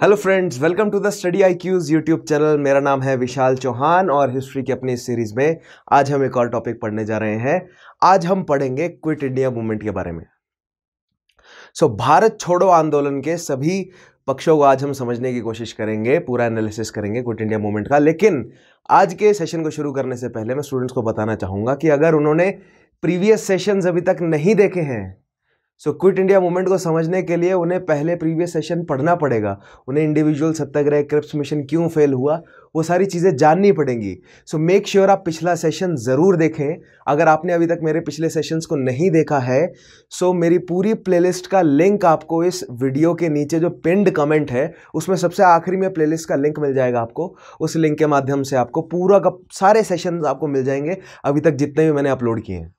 Hello friends welcome to the study I Qs YouTube channel मेरा नाम है विशाल चौहान और हिस्ट्री की अपनी सीरीज में आज हम एक और टॉपिक पढ़ने जा रहे हैं आज हम पढ़ेंगे क्विट इंडिया मूवमेंट के बारे में सो so, भारत छोड़ो आंदोलन के सभी पक्षों को आज हम समझने की कोशिश करेंगे पूरा एनालिसिस करेंगे क्विट इंडिया मूवमेंट का लेकिन आज के सेशन को शुरू करने से पहले मैं स्टूडेंट्स को बताना चाहूँगा कि अगर उन्होंने प्रीवियस सेशन अभी तक नहीं देखे हैं सो क्विट इंडिया मूवमेंट को समझने के लिए उन्हें पहले प्रीवियस सेशन पढ़ना पड़ेगा उन्हें इंडिविजुअल सत्याग्रह क्रिप्स मिशन क्यों फेल हुआ वो सारी चीज़ें जाननी पड़ेंगी सो मेक श्योर आप पिछला सेशन ज़रूर देखें अगर आपने अभी तक मेरे पिछले सेशंस को नहीं देखा है सो so मेरी पूरी प्लेलिस्ट का लिंक आपको इस वीडियो के नीचे जो पिंड कमेंट है उसमें सबसे आखिरी में प्लेलिस्ट का लिंक मिल जाएगा आपको उस लिंक के माध्यम से आपको पूरा का सारे सेशन आपको मिल जाएंगे अभी तक जितने भी मैंने अपलोड किए हैं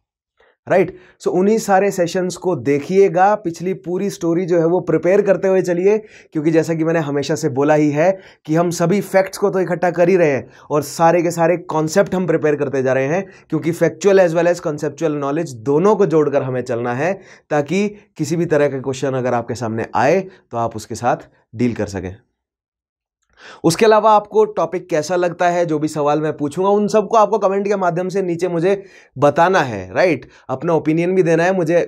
राइट right? सो so, उन्हीं सारे सेशंस को देखिएगा पिछली पूरी स्टोरी जो है वो प्रिपेयर करते हुए चलिए क्योंकि जैसा कि मैंने हमेशा से बोला ही है कि हम सभी फैक्ट्स को तो इकट्ठा कर ही रहे हैं और सारे के सारे कॉन्सेप्ट हम प्रिपेयर करते जा रहे हैं क्योंकि factual as well as conceptual knowledge दोनों को जोड़कर हमें चलना है ताकि किसी भी तरह का क्वेश्चन अगर आपके सामने आए तो आप उसके साथ डील कर सकें उसके अलावा आपको टॉपिक कैसा लगता है जो भी सवाल मैं पूछूंगा उन सबको आपको कमेंट के माध्यम से नीचे मुझे बताना है राइट अपना ओपिनियन भी देना है मुझे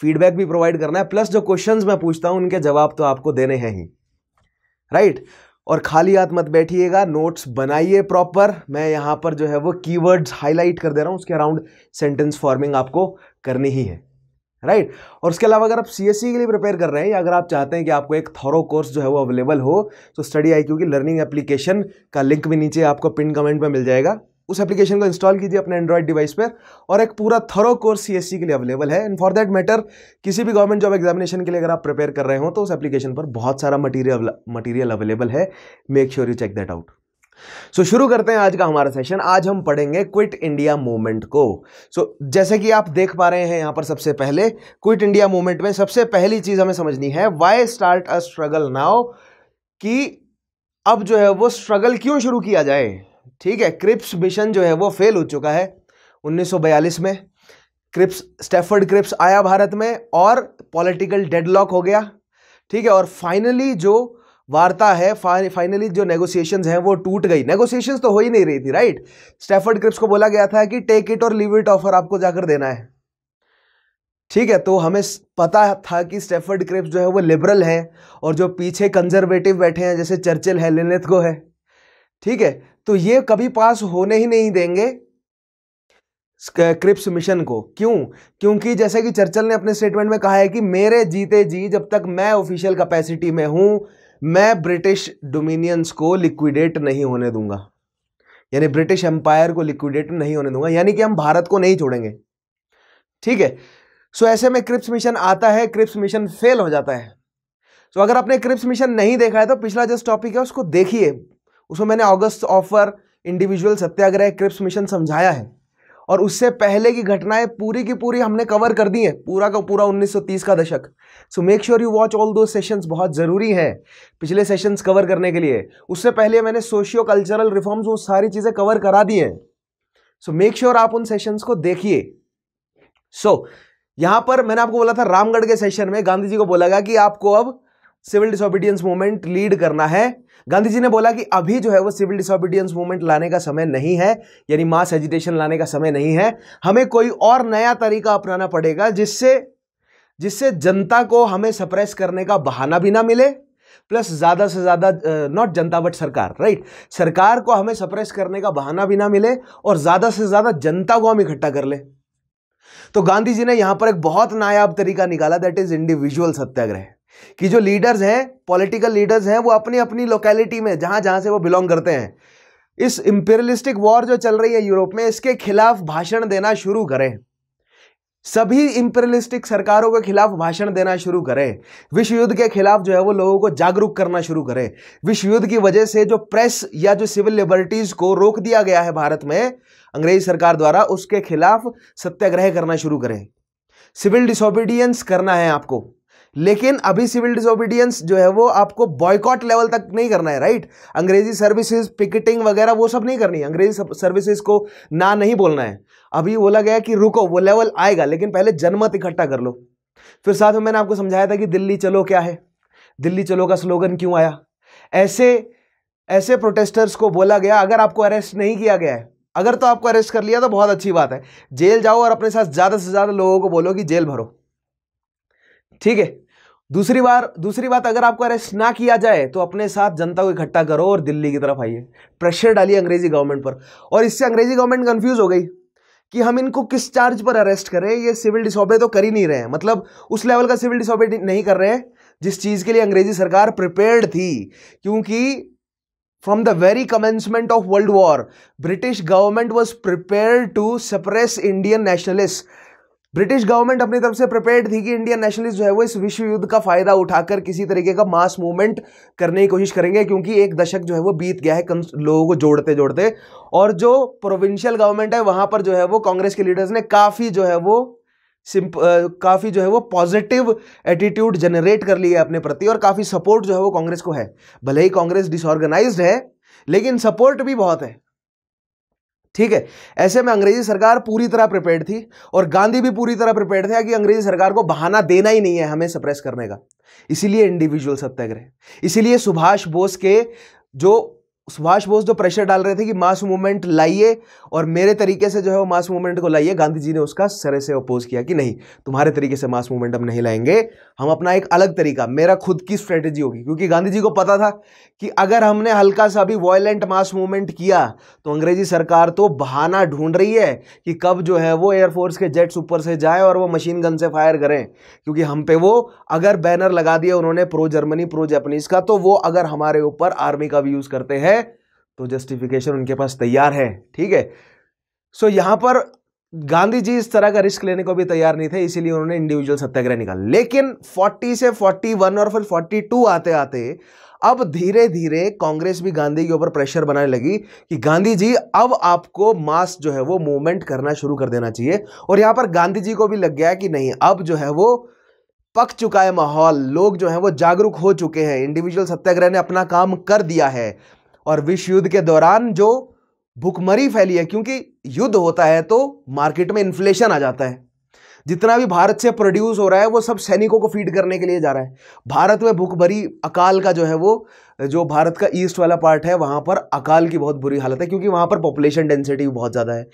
फीडबैक भी प्रोवाइड करना है प्लस जो क्वेश्चंस मैं पूछता हूं उनके जवाब तो आपको देने हैं ही राइट और खाली हाथ मत बैठिएगा नोट्स बनाइए प्रॉपर मैं यहां पर जो है वो कीवर्ड्स हाईलाइट कर दे रहा हूं उसके अराउंड सेंटेंस फॉर्मिंग आपको करनी ही है राइट right? और उसके अलावा अगर आप सी e के लिए प्रिपेयर कर रहे हैं या अगर आप चाहते हैं कि आपको एक थॉरो कोर्स जो है वो अवेलेबल हो तो स्टडी आई की लर्निंग एप्लीकेशन का लिंक भी नीचे आपको पिन कमेंट में मिल जाएगा उस एप्लीकेशन को इंस्टॉल कीजिए अपने एंड्रॉयड डिवाइस पर और एक पूरा थरो कोर्स सी के लिए अवेलेबल है एंड फॉर दैट मैटर किसी भी गवर्नमेंट जॉब एग्जामिनेशन के लिए अगर आप प्रिपेयर कर रहे हो तो उस एप्लीकेशन पर बहुत सारा मटीरियल मटीरियल अवेलेबल है make sure you check that out so so, शुरू करते हैं आज का हमारा सेशन आज हम पढ़ेंगे क्विट इंडिया मूवमेंट को सो so, जैसे कि आप देख पा रहे हैं यहां पर सबसे पहले क्विट इंडिया मूवमेंट में सबसे पहली चीज़ हमें समझनी है why start a struggle now कि अब जो है वो स्ट्रगल क्यों शुरू किया जाए ठीक है क्रिप्स मिशन जो है वो फेल हो चुका है 1942 में क्रिप्स स्टेफर्ड क्रिप्स आया भारत में और पॉलिटिकल डेडलॉक हो गया ठीक है और फाइनली जो वार्ता है फाइनली जो नेगोशिएशंस हैं वो टूट गई नेगोशिएशंस तो हो ही नहीं रही थी राइट स्टेफर्ड क्रिप्स को बोला गया था कि take it or leave it offer आपको जाकर देना है ठीक है तो हमें पता था कि स्टेफर्ड क्रिप्स जो है वो लिबरल है और जो पीछे कंजर्वेटिव बैठे हैं जैसे चर्चिल है लेनेथ को है ठीक है तो ये कभी पास होने ही नहीं देंगे क्रिप्स मिशन को क्यों क्योंकि जैसे कि चर्चल ने अपने स्टेटमेंट में कहा है कि मेरे जीते जी जब तक मैं ऑफिशियल कैपेसिटी में हूं मैं ब्रिटिश डोमिनियंस को लिक्विडेट नहीं होने दूंगा यानी ब्रिटिश एम्पायर को लिक्विडेट नहीं होने दूंगा यानी कि हम भारत को नहीं छोड़ेंगे ठीक है सो ऐसे में क्रिप्स मिशन आता है क्रिप्स मिशन फेल हो जाता है सो अगर आपने क्रिप्स मिशन नहीं देखा है तो पिछला जो टॉपिक है उसको देखिए उसमें मैंने August offer individual satyagraha Cripps mission समझाया है और उससे पहले की घटनाएं पूरी की पूरी हमने कवर कर दी है पूरा का पूरा 1930 का दशक so make sure you watch all दो सेशंस बहुत ज़रूरी है पिछले सेशंस कवर करने के लिए उससे पहले मैंने सोशियो कल्चरल रिफॉर्म्स वो सारी चीज़ें कवर करा दी हैं सो मेक श्योर आप उन सेशंस को देखिए सो so, यहाँ पर मैंने आपको बोला था रामगढ़ के सेशन में गांधी जी को बोला गया कि आपको अब सिविल डिसोबीडियंस मूवमेंट लीड करना है गांधी जी ने बोला कि अभी जो है वो सिविल डिसोबीडियंस मूवमेंट लाने का समय नहीं है यानी मास एजिटेशन लाने का समय नहीं है हमें कोई और नया तरीका अपनाना पड़ेगा जिससे जिससे जनता को हमें सप्रेस करने का बहाना भी ना मिले प्लस ज़्यादा से ज़्यादा नॉट जनता बट सरकार राइट सरकार को हमें सप्रेस करने का बहाना भी ना मिले और ज़्यादा से ज़्यादा जनता को हम इकट्ठा कर लें तो गांधी जी ने यहाँ पर एक बहुत नायाब तरीका निकाला दैट इज़ इंडिविजुअल सत्याग्रह कि जो लीडर्स हैं पॉलिटिकल लीडर्स हैं वो अपनी अपनी लोकेलिटी में जहाँ जहाँ से वो बिलोंग करते हैं इस इम्पेरियलिस्टिक वॉर जो चल रही है यूरोप में इसके खिलाफ भाषण देना शुरू करें सभी इम्पेरियलिस्टिक सरकारों के खिलाफ भाषण देना शुरू करें विश्व युद्ध के खिलाफ जो है वो लोगों को जागरूक करना शुरू करें विश्व युद्ध की वजह से जो प्रेस या जो सिविल लिबर्टीज़ को रोक दिया गया है भारत में अंग्रेज सरकार द्वारा उसके खिलाफ सत्याग्रह करना शुरू करें सिविल डिसोबीडियंस करना है आपको लेकिन अभी सिविल डिसोबीडियंस जो है वो आपको बॉयकॉट लेवल तक नहीं करना है राइट अंग्रेजी सर्विसेज पिकेटिंग वगैरह वो सब नहीं करनी है अंग्रेजी सर्विसेज को ना नहीं बोलना है अभी बोला गया कि रुको वो लेवल आएगा लेकिन पहले जनमत इकट्ठा कर लो फिर साथ में मैंने आपको समझाया था कि दिल्ली चलो क्या है दिल्ली चलो का स्लोगन क्यों आया ऐसे ऐसे प्रोटेस्टर्स को बोला गया अगर आपको अरेस्ट नहीं किया गया है अगर तो आपको अरेस्ट कर लिया तो बहुत अच्छी बात है जेल जाओ और अपने साथ ज़्यादा से ज़्यादा लोगों को बोलो कि जेल भरो ठीक है दूसरी बार दूसरी बात अगर आपको अरेस्ट ना किया जाए तो अपने साथ जनता को इकट्ठा करो और दिल्ली की तरफ आइए प्रेशर डालिए अंग्रेजी गवर्नमेंट पर और इससे अंग्रेजी गवर्नमेंट कंफ्यूज हो गई कि हम इनको किस चार्ज पर अरेस्ट करें ये सिविल डिसऑबे तो कर ही नहीं रहे हैं मतलब उस लेवल का सिविल डिसऑबे नहीं कर रहे हैं जिस चीज़ के लिए अंग्रेजी सरकार प्रिपेयर्ड थी क्योंकि from the very commencement of world war British government was prepare to suppress Indian nationalist British government अपनी तरफ से प्रिपेयर्ड थी कि इंडियन नेशनलिस्ट जो है वो इस विश्व युद्ध का फायदा उठाकर किसी तरीके का मास मूवमेंट करने की कोशिश करेंगे क्योंकि एक दशक जो है वो बीत गया है लोगों को जोड़ते जोड़ते और जो प्रोविंशियल गवर्नमेंट है वहां पर जो है वो कांग्रेस के लीडर्स ने काफ़ी जो है वो सिंप काफ़ी जो है वो पॉजिटिव एटीट्यूड जनरेट कर लिया है अपने प्रति और काफ़ी सपोर्ट जो है वो कांग्रेस को है भले ही कांग्रेस डिसऑर्गेनाइज है लेकिन सपोर्ट भी बहुत है ठीक है ऐसे में अंग्रेजी सरकार पूरी तरह प्रिपेयर थी और गांधी भी पूरी तरह प्रिपेयर थे कि अंग्रेजी सरकार को बहाना देना ही नहीं है हमें सप्रेस करने का इसीलिए इंडिविजुअल सत्याग्रह इसीलिए सुभाष बोस के जो सुभाष बोस जो प्रेशर डाल रहे थे कि मास मूवमेंट लाइए और मेरे तरीके से जो है वो मास मूवमेंट को लाइए गांधी जी ने उसका सरे से अपोज किया कि नहीं तुम्हारे तरीके से मास मूवमेंट हम नहीं लाएंगे हम अपना एक अलग तरीका मेरा खुद की स्ट्रेटेजी होगी क्योंकि गांधी जी को पता था कि अगर हमने हल्का सा भी वॉयलेंट मास मूवमेंट किया तो अंग्रेजी सरकार तो बहाना ढूंढ रही है कि कब जो है वो एयरफोर्स के जेट्स ऊपर से जाए और वो मशीन गन से फायर करें क्योंकि हम पे वो अगर बैनर लगा दिया उन्होंने प्रो जर्मनी प्रो जैपनीज का तो वो अगर हमारे ऊपर आर्मी का भी यूज़ करते हैं तो जस्टिफिकेशन उनके पास तैयार है ठीक है सो यहां पर गांधी जी इस तरह का रिस्क लेने को भी तैयार नहीं थे इसीलिए उन्होंने इंडिविजुअल सत्याग्रह निकाला लेकिन 40 से 41 और फिर 42 आते आते अब धीरे धीरे कांग्रेस भी गांधी के ऊपर प्रेशर बनाने लगी कि गांधी जी अब आपको मास जो है वो मूवमेंट करना शुरू कर देना चाहिए और यहां पर गांधी जी को भी लग गया कि नहीं अब जो है वो पक चुका है माहौल लोग जो है वो जागरूक हो चुके हैं इंडिविजुअल सत्याग्रह ने अपना काम कर दिया है और विश्व युद्ध के दौरान जो भुखमरी फैली है क्योंकि युद्ध होता है तो मार्केट में इन्फ्लेशन आ जाता है जितना भी भारत से प्रोड्यूस हो रहा है वो सब सैनिकों को फीड करने के लिए जा रहा है भारत में भूखमरी अकाल का जो है वो जो भारत का ईस्ट वाला पार्ट है वहाँ पर अकाल की बहुत बुरी हालत है क्योंकि वहाँ पर पॉपुलेशन डेंसिटी बहुत ज़्यादा है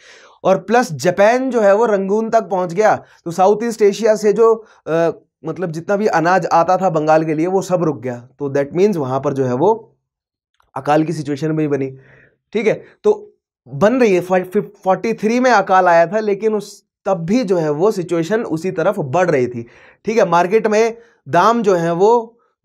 और प्लस जापान जो है वो रंगून तक पहुँच गया तो साउथ ईस्ट एशिया से जो आ, मतलब जितना भी अनाज आता था बंगाल के लिए वो सब रुक गया तो दैट मीन्स वहाँ पर जो है वो अकाल की सिचुएशन भी बनी ठीक है तो बन रही है फोर्टी थ्री में अकाल आया था लेकिन उस तब भी जो है वो सिचुएशन उसी तरफ बढ़ रही थी ठीक है मार्केट में दाम जो है वो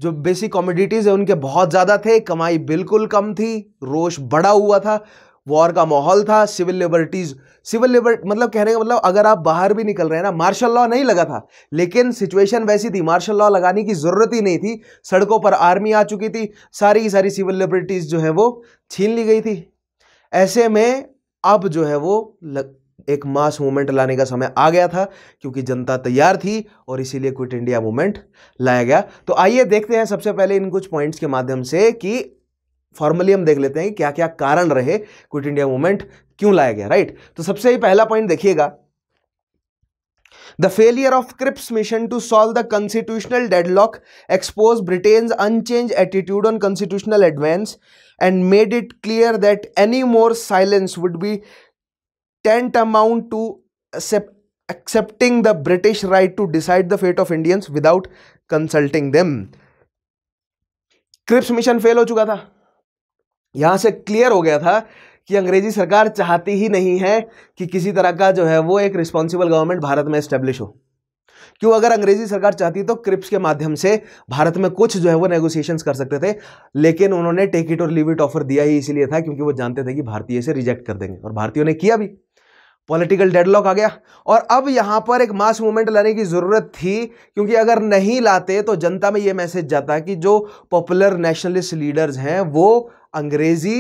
जो बेसिक कॉमोडिटीज़ है उनके बहुत ज़्यादा थे कमाई बिल्कुल कम थी रोश बढ़ा हुआ था वॉर का माहौल था सिविल लिबर्टीज़ सिविल लिबर मतलब कहने का मतलब अगर आप बाहर भी निकल रहे हैं ना मार्शल लॉ नहीं लगा था लेकिन सिचुएशन वैसी थी मार्शल लॉ लगाने की ज़रूरत ही नहीं थी सड़कों पर आर्मी आ चुकी थी सारी की सारी सिविल लिबर्टीज़ जो है वो छीन ली गई थी ऐसे में अब जो है वो लग, एक मास मूवमेंट लाने का समय आ गया था क्योंकि जनता तैयार थी और इसीलिए क्विट इंडिया मूवमेंट लाया गया तो आइए देखते हैं सबसे पहले इन कुछ पॉइंट्स के माध्यम से कि फॉर्मली हम देख लेते हैं कि क्या क्या कारण रहे क्विट इंडिया मूवमेंट क्यों लाया गया राइट तो सबसे ही पहला पॉइंट देखिएगा the failure of Cripps mission to solve the constitutional deadlock expose Britain unchange attitude on constitutional advance and made it clear that any more silence would be tantamount to accepting the British right to decide the fate of Indians without consulting them Cripps mission fail हो चुका था यहाँ से clear हो गया था कि अंग्रेजी सरकार चाहती ही नहीं है कि किसी तरह का जो है वो एक रिस्पॉन्सिबल गवर्नमेंट भारत में इस्टेब्लिश हो क्यों अगर अंग्रेजी सरकार चाहती तो क्रिप्स के माध्यम से भारत में कुछ जो है वो नेगोशिएशंस कर सकते थे लेकिन उन्होंने take it or leave it offer दिया ही इसीलिए था क्योंकि वो जानते थे कि भारतीय से रिजेक्ट कर देंगे और भारतीयों ने किया भी पॉलिटिकल डेडलॉक आ गया और अब यहां पर एक मास मूवमेंट लाने की ज़रूरत थी क्योंकि अगर नहीं लाते तो जनता में यह मैसेज जाता कि जो पॉपुलर नेशनलिस्ट लीडर्स हैं वो अंग्रेज़ी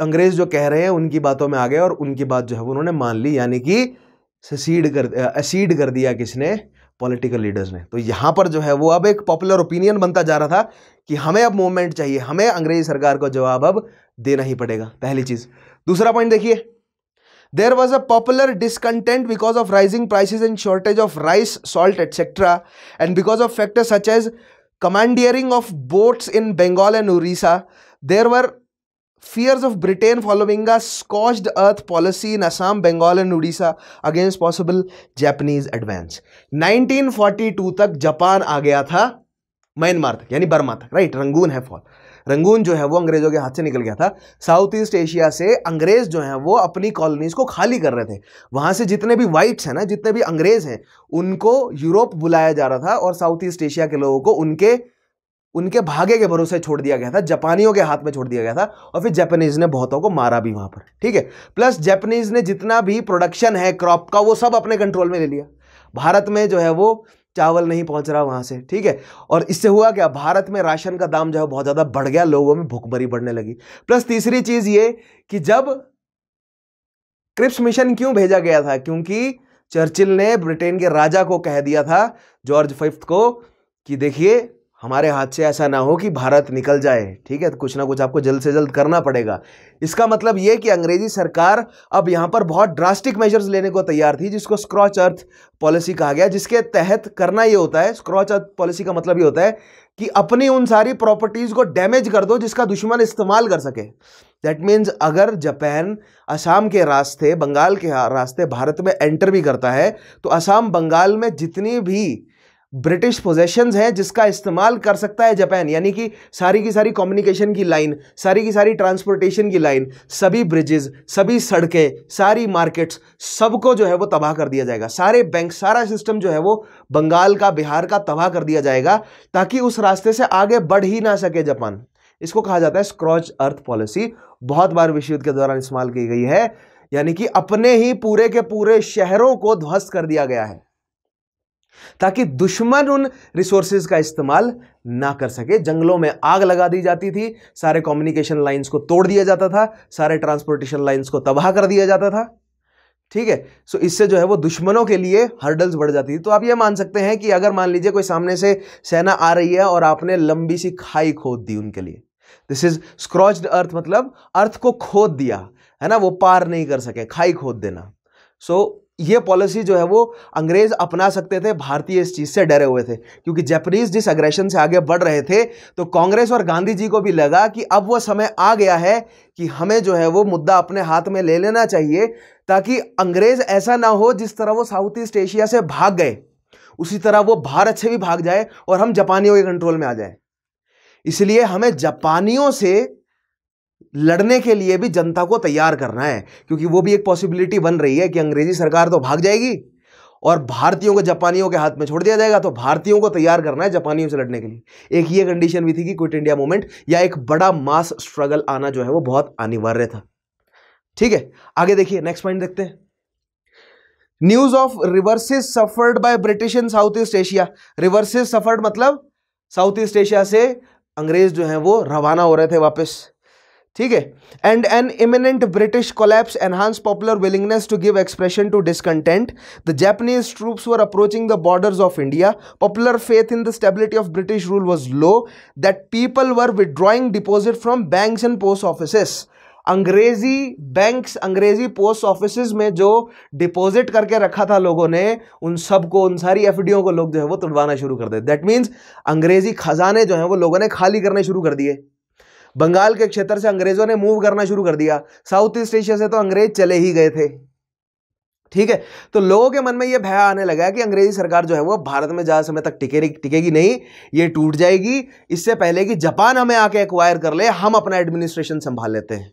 अंग्रेज़ जो कह रहे हैं उनकी बातों में आ गए और उनकी बात जो है उन्होंने मान ली यानी कि ससीड कर असीड कर दिया किसने पॉलिटिकल लीडर्स ने तो यहाँ पर जो है वो अब एक पॉपुलर ओपिनियन बनता जा रहा था कि हमें अब मूवमेंट चाहिए हमें अंग्रेजी सरकार को जवाब अब देना ही पड़ेगा पहली चीज़ दूसरा पॉइंट देखिए There was a popular discontent because of rising prices and shortage of rice, salt, etc. and because of factors such as commandeering of boats in Bengal and Orissa. There were fears of Britain following a scorched earth policy in Assam, Bengal and Odisha against possible Japanese advance. 1942 तक Japan आ गया था Myanmar तक यानी Burma तक right Rangoon है fall Rangoon जो है वो अंग्रेज़ों के हाथ से निकल गया था साउथ ईस्ट एशिया से अंग्रेज़ जो हैं वो अपनी कॉलोनीज़ को खाली कर रहे थे वहाँ से जितने भी वाइट्स हैं ना जितने भी अंग्रेज़ हैं उनको यूरोप बुलाया जा रहा था और साउथ ईस्ट एशिया के लोगों को उनके उनके भागे के भरोसे छोड़ दिया गया था जापानियों के हाथ में छोड़ दिया गया था और फिर जापानीज ने बहुतों को मारा भी वहां पर ठीक है प्लस जापानीज ने जितना भी प्रोडक्शन है क्रॉप का वो सब अपने कंट्रोल में ले लिया भारत में जो है वो चावल नहीं पहुंच रहा वहां से ठीक है और इससे हुआ क्या भारत में राशन का दाम जो है बहुत ज़्यादा बढ़ गया लोगों में भूखमरी बढ़ने लगी प्लस तीसरी चीज़ ये कि जब क्रिप्स मिशन क्यों भेजा गया था क्योंकि चर्चिल ने ब्रिटेन के राजा को कह दिया था जॉर्ज फिफ्थ को कि देखिए हमारे हाथ से ऐसा ना हो कि भारत निकल जाए ठीक है तो कुछ ना कुछ आपको जल्द से जल्द करना पड़ेगा इसका मतलब ये कि अंग्रेजी सरकार अब यहाँ पर बहुत ड्रास्टिक मेजर्स लेने को तैयार थी जिसको स्क्रॉच अर्थ पॉलिसी कहा गया जिसके तहत करना ये होता है स्क्रॉच अर्थ पॉलिसी का मतलब ये होता है कि अपनी उन सारी प्रॉपर्टीज़ को डैमेज कर दो जिसका दुश्मन इस्तेमाल कर सके दैट मीन्स अगर जापान असम के रास्ते बंगाल के रास्ते भारत में एंटर भी करता है तो असम बंगाल में जितनी भी ब्रिटिश पोजेशंस हैं जिसका इस्तेमाल कर सकता है जापान यानी कि सारी की सारी कम्युनिकेशन की लाइन सारी की सारी ट्रांसपोर्टेशन की लाइन सभी ब्रिजेस सभी सड़कें सारी मार्केट्स सबको जो है वो तबाह कर दिया जाएगा सारे बैंक सारा सिस्टम जो है वो बंगाल का बिहार का तबाह कर दिया जाएगा ताकि उस रास्ते से आगे बढ़ ही ना सके जापान इसको कहा जाता है स्क्रॉच अर्थ पॉलिसी बहुत बार विश्व युद्ध के दौरान इस्तेमाल की गई है यानी कि अपने ही पूरे के पूरे शहरों को ध्वस्त कर दिया गया है ताकि दुश्मन उन रिसोर्सेज का इस्तेमाल ना कर सके जंगलों में आग लगा दी जाती थी सारे कम्युनिकेशन लाइंस को तोड़ दिया जाता था सारे ट्रांसपोर्टेशन लाइंस को तबाह कर दिया जाता था ठीक है सो इससे जो है वो दुश्मनों के लिए हर्डल्स बढ़ जाती थी तो आप ये मान सकते हैं कि अगर मान लीजिए कोई सामने से सेना आ रही है और आपने लंबी सी खाई खोद दी उनके लिए दिस इज स्क्रॉच्ड अर्थ मतलब अर्थ को खोद दिया है ना वो पार नहीं कर सके खाई खोद देना सो so, ये पॉलिसी जो है वो अंग्रेज अपना सकते थे भारतीय इस चीज़ से डरे हुए थे क्योंकि जैपनीज जिस अग्रेशन से आगे बढ़ रहे थे तो कांग्रेस और गांधी जी को भी लगा कि अब वो समय आ गया है कि हमें जो है वो मुद्दा अपने हाथ में ले लेना चाहिए ताकि अंग्रेज ऐसा ना हो जिस तरह वो साउथ ईस्ट एशिया से भाग गए उसी तरह वो भारत से भी भाग जाए और हम जापानियों के कंट्रोल में आ जाए इसलिए हमें जापानियों से लड़ने के लिए भी जनता को तैयार करना है क्योंकि वो भी एक पॉसिबिलिटी बन रही है कि अंग्रेजी सरकार तो भाग जाएगी और भारतीयों को जापानियों के हाथ में छोड़ दिया जाएगा तो भारतीयों को तैयार करना है जापानियों से लड़ने के लिए एक ये कंडीशन भी थी कि क्विट इंडिया मूवमेंट या एक बड़ा मास स्ट्रगल आना जो है वो बहुत अनिवार्य था ठीक है आगे देखिए नेक्स्ट पॉइंट देखते हैं news of reverses suffered by British in south east Asia reverses suffered मतलब साउथ ईस्ट एशिया से अंग्रेज जो है वो रवाना हो रहे थे वापस ठीक है and an imminent British collapse enhance popular willingness to give expression to discontent the Japanese troops were approaching the borders of India popular faith in the stability of British rule was low that people were withdrawing deposit from banks and post offices अंग्रेजी banks अंग्रेजी post office में जो deposit करके रखा था लोगों ने उन सबको उन सारी एफ को लोग जो है वो तुड़वाना शुरू कर दे दैट मीन्स अंग्रेजी खजाने जो है वो लोगों ने खाली करने शुरू कर दिए बंगाल के क्षेत्र से अंग्रेजों ने मूव करना शुरू कर दिया साउथ ईस्ट एशिया से तो अंग्रेज चले ही गए थे ठीक है तो लोगों के मन में यह भय आने लगा कि अंग्रेजी सरकार जो है वो भारत में ज़्यादा समय तक टिके टिकेगी नहीं ये टूट जाएगी इससे पहले कि जापान हमें आके एक्वायर कर ले हम अपना एडमिनिस्ट्रेशन संभाल लेते हैं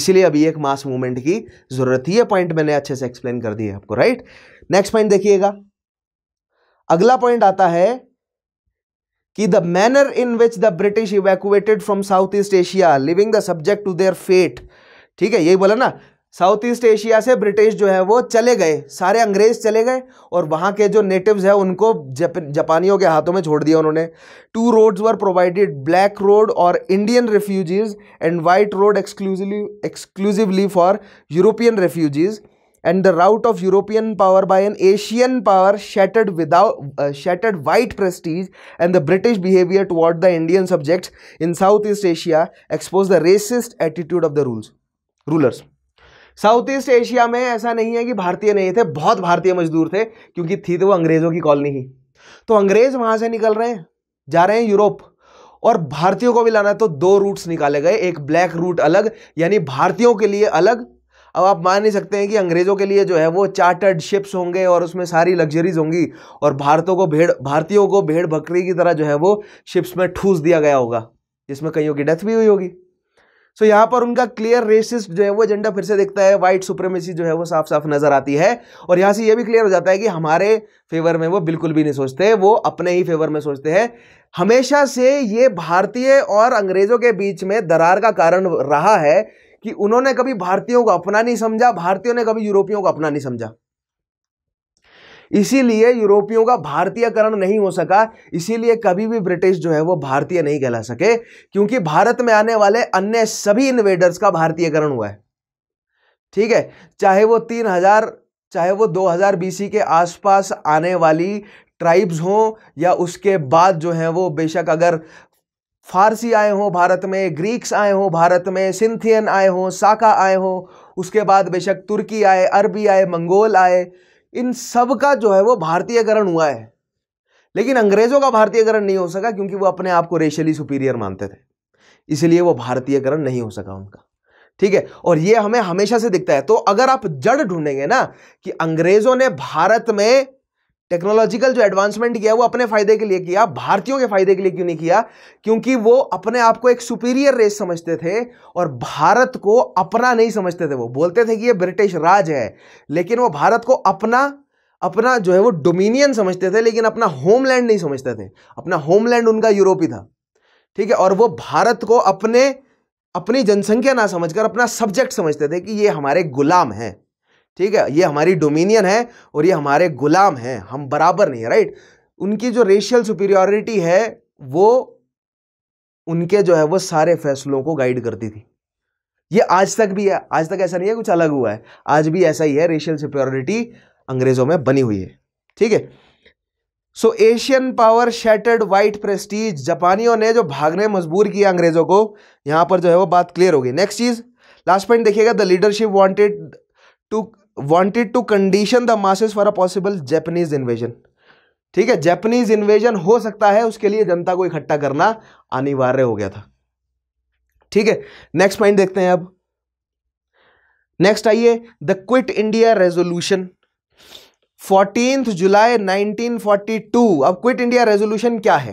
इसीलिए अभी एक मास मूवमेंट की जरूरत ही है पॉइंट मैंने अच्छे से एक्सप्लेन कर दिया आपको राइट नेक्स्ट पॉइंट देखिएगा अगला पॉइंट आता है कि the manner in which the British evacuated from south east Asia living the subject to their fate ठीक है यही बोला ना साउथ ईस्ट एशिया से ब्रिटिश जो है वो चले गए सारे अंग्रेज चले गए और वहाँ के जो नेटिव्स हैं उनको जप, जापानियों के हाथों में छोड़ दिया उन्होंने two roads were provided black road or Indian refugees and white road exclusively exclusively for European refugees and the rout of European power by an Asian power shattered without shattered white prestige and the British behaviour toward the Indian subject in south east Asia expose the racist attitude of the rules rulers south east Asia में ऐसा नहीं है कि भारतीय नहीं थे बहुत भारतीय मजदूर थे क्योंकि थी तो वो अंग्रेजों की कॉलोनी ही तो अंग्रेज वहां से निकल रहे हैं जा रहे हैं यूरोप और भारतीयों को भी लाना है तो दो रूट्स निकाले गए एक ब्लैक रूट अलग यानी भारतीयों के लिए अलग अब आप मान नहीं सकते हैं कि अंग्रेज़ों के लिए जो है वो चार्टर्ड शिप्स होंगे और उसमें सारी लग्जरीज होंगी और भारतों को भेड़ भारतीयों को भेड़ बकरी की तरह जो है वो शिप्स में ठूस दिया गया होगा जिसमें कईयों की डेथ भी हुई होगी सो so, यहाँ पर उनका क्लियर रेसिस्ट जो है वो एजेंडा फिर से देखता है वाइट सुप्रेमेसी जो है वो साफ साफ नजर आती है और यहाँ से ये भी क्लियर हो जाता है कि हमारे फेवर में वो बिल्कुल भी नहीं सोचते वो अपने ही फेवर में सोचते हैं हमेशा से ये भारतीय और अंग्रेजों के बीच में दरार का कारण रहा है कि उन्होंने कभी भारतीयों को अपना नहीं समझा भारतीयों ने कभी यूरोपियों को अपना नहीं समझा इसीलिए यूरोपियों का भारतीयकरण नहीं हो सका इसीलिए कभी भी ब्रिटिश जो है वो भारतीय नहीं कहला सके क्योंकि भारत में आने वाले अन्य सभी इन्वेडर्स का भारतीयकरण हुआ है ठीक है चाहे वो तीन हजार चाहे वो 2000 बीसी के आसपास आने वाली ट्राइब्स हों या उसके बाद जो है वो बेशक अगर फारसी आए हों भारत में ग्रीक्स आए हों भारत में सिंथियन आए हों साका आए हों उसके बाद बेशक तुर्की आए अरबी आए मंगोल आए इन सब का जो है वो भारतीयकरण हुआ है लेकिन अंग्रेज़ों का भारतीयकरण नहीं हो सका क्योंकि वो अपने आप को रेशली सुपीरियर मानते थे इसलिए वो भारतीयकरण नहीं हो सका उनका ठीक है और ये हमें हमेशा से दिखता है तो अगर आप जड़ ढूंढेंगे ना कि अंग्रेज़ों ने भारत में टेक्नोलॉजिकल जो एडवांसमेंट किया वो अपने फायदे के लिए किया भारतीयों के फायदे के लिए क्यों नहीं किया क्योंकि वो अपने आप को एक सुपीरियर रेस समझते थे और भारत को अपना नहीं समझते थे वो बोलते थे कि ये ब्रिटिश राज है लेकिन वो भारत को अपना अपना जो है वो डोमिनियन समझते थे लेकिन अपना होमलैंड नहीं समझते थे अपना होमलैंड उनका ही था ठीक है और वो भारत को अपने अपनी जनसंख्या ना समझकर अपना सब्जेक्ट समझते थे कि ये हमारे गुलाम हैं ठीक है ये हमारी डोमिनियन है और ये हमारे गुलाम हैं हम बराबर नहीं है राइट उनकी जो रेशियल सुपीरियोरिटी है वो उनके जो है वो सारे फैसलों को गाइड करती थी ये आज तक भी है आज तक ऐसा नहीं है कुछ अलग हुआ है आज भी ऐसा ही है रेशियल सुपीरियोरिटी अंग्रेजों में बनी हुई है ठीक है so Asian power shattered white prestige जापानियों ने जो भागने मजबूर किया अंग्रेजों को यहां पर जो है वो बात क्लियर होगी नेक्स्ट चीज लास्ट पॉइंट देखिएगा the leadership wanted to wanted to condition the masses for a possible Japanese invasion ठीक है जैपनीज इन्वेजन हो सकता है उसके लिए जनता को इकट्ठा करना अनिवार्य हो गया था ठीक है नेक्स्ट पॉइंट देखते हैं अब नेक्स्ट आइए the quit India resolution fourteen July 1942 अब क्विट इंडिया रेजोल्यूशन क्या है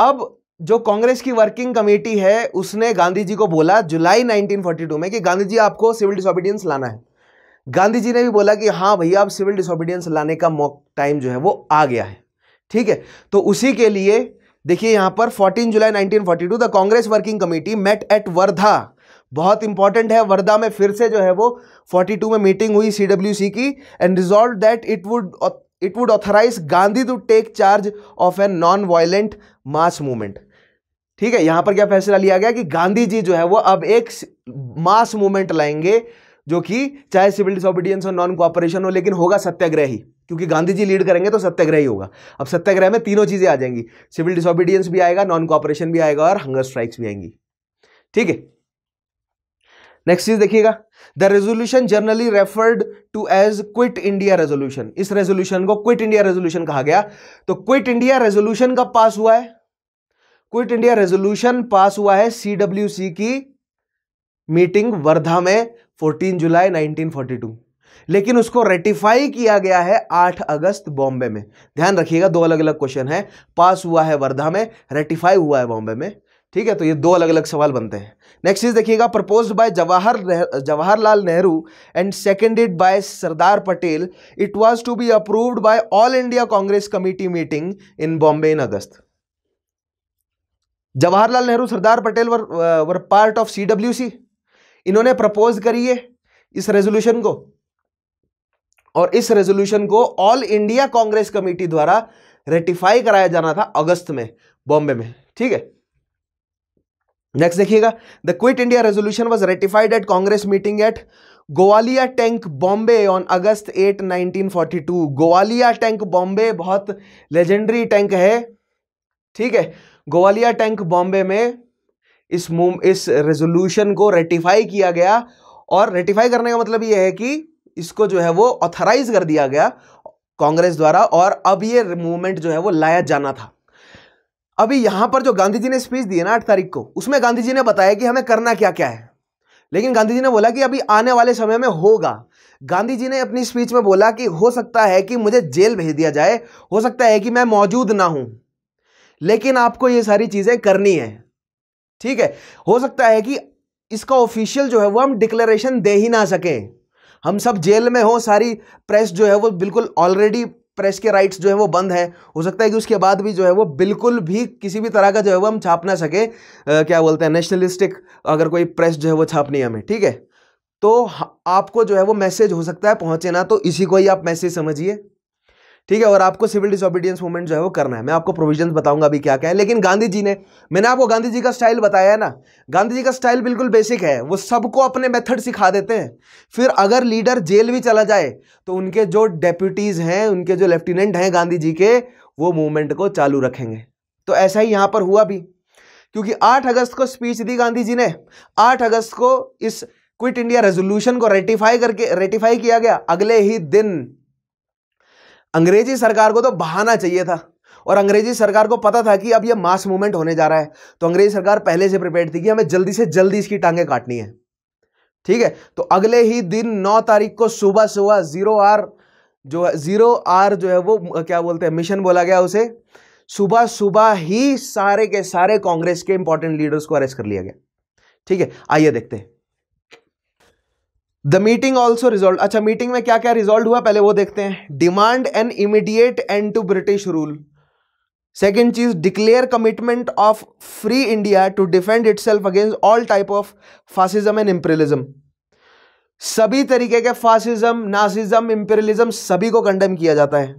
अब जो कांग्रेस की वर्किंग कमेटी है उसने गांधी जी को बोला जुलाई 1942 में कि गांधी जी आपको सिविल डिसोबीडियंस लाना है गांधी जी ने भी बोला कि हाँ भैया अब सिविल डिसोबीडियंस लाने का टाइम जो है वो आ गया है ठीक है तो उसी के लिए देखिए यहाँ पर 14 July 1942 the Congress working committee met at Wardha बहुत इंपॉर्टेंट है वर्धा में फिर से जो है वो 42 में मीटिंग हुई सी की and resolve that it would it would authorize Gandhi to take charge of an non violent mass movement ठीक है यहां पर क्या फैसला लिया गया कि गांधी जी जो है वो अब एक मास मूवमेंट लाएंगे जो कि चाहे सिविल डिसोबिडियंस और नॉन कॉपरेशन हो लेकिन होगा सत्याग्रह ही क्योंकि गांधी जी लीड करेंगे तो सत्याग्रह ही होगा अब सत्याग्रह में तीनों चीजें आ जाएंगी सिविल डिसोबिडियंस भी आएगा नॉन कॉपरेशन भी आएगा और हंगर स्ट्राइक्स भी आएंगी ठीक है नेक्स्ट चीज देखिएगा the resolution generally referred to as quit India resolution इस रेजोल्यूशन को क्विट इंडिया रेजोल्यूशन कहा गया तो क्विट इंडिया रेजोल्यूशन कब पास हुआ है क्विट इंडिया रेजोल्यूशन पास हुआ है सीडब्ल्यूसी की मीटिंग वर्धा में 14 जुलाई 1942 लेकिन उसको रेटिफाई किया गया है 8 अगस्त बॉम्बे में ध्यान रखिएगा दो अलग अलग क्वेश्चन है पास हुआ है वर्धा में रेटिफाई हुआ है बॉम्बे में ठीक है तो ये दो अलग अलग सवाल बनते हैं नेक्स्ट चीज देखिएगा propose by Jawahar Jawaharlal Nehru and seconded by Sardar Patel it was to be approved by all India Congress committee meeting in Bombay in August Jawaharlal Nehru Sardar Patel were were part of C इन्होंने प्रपोज करी है इस रेजोल्यूशन को और इस रेजोल्यूशन को ऑल इंडिया कांग्रेस कमेटी द्वारा रेटिफाई कराया जाना था अगस्त में बॉम्बे में ठीक है नेक्स्ट देखिएगा the quit India resolution was ratified at Congress meeting at Gowalia tank Bombay on August 8 1942 Gowalia tank Bombay बहुत लेजेंडरी टैंक है ठीक है ग्वालिया टैंक बॉम्बे में इस मूव इस रेजोल्यूशन को रेटिफाई किया गया और रेटिफाई करने का मतलब यह है कि इसको जो है वो ऑथराइज कर दिया गया कांग्रेस द्वारा और अब ये मूवमेंट जो है वो लाया जाना था अभी यहां पर जो गांधी जी ने स्पीच दी है ना आठ तारीख को उसमें गांधी जी ने बताया कि हमें करना क्या क्या है लेकिन गांधी जी ने बोला कि अभी आने वाले समय में होगा गांधी जी ने अपनी स्पीच में बोला कि हो सकता है कि मुझे जेल भेज दिया जाए हो सकता है कि मैं मौजूद ना हूं लेकिन आपको ये सारी चीज़ें करनी है ठीक है हो सकता है कि इसका ऑफिशियल जो है वो हम डिक्लेरेशन दे ही ना सकें हम सब जेल में हो सारी प्रेस जो है वो बिल्कुल ऑलरेडी प्रेस के राइट्स जो है वो बंद है हो सकता है कि उसके बाद भी जो है वो बिल्कुल भी किसी भी तरह का जो है वो हम छाप ना सके आ, क्या बोलते हैं नेशनलिस्टिक अगर कोई प्रेस जो है वो छापनी है हमें ठीक है तो आपको जो है वो मैसेज हो सकता है पहुंचे ना तो इसी को ही आप मैसेज समझिए ठीक है और आपको सिविल डिसोबीडियंस मूवमेंट जो है वो करना है मैं आपको प्रोविजन बताऊंगा अभी क्या क्या है लेकिन गांधी जी ने मैंने आपको गांधी जी का स्टाइल बताया है ना गांधी जी का स्टाइल बिल्कुल बेसिक है वो सबको अपने मेथड सिखा देते हैं फिर अगर लीडर जेल भी चला जाए तो उनके जो डेप्यूटीज़ हैं उनके जो लेफ्टिनेंट हैं गांधी जी के वो मूवमेंट को चालू रखेंगे तो ऐसा ही यहाँ पर हुआ भी क्योंकि आठ अगस्त को स्पीच दी गांधी जी ने आठ अगस्त को इस क्विट इंडिया रेजोल्यूशन को रेटिफाई करके रेटिफाई किया गया अगले ही दिन अंग्रेजी सरकार को तो बहाना चाहिए था और अंग्रेजी सरकार को पता था कि अब ये मास मूवमेंट होने जा रहा है तो अंग्रेजी सरकार पहले से प्रिपेयर थी कि हमें जल्दी से जल्दी इसकी टांगे काटनी है ठीक है तो अगले ही दिन नौ तारीख को सुबह सुबह जीरो आर जो है जीरो आर जो है वो क्या बोलते हैं मिशन बोला गया उसे सुबह सुबह ही सारे के सारे कांग्रेस के इंपॉर्टेंट लीडर्स को अरेस्ट कर लिया गया ठीक है आइए देखते हैं द मीटिंग ऑल्सो रिजोल्व अच्छा मीटिंग में क्या क्या रिजोल्व हुआ पहले वो देखते हैं demand an immediate end to British rule second चीज declare commitment of free India to defend itself against all type of fascism and imperialism सभी तरीके के फासिज्म नासिज्म इंपेरियलिज्म सभी को कंडेम किया जाता है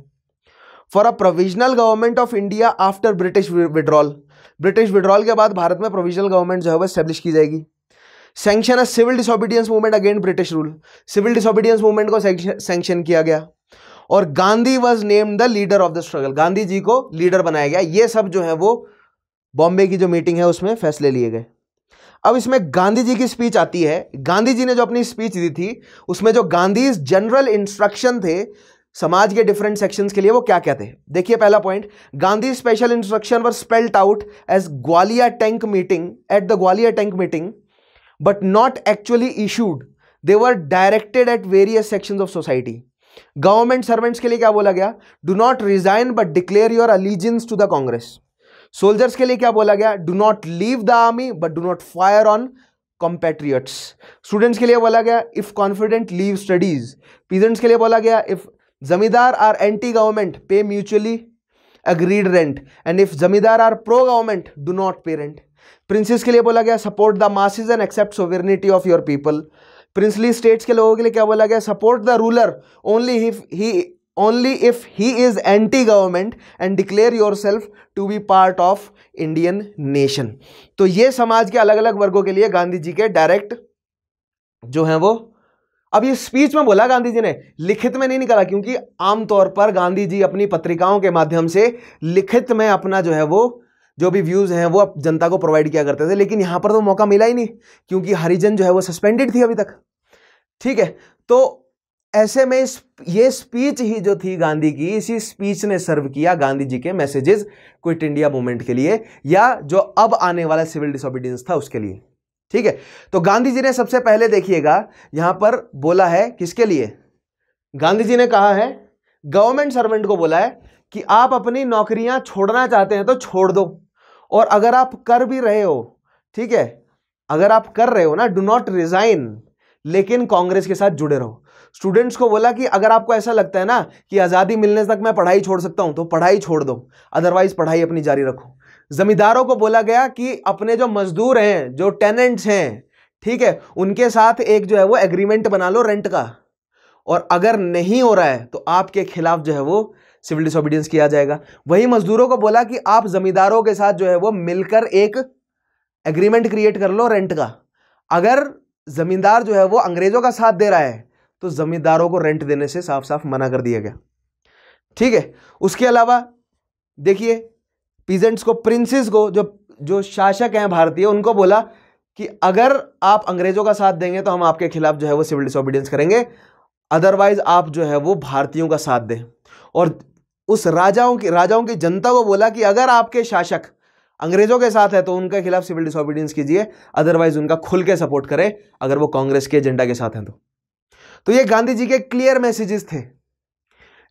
for a provisional government of India after British withdrawal British withdrawal के बाद भारत में प्रोविजनल गवर्नमेंट जो है वो स्टैब्लिश की जाएगी सेंक्शन है civil disobedience movement against British rule civil disobedience movement को सेंक्शन किया गया और Gandhi was name the leader of the struggle Gandhi ji को लीडर बनाया गया ये सब जो है वो बॉम्बे की जो मीटिंग है उसमें फैसले लिए गए अब इसमें गांधी जी की स्पीच आती है गांधी जी ने जो अपनी स्पीच दी थी उसमें जो गांधी जनरल इंस्ट्रक्शन थे समाज के डिफरेंट सेक्शंस के लिए वो क्या कहते हैं देखिए पहला point Gandhi special instruction were spelt out as Gowalia tank meeting at the Gowalia tank meeting but not actually issued. They were directed at various sections of society. Government servants ke liye kya bola gaya? Do not resign but declare your allegiance to the Congress. Soldiers ke liye kya bola gaya? Do not leave the army but do not fire on compatriots. Students ke liye bola gaya? If confident, leave studies. Peasants ke liye bola gaya? If zamidar are anti-government, pay mutually agreed rent. And if zamidar are pro-government, do not pay rent. Princes के लिए बोला गया support the masses and accept sovereignty of your people princely states के लोगों के लिए क्या बोला गया support the ruler only if he only if he is anti government and declare yourself to be part of Indian nation तो ये समाज के अलग अलग वर्गों के लिए गांधी जी के डायरेक्ट जो हैं वो अब ये स्पीच में बोला गांधी जी ने लिखित में नहीं निकाला क्योंकि आमतौर पर गांधी जी अपनी पत्रिकाओं के माध्यम से लिखित में अपना जो है वो जो भी व्यूज़ हैं वो अब जनता को प्रोवाइड किया करते थे लेकिन यहां पर तो मौका मिला ही नहीं क्योंकि हरिजन जो है वो सस्पेंडेड थी अभी तक ठीक है तो ऐसे में इस ये स्पीच ही जो थी गांधी की इसी स्पीच ने सर्व किया गांधी जी के मैसेजेस क्विट इंडिया मूवमेंट के लिए या जो अब आने वाला सिविल डिसोबिडियंस था उसके लिए ठीक है तो गांधी जी ने सबसे पहले देखिएगा यहां पर बोला है किसके लिए गांधी जी ने कहा है गवर्नमेंट सर्वेंट को बोला है कि आप अपनी नौकरियां छोड़ना चाहते हैं तो छोड़ दो और अगर आप कर भी रहे हो ठीक है अगर आप कर रहे हो ना डू नॉट रिजाइन लेकिन कांग्रेस के साथ जुड़े रहो स्टूडेंट्स को बोला कि अगर आपको ऐसा लगता है ना कि आज़ादी मिलने तक मैं पढ़ाई छोड़ सकता हूं तो पढ़ाई छोड़ दो अदरवाइज पढ़ाई अपनी जारी रखो जमींदारों को बोला गया कि अपने जो मजदूर हैं जो टेनेंट्स हैं ठीक है उनके साथ एक जो है वो एग्रीमेंट बना लो रेंट का और अगर नहीं हो रहा है तो आपके खिलाफ जो है वो सिविल डिसोबीडियंस किया जाएगा वही मजदूरों को बोला कि आप जमींदारों के साथ जो है वो मिलकर एक एग्रीमेंट क्रिएट कर लो रेंट का अगर जमींदार जो है वो अंग्रेजों का साथ दे रहा है तो जमींदारों को रेंट देने से साफ साफ मना कर दिया गया ठीक है उसके अलावा देखिए पीजेंट्स को प्रिंसेस को जो जो शासक हैं भारतीय है, उनको बोला कि अगर आप अंग्रेजों का साथ देंगे तो हम आपके खिलाफ जो है वो सिविल डिसोबीडियंस करेंगे अदरवाइज आप जो है वो भारतीयों का साथ दें और उस राजाओं की राजाओं की जनता को बोला कि अगर आपके शासक अंग्रेजों के साथ है तो उनके खिलाफ सिविल डिसोबीडियंस कीजिए अदरवाइज उनका खुल के सपोर्ट करें अगर वो कांग्रेस के एजेंडा के साथ हैं तो तो ये गांधी जी के क्लियर मैसेजेस थे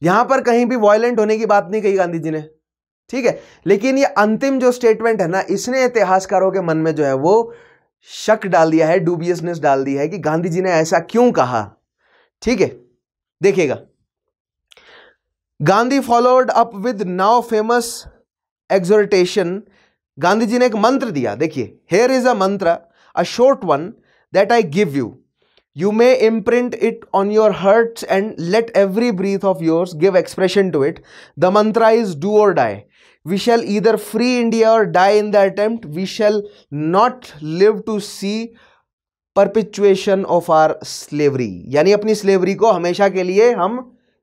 यहां पर कहीं भी वॉयलेंट होने की बात नहीं कही गांधी जी ने ठीक है लेकिन ये अंतिम जो स्टेटमेंट है ना इसने इतिहासकारों के मन में जो है वो शक डाल दिया है डूबियसनेस डाल दी है कि गांधी जी ने ऐसा क्यों कहा ठीक है देखिएगा Gandhi followed up with now famous exhortation Gandhi ji ने एक मंत्र दिया देखिए here is a mantra a short one that I give you you may imprint it on your hearts and let every breath of yours give expression to it the mantra is do or die we shall either free India or die in the attempt we shall not live to see perpetuation of are slavery यानी अपनी slavery को हमेशा के लिए हम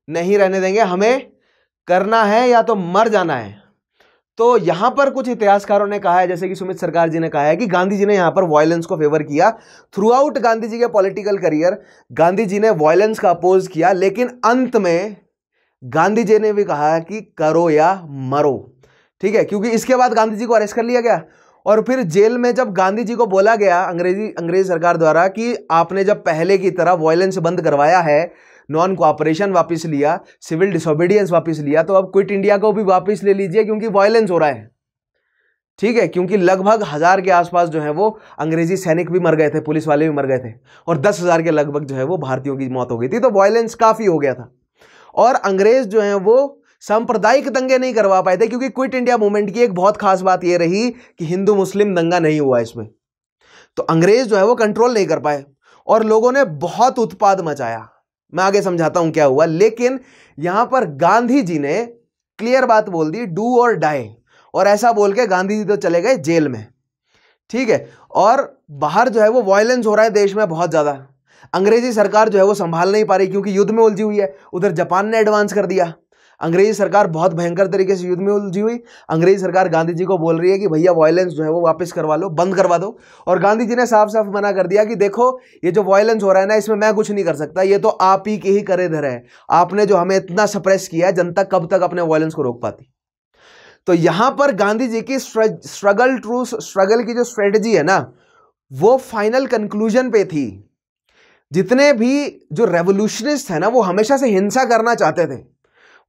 नहीं रहने देंगे हमें करना है या तो मर जाना है तो यहां पर कुछ इतिहासकारों ने कहा है जैसे कि सुमित सरकार जी ने कहा है कि गांधी जी ने यहां पर वायलेंस को फेवर किया थ्रू आउट गांधी जी के पॉलिटिकल करियर गांधी जी ने वायलेंस का अपोज किया लेकिन अंत में गांधी जी ने भी कहा कि करो या मरो ठीक है क्योंकि इसके बाद गांधी जी को अरेस्ट कर लिया गया और फिर जेल में जब गांधी जी को बोला गया अंग्रेजी अंग्रेज सरकार द्वारा कि आपने जब पहले की तरह वायलेंस बंद करवाया है नॉन कोऑपरेशन वापस लिया सिविल डिसोबीडियंस वापस लिया तो अब क्विट इंडिया को भी वापस ले लीजिए क्योंकि वायलेंस हो रहा है ठीक है क्योंकि लगभग हज़ार के आसपास जो है वो अंग्रेजी सैनिक भी मर गए थे पुलिस वाले भी मर गए थे और दस हज़ार के लगभग जो है वो भारतीयों की मौत हो गई थी तो वायलेंस काफ़ी हो गया था और अंग्रेज जो है वो सांप्रदायिक दंगे नहीं करवा पाए थे क्योंकि क्विट इंडिया मूवमेंट की एक बहुत खास बात यह रही कि हिंदू मुस्लिम दंगा नहीं हुआ इसमें तो अंग्रेज जो है वो कंट्रोल नहीं कर पाए और लोगों ने बहुत उत्पाद मचाया मैं आगे समझाता हूं क्या हुआ लेकिन यहां पर गांधी जी ने क्लियर बात बोल दी डू और डाई और ऐसा बोल के गांधी जी तो चले गए जेल में ठीक है और बाहर जो है वो वायलेंस हो रहा है देश में बहुत ज़्यादा अंग्रेजी सरकार जो है वो संभाल नहीं पा रही क्योंकि युद्ध में उलझी हुई है उधर जापान ने एडवांस कर दिया अंग्रेजी सरकार बहुत भयंकर तरीके से युद्ध में उलझी हुई अंग्रेजी सरकार गांधी जी को बोल रही है कि भैया वायलेंस जो है वो वापस करवा लो बंद करवा दो और गांधी जी ने साफ साफ मना कर दिया कि देखो ये जो वायलेंस हो रहा है ना इसमें मैं कुछ नहीं कर सकता ये तो आप ही के ही करे धरे है आपने जो हमें इतना सप्रेस किया है जनता कब तक अपने वायलेंस को रोक पाती तो यहां पर गांधी जी की स्ट्रगल ट्रू स्ट्रगल की जो स्ट्रेटजी है ना वो फाइनल कंक्लूजन पे थी जितने भी जो रेवोल्यूशनिस्ट है ना वो हमेशा से हिंसा करना चाहते थे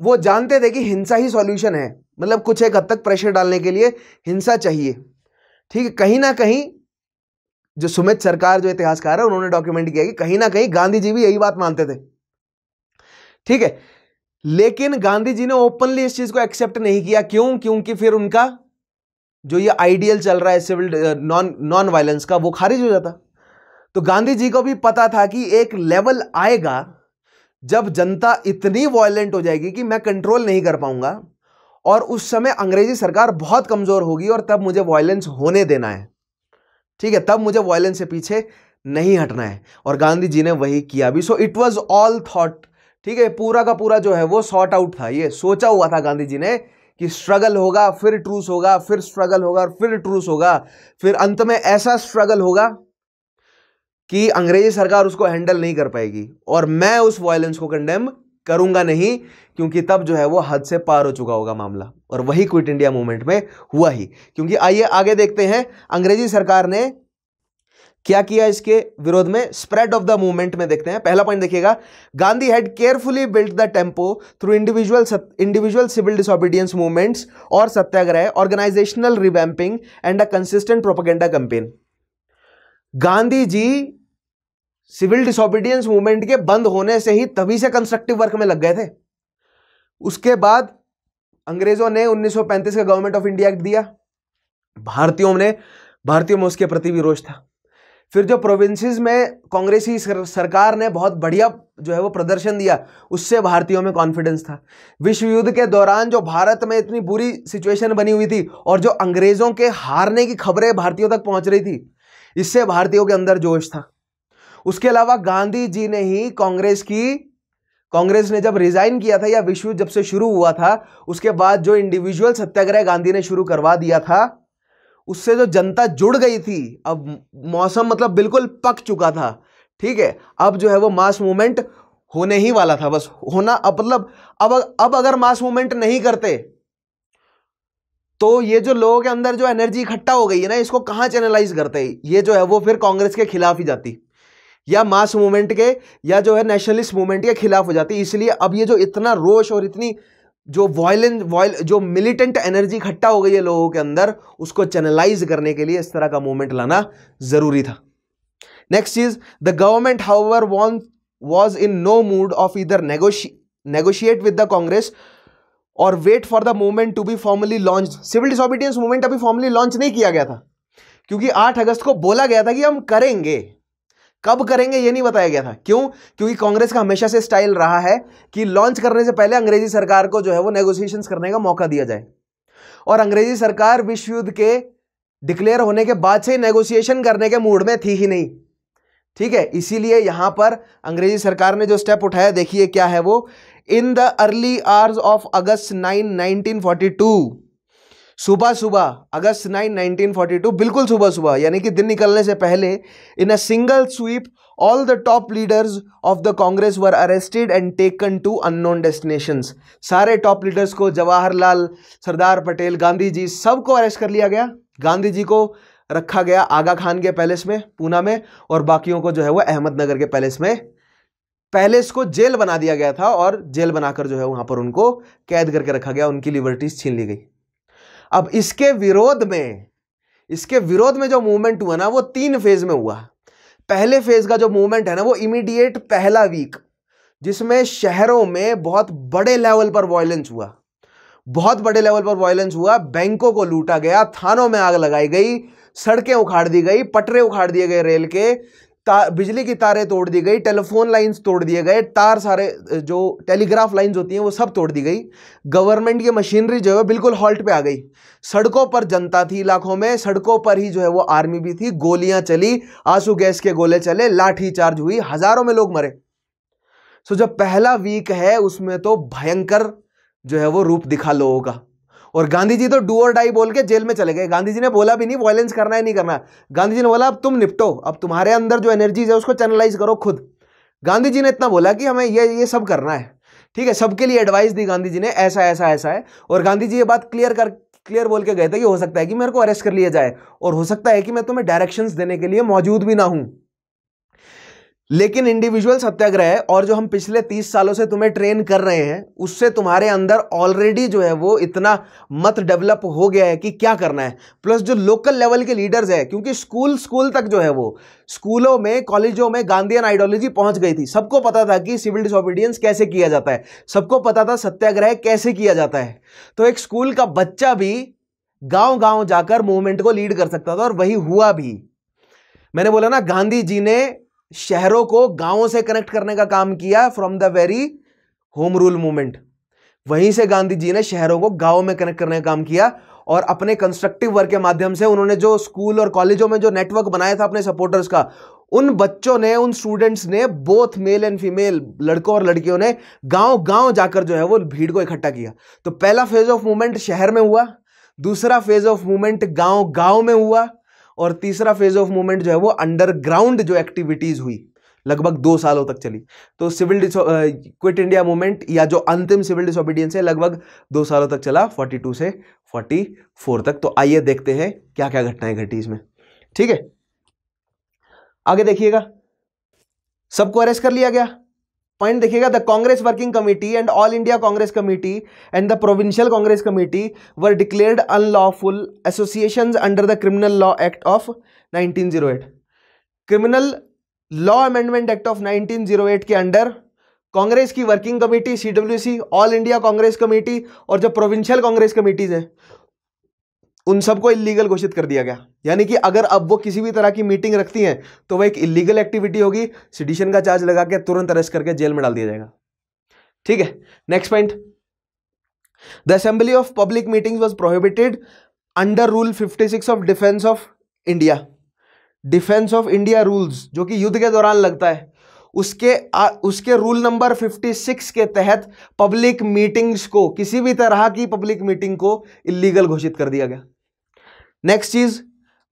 वो जानते थे कि हिंसा ही सॉल्यूशन है मतलब कुछ एक हद तक प्रेशर डालने के लिए हिंसा चाहिए ठीक है कहीं ना कहीं जो सुमित सरकार जो इतिहासकार है उन्होंने डॉक्यूमेंट किया कि कहीं ना कहीं गांधी जी भी यही बात मानते थे ठीक है लेकिन गांधी जी ने ओपनली इस चीज़ को एक्सेप्ट नहीं किया क्यों क्योंकि फिर उनका जो ये आइडियल चल रहा है सिविल नॉन नॉन वायलेंस का वो खारिज हो जाता तो गांधी जी को भी पता था कि एक लेवल आएगा जब जनता इतनी वॉयलेंट हो जाएगी कि मैं कंट्रोल नहीं कर पाऊंगा और उस समय अंग्रेजी सरकार बहुत कमज़ोर होगी और तब मुझे वॉयलेंस होने देना है ठीक है तब मुझे वायलेंस से पीछे नहीं हटना है और गांधी जी ने वही किया भी so it was all thought ठीक है पूरा का पूरा जो है वो सॉर्ट आउट था ये सोचा हुआ था गांधी जी ने कि स्ट्रगल होगा फिर ट्रूस होगा फिर स्ट्रगल होगा और फिर ट्रूस होगा फिर अंत में ऐसा स्ट्रगल होगा कि अंग्रेजी सरकार उसको हैंडल नहीं कर पाएगी और मैं उस वायलेंस को कंडेम करूंगा नहीं क्योंकि तब जो है वो हद से पार हो चुका होगा मामला और वही क्विट इंडिया मूवमेंट में हुआ ही क्योंकि आइए आगे देखते हैं अंग्रेजी सरकार ने क्या किया इसके विरोध में स्प्रेड ऑफ द मूवमेंट में देखते हैं पहला पॉइंट देखिएगा Gandhi had carefully built the tempo through individual individual civil disobedience movements or satyagraha organisational revamping and a consistent propaganda campaign Gandhi ji civil disobedience movement के बंद होने से ही तभी से कंस्ट्रक्टिव वर्क में लग गए थे उसके बाद अंग्रेजों ने 1935 का गवर्नमेंट ऑफ इंडिया एक्ट दिया भारतीयों ने भारतीयों में उसके प्रति विरोध था फिर जो प्रोविंसेस में कांग्रेसी सरकार ने बहुत बढ़िया जो है वो प्रदर्शन दिया उससे भारतीयों में कॉन्फिडेंस था विश्व युद्ध के दौरान जो भारत में इतनी बुरी सिचुएशन बनी हुई थी और जो अंग्रेजों के हारने की खबरें भारतीयों तक पहुंच रही थी इससे भारतीयों के अंदर जोश था उसके अलावा गांधी जी ने ही कांग्रेस की कांग्रेस ने जब रिजाइन किया था या विश्व जब से शुरू हुआ था उसके बाद जो इंडिविजुअल सत्याग्रह गांधी ने शुरू करवा दिया था उससे जो जनता जुड़ गई थी अब मौसम मतलब बिल्कुल पक चुका था ठीक है अब जो है वो मास मूवमेंट होने ही वाला था बस होना अब मतलब अब अब अगर मास मूवमेंट नहीं करते तो ये जो लोगों के अंदर जो एनर्जी इकट्ठा हो गई है ना इसको कहाँ चैनलाइज करते हैं ये जो है वो फिर कांग्रेस के खिलाफ ही जाती या मास मूवमेंट के या जो है नेशनलिस्ट मूवमेंट के खिलाफ हो जाती इसलिए अब ये जो इतना रोश और इतनी जो वॉयलेंस वॉयल जो मिलिटेंट एनर्जी इकट्ठा हो गई है लोगों के अंदर उसको चैनलाइज करने के लिए इस तरह का मूवमेंट लाना ज़रूरी था नेक्स्ट चीज़ the government however want was in no mood of इधर नेगोशिएट विद द कांग्रेस और wait for the movement to be formally launch civil disobedience movement अभी फॉर्मली लॉन्च नहीं किया गया था क्योंकि 8 अगस्त को बोला गया था कि हम करेंगे कब करेंगे ये नहीं बताया गया था क्यों क्योंकि कांग्रेस का हमेशा से स्टाइल रहा है कि लॉन्च करने से पहले अंग्रेजी सरकार को जो है वो नेगोशिएशन करने का मौका दिया जाए और अंग्रेजी सरकार विश्व युद्ध के डिक्लेयर होने के बाद से नेगोशिएशन करने के मूड में थी ही नहीं ठीक है इसीलिए यहां पर अंग्रेजी सरकार ने जो स्टेप उठाया देखिए क्या है वो in the early hours of August nine to सुबह सुबह अगस्त नाइन टू बिल्कुल सुबह सुबह यानी कि दिन निकलने से पहले in a single sweep all the top leaders of the Congress were arrested and taken to unknown destinations सारे टॉप लीडर्स को जवाहरलाल सरदार पटेल गांधी जी सबको अरेस्ट कर लिया गया गांधी जी को रखा गया आगा खान के पैलेस में पूना में और बाकियों को जो है वो अहमदनगर के पैलेस में पहले इसको जेल बना दिया गया था और जेल बनाकर जो है वहां पर उनको कैद करके रखा गया उनकी लिबर्टीज छीन ली गई अब इसके विरोध में इसके विरोध में जो मूवमेंट हुआ ना वो तीन फेज में हुआ पहले फेज का जो मूवमेंट है ना वो इमीडिएट पहला वीक जिसमें शहरों में बहुत बड़े लेवल पर वॉयलेंस हुआ बहुत बड़े लेवल पर वॉयलेंस हुआ बैंकों को लूटा गया थानों में आग लगाई गई सड़कें उखाड़ दी गई पटरे उखाड़ दिए गए रेल के बिजली की तारें तोड़ दी गई टेलीफोन लाइंस तोड़ दिए गए तार सारे जो टेलीग्राफ लाइंस होती हैं वो सब तोड़ दी गई गवर्नमेंट की मशीनरी जो है बिल्कुल हॉल्ट पे आ गई सड़कों पर जनता थी इलाकों में सड़कों पर ही जो है वो आर्मी भी थी गोलियां चली आंसू गैस के गोले चले लाठी चार्ज हुई हजारों में लोग मरे सो जब पहला वीक है उसमें तो भयंकर जो है वो रूप दिखा लोगों का और गांधी जी तो डू और डाई बोल के जेल में चले गए गांधी जी ने बोला भी नहीं वॉयलेंस करना है नहीं करना गांधी जी ने बोला अब तुम निपटो अब तुम्हारे अंदर जो एनर्जीज है उसको चैनलाइज करो खुद गांधी जी ने इतना बोला कि हमें ये ये सब करना है ठीक है सबके लिए एडवाइस दी गांधी जी ने ऐसा ऐसा ऐसा है और गांधी जी ये बात क्लियर कर क्लियर बोल के गए थे कि हो सकता है कि मेरे को अरेस्ट कर लिया जाए और हो सकता है कि मैं तुम्हें डायरेक्शंस देने के लिए मौजूद भी ना हूँ लेकिन इंडिविजुअल सत्याग्रह और जो हम पिछले तीस सालों से तुम्हें ट्रेन कर रहे हैं उससे तुम्हारे अंदर ऑलरेडी जो है वो इतना मत डेवलप हो गया है कि क्या करना है प्लस जो लोकल लेवल के लीडर्स हैं क्योंकि स्कूल स्कूल तक जो है वो स्कूलों में कॉलेजों में गांधीयन आइडियोलॉजी पहुंच गई थी सबको पता था कि सिविल डिसोबीडियंस कैसे किया जाता है सबको पता था सत्याग्रह कैसे किया जाता है तो एक स्कूल का बच्चा भी गाँव गाँव जाकर मूवमेंट को लीड कर सकता था और वही हुआ भी मैंने बोला ना गांधी जी ने शहरों को गांवों से कनेक्ट करने का काम किया from the very home rule movement वहीं से गांधी जी ने शहरों को गांव में कनेक्ट करने का काम किया और अपने कंस्ट्रक्टिव वर्क के माध्यम से उन्होंने जो स्कूल और कॉलेजों में जो नेटवर्क बनाया था अपने सपोर्टर्स का उन बच्चों ने उन स्टूडेंट्स ने बोथ मेल एंड फीमेल लड़कों और लड़कियों ने गांव गांव जाकर जो है वो भीड़ को इकट्ठा किया तो पहला फेज ऑफ मूवमेंट शहर में हुआ दूसरा फेज ऑफ मूवमेंट गांव गांव में हुआ और तीसरा फेज ऑफ मूवमेंट जो है वो अंडरग्राउंड जो एक्टिविटीज़ हुई लगभग दो सालों तक चली तो सिविल क्विट इंडिया मूवमेंट या जो अंतिम सिविल डिसोबीडियंस है लगभग दो सालों तक चला 42 से 44 तक तो आइए देखते हैं क्या क्या घटनाएं घटी इसमें ठीक है आगे देखिएगा सबको अरेस्ट कर लिया गया पॉइंट देखिएगा the Congress working committee and all India Congress committee and the provincial Congress committee were declared unlawful association under the criminal law act of 1908 criminal law amendment act of 1908 के अंडर कांग्रेस की working committee see all India Congress committee और जो provincial Congress committees हैं उन सबको illegal घोषित कर दिया गया यानी कि अगर अब वो किसी भी तरह की मीटिंग रखती हैं तो वह एक इलीगल एक्टिविटी होगी सिडिशन का चार्ज लगा के तुरंत अरेस्ट करके जेल में डाल दिया जाएगा ठीक है next point the assembly of public meeting was prohibited under rule six of defence of India defence of India rules जो कि युद्ध के दौरान लगता है उसके आ, उसके रूल नंबर 56 के तहत पब्लिक मीटिंग्स को किसी भी तरह की पब्लिक मीटिंग को इलीगल घोषित कर दिया गया नेक्स्ट चीज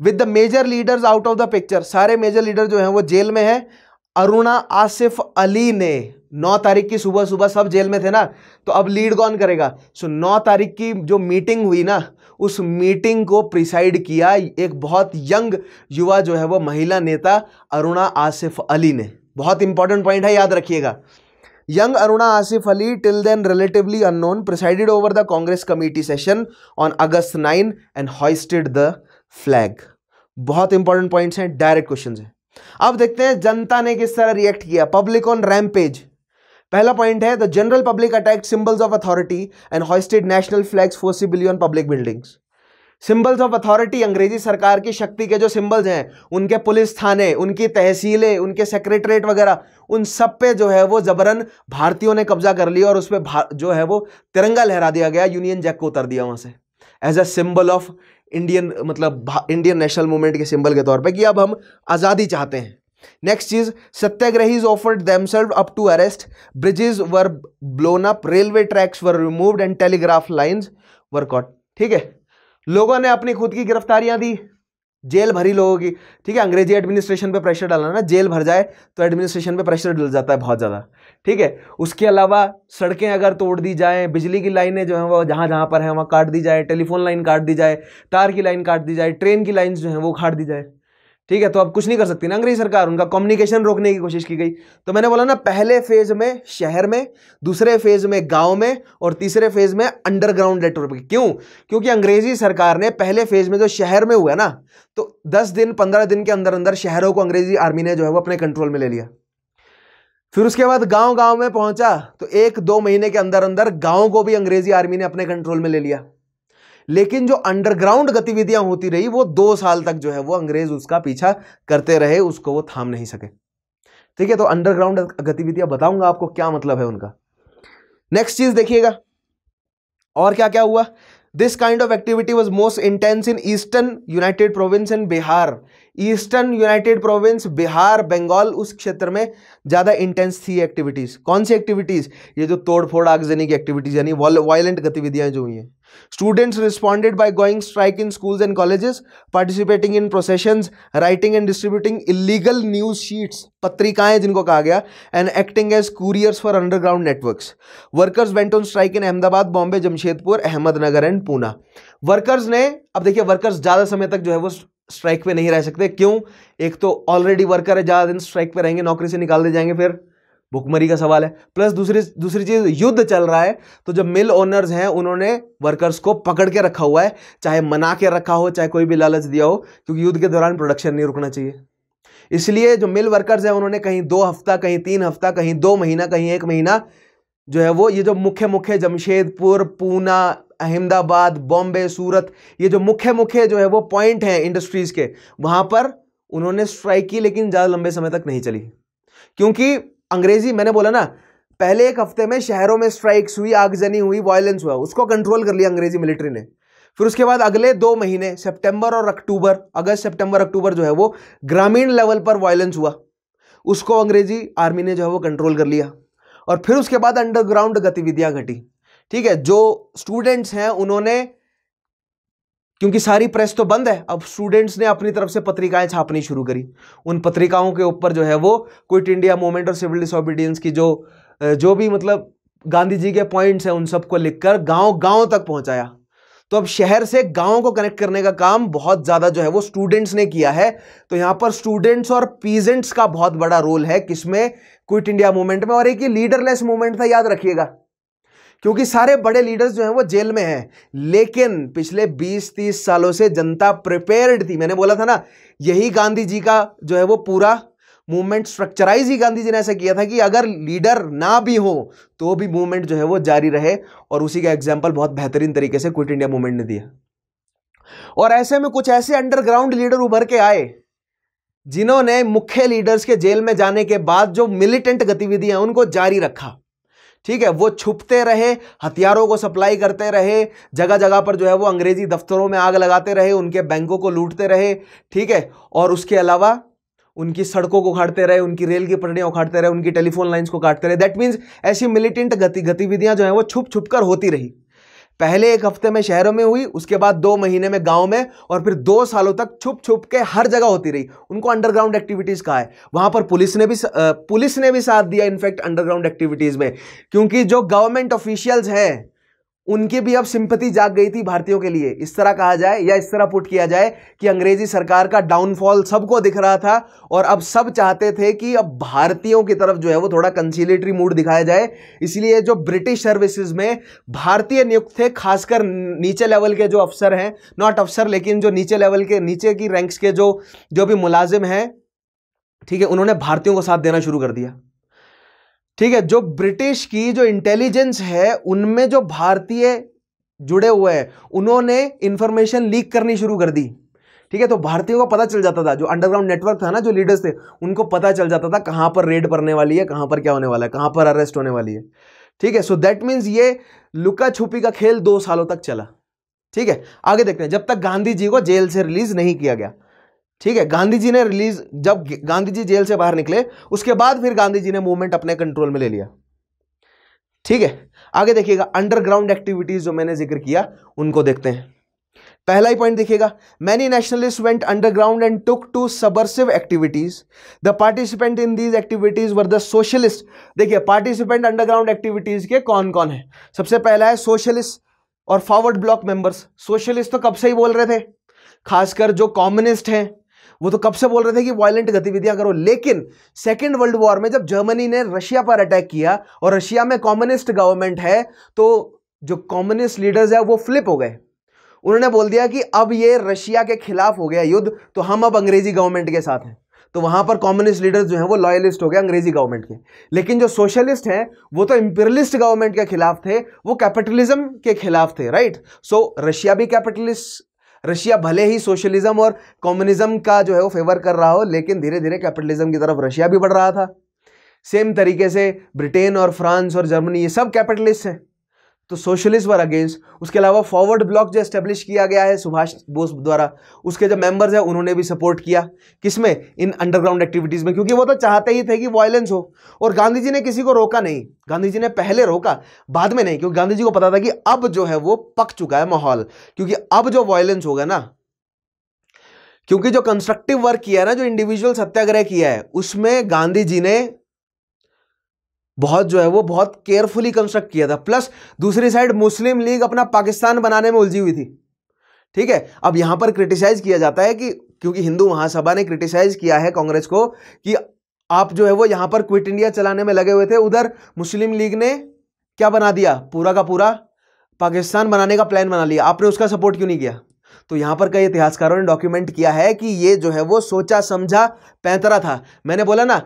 with the major leaders out of the picture सारे मेजर लीडर जो हैं वो जेल में हैं अरुणा आसिफ अली ने नौ तारीख की सुबह सुबह सब जेल में थे ना तो अब लीड कौन करेगा सो so, नौ तारीख की जो मीटिंग हुई ना उस मीटिंग को प्रिसाइड किया एक बहुत यंग युवा जो है वो महिला नेता अरुणा आसिफ अली ने बहुत इंपॉर्टेंट पॉइंट है याद रखिएगा young Aruna Asif Ali till then relatively unknown, presided over the Congress committee session on August nine and hoisted the flag बहुत इंपॉर्टेंट पॉइंट्स हैं डायरेक्ट क्वेश्चंस हैं अब देखते हैं जनता ने किस तरह रिएक्ट किया पब्लिक ऑन रैमपेज पहला पॉइंट है the general public attack symbols of authority and hoisted national flags forcibly on public buildings symbols of authority अंग्रेजी सरकार की शक्ति के जो सिंबल्स हैं उनके पुलिस थाने उनकी तहसीलें उनके सेक्रेटरेट वगैरह उन सब पे जो है वो जबरन भारतीयों ने कब्जा कर लिया और उस पर जो है वो तिरंगा लहरा दिया गया यूनियन जैक को उतर दिया वहाँ से as a symbol of Indian मतलब इंडियन नेशनल मूवमेंट के सिंबल के तौर पर कि अब हम आज़ादी चाहते हैं नेक्स्ट चीज is offered themselves up to arrest bridges were blown up railway tracks were removed and telegraph lines were cut ठीक है लोगों ने अपनी खुद की गिरफ्तारियां दी जेल भरी लोगों की ठीक है अंग्रेजी एडमिनिस्ट्रेशन पे प्रेशर डालना ना जेल भर जाए तो एडमिनिस्ट्रेशन पे प्रेशर डल जाता है बहुत ज़्यादा ठीक है उसके अलावा सड़कें अगर तोड़ दी जाएँ बिजली की लाइनें जो हैं वो जहाँ जहाँ पर हैं वहाँ काट दी जाए टेलीफोन लाइन काट दी जाए तार की लाइन काट दी जाए ट्रेन की लाइन जो हैं वो काट दी जाए ठीक है तो अब कुछ नहीं कर सकती ना अंग्रेजी सरकार उनका कम्युनिकेशन रोकने की कोशिश की गई तो मैंने बोला ना पहले फेज में शहर में दूसरे फेज में गांव में और तीसरे फेज में अंडरग्राउंड नेटवर्क क्यों क्योंकि अंग्रेजी सरकार ने पहले फेज में जो शहर में हुआ ना तो दस दिन पंद्रह दिन के अंदर अंदर शहरों को अंग्रेजी आर्मी ने जो है वो अपने कंट्रोल में ले लिया फिर उसके बाद गांव गांव में पहुंचा तो एक दो महीने के अंदर अंदर गांव को भी अंग्रेजी आर्मी ने अपने कंट्रोल में ले लिया लेकिन जो अंडरग्राउंड गतिविधियां होती रही वो दो साल तक जो है वो अंग्रेज उसका पीछा करते रहे उसको वो थाम नहीं सके ठीक है तो अंडरग्राउंड गतिविधियां बताऊंगा आपको क्या मतलब है उनका नेक्स्ट चीज देखिएगा और क्या क्या हुआ this kind of activity was most intense in eastern United province in Bihar eastern United province Bihar Bengal उस क्षेत्र में ज़्यादा इंटेंस थी एक्टिविटीज़ कौन सी एक्टिविटीज़ ये जो तोड़फोड़ आगजनी की एक्टिविटीज़ यानी वायलेंट गतिविधियाँ जो हुई हैं Students responded by going strike in schools and colleges, participating in processions, writing and distributing illegal news sheets, पत्रिकाएं जिनको कहा गया and acting as couriers for underground networks. Workers went on strike in Ahmedabad, Bombay, Jamshedpur, Ahmednagar and Pune. Workers ने अब देखिए workers ज़्यादा समय तक जो है वो स्ट्राइक पे नहीं रह सकते क्यों एक तो ऑलरेडी वर्कर है ज़्यादा दिन स्ट्राइक पे रहेंगे नौकरी से निकाल दे जाएंगे फिर भुखमरी का सवाल है प्लस दूसरी दूसरी चीज़ युद्ध चल रहा है तो जो मिल ओनर्स हैं उन्होंने वर्कर्स को पकड़ के रखा हुआ है चाहे मना के रखा हो चाहे कोई भी लालच दिया हो क्योंकि युद्ध के दौरान प्रोडक्शन नहीं रुकना चाहिए इसलिए जो मिल वर्कर्स हैं उन्होंने कहीं दो हफ्ता कहीं तीन हफ्ता कहीं दो महीना कहीं एक महीना जो है वो ये जो मुख्य मुख्य जमशेदपुर पूना अहमदाबाद बॉम्बे सूरत ये जो मुख्य मुख्य जो है वो पॉइंट हैं इंडस्ट्रीज़ के वहाँ पर उन्होंने स्ट्राइक की लेकिन ज़्यादा लंबे समय तक नहीं चली क्योंकि अंग्रेजी मैंने बोला ना पहले एक हफ्ते में शहरों में स्ट्राइक्स हुई आगजनी हुई वायलेंस हुआ उसको कंट्रोल कर लिया अंग्रेजी मिलिट्री ने फिर उसके बाद अगले दो महीने सितंबर और अक्टूबर अगस्त सितंबर अक्टूबर जो है वो ग्रामीण लेवल पर वायलेंस हुआ उसको अंग्रेजी आर्मी ने जो है वो कंट्रोल कर लिया और फिर उसके बाद अंडरग्राउंड गतिविधियां घटी ठीक है जो स्टूडेंट्स हैं उन्होंने क्योंकि सारी प्रेस तो बंद है अब स्टूडेंट्स ने अपनी तरफ से पत्रिकाएं छापनी शुरू करी उन पत्रिकाओं के ऊपर जो है वो क्विट इंडिया मूवमेंट और सिविल डिसोबीडियंस की जो जो भी मतलब गांधी जी के पॉइंट्स हैं उन सबको लिखकर गांव गांव तक पहुंचाया तो अब शहर से गांव को कनेक्ट करने का काम बहुत ज़्यादा जो है वो स्टूडेंट्स ने किया है तो यहाँ पर स्टूडेंट्स और पीजेंट्स का बहुत बड़ा रोल है किसमें क्विट इंडिया मूवमेंट में और एक ये लीडरलेस मूवमेंट था याद रखिएगा क्योंकि सारे बड़े लीडर्स जो हैं वो जेल में हैं लेकिन पिछले 20-30 सालों से जनता प्रिपेयर्ड थी मैंने बोला था ना यही गांधी जी का जो है वो पूरा मूवमेंट स्ट्रक्चराइज ही गांधी जी ने ऐसा किया था कि अगर लीडर ना भी हो तो भी मूवमेंट जो है वो जारी रहे और उसी का एग्जाम्पल बहुत बेहतरीन तरीके से क्विट इंडिया मूवमेंट ने दिया और ऐसे में कुछ ऐसे अंडरग्राउंड लीडर उभर के आए जिन्होंने मुख्य लीडर्स के जेल में जाने के बाद जो मिलिटेंट गतिविधियां उनको जारी रखा ठीक है वो छुपते रहे हथियारों को सप्लाई करते रहे जगह जगह पर जो है वो अंग्रेजी दफ्तरों में आग लगाते रहे उनके बैंकों को लूटते रहे ठीक है और उसके अलावा उनकी सड़कों को उखाड़ते रहे उनकी रेल की पटड़ियाँ उखाड़ते रहे उनकी टेलीफोन लाइन्स को काटते रहे दैट मीन्स ऐसी मिलिटेंट गति गतिविधियाँ जो है वो छुप छुप कर होती रही पहले एक हफ्ते में शहरों में हुई उसके बाद दो महीने में गाँव में और फिर दो सालों तक छुप छुप के हर जगह होती रही उनको अंडरग्राउंड एक्टिविटीज कहा है वहां पर पुलिस ने भी पुलिस ने भी साथ दिया इनफैक्ट अंडरग्राउंड एक्टिविटीज में क्योंकि जो गवर्नमेंट ऑफिशियल्स हैं उनके भी अब सिंपति जाग गई थी भारतीयों के लिए इस तरह कहा जाए या इस तरह पुट किया जाए कि अंग्रेजी सरकार का डाउनफॉल सबको दिख रहा था और अब सब चाहते थे कि अब भारतीयों की तरफ जो है वो थोड़ा कंसिलेटरी मूड दिखाया जाए इसलिए जो ब्रिटिश सर्विसेज में भारतीय नियुक्त थे खासकर नीचे लेवल के जो अफसर हैं नॉट अफसर लेकिन जो नीचे लेवल के नीचे की रैंक्स के जो जो भी मुलाजिम हैं ठीक है उन्होंने भारतीयों को साथ देना शुरू कर दिया ठीक है जो ब्रिटिश की जो इंटेलिजेंस है उनमें जो भारतीय जुड़े हुए हैं उन्होंने इंफॉर्मेशन लीक करनी शुरू कर दी ठीक है तो भारतीयों को पता चल जाता था जो अंडरग्राउंड नेटवर्क था ना जो लीडर्स थे उनको पता चल जाता था कहां पर रेड पड़ने वाली है कहां पर क्या होने वाला है कहां पर अरेस्ट होने वाली है ठीक है सो दैट मीन्स ये लुका छुपी का खेल दो सालों तक चला ठीक है आगे देखते हैं जब तक गांधी जी को जेल से रिलीज नहीं किया गया ठीक है गांधी जी ने रिलीज जब गांधी जी जेल से बाहर निकले उसके बाद फिर गांधी जी ने मूवमेंट अपने कंट्रोल में ले लिया ठीक है आगे देखिएगा अंडरग्राउंड एक्टिविटीज जो मैंने जिक्र किया उनको देखते हैं पहला ही पॉइंट देखिएगा many nationalist went underground and took to subversive activities the participant in these activities were the socialist देखिए पार्टिसिपेंट अंडरग्राउंड एक्टिविटीज के कौन कौन है सबसे पहला है सोशलिस्ट और फॉरवर्ड ब्लॉक मेंबर्स सोशलिस्ट तो कब से ही बोल रहे थे खासकर जो कॉम्युनिस्ट हैं वो तो कब से बोल रहे थे कि वायलेंट गतिविधियां करो लेकिन सेकेंड वर्ल्ड वॉर में जब जर्मनी ने रशिया पर अटैक किया और रशिया में कॉम्युनिस्ट गवर्नमेंट है तो जो कॉम्युनिस्ट लीडर्स है वो फ्लिप हो गए उन्होंने बोल दिया कि अब ये रशिया के खिलाफ हो गया युद्ध तो हम अब अंग्रेजी गवर्नमेंट के साथ हैं तो वहां पर कॉम्युनिस्ट लीडर्स जो हैं वो लॉयलिस्ट हो गए अंग्रेजी गवर्नमेंट के लेकिन जो सोशलिस्ट हैं वो तो इंपीरियलिस्ट गवर्नमेंट के खिलाफ थे वो कैपिटलिज्म के खिलाफ थे राइट सो रशिया भी कैपिटलिस्ट रशिया भले ही सोशलिज्म और कम्युनिज्म का जो है वो फेवर कर रहा हो लेकिन धीरे धीरे कैपिटलिज्म की तरफ रशिया भी बढ़ रहा था सेम तरीके से ब्रिटेन और फ्रांस और जर्मनी ये सब कैपिटलिस्ट हैं तो सोशलिस्ट वर अगेंस्ट उसके अलावा फॉरवर्ड ब्लॉक जो एस्टेब्लिश किया गया है सुभाष बोस द्वारा उसके जो मेंबर्स हैं उन्होंने भी सपोर्ट किया किसमें इन अंडरग्राउंड एक्टिविटीज़ में क्योंकि वो तो चाहते ही थे कि वायलेंस हो और गांधी जी ने किसी को रोका नहीं गांधी जी ने पहले रोका बाद में नहीं क्योंकि गांधी जी को पता था कि अब जो है वो पक चुका है माहौल क्योंकि अब जो वायलेंस होगा ना क्योंकि जो कंस्ट्रक्टिव वर्क किया है ना जो इंडिविजुअल सत्याग्रह किया है उसमें गांधी जी ने बहुत जो है वो बहुत केयरफुली कंस्ट्रक्ट किया था प्लस दूसरी साइड मुस्लिम लीग अपना पाकिस्तान बनाने में उलझी हुई थी ठीक है अब यहां पर क्रिटिसाइज किया जाता है कि क्योंकि हिंदू महासभा ने क्रिटिसाइज किया है कांग्रेस को कि आप जो है वो यहां पर क्विट इंडिया चलाने में लगे हुए थे उधर मुस्लिम लीग ने क्या बना दिया पूरा का पूरा पाकिस्तान बनाने का प्लान बना लिया आपने उसका सपोर्ट क्यों नहीं किया तो यहां पर कई इतिहासकारों ने डॉक्यूमेंट किया है कि ये जो है वो सोचा समझा पैंतरा था मैंने बोला ना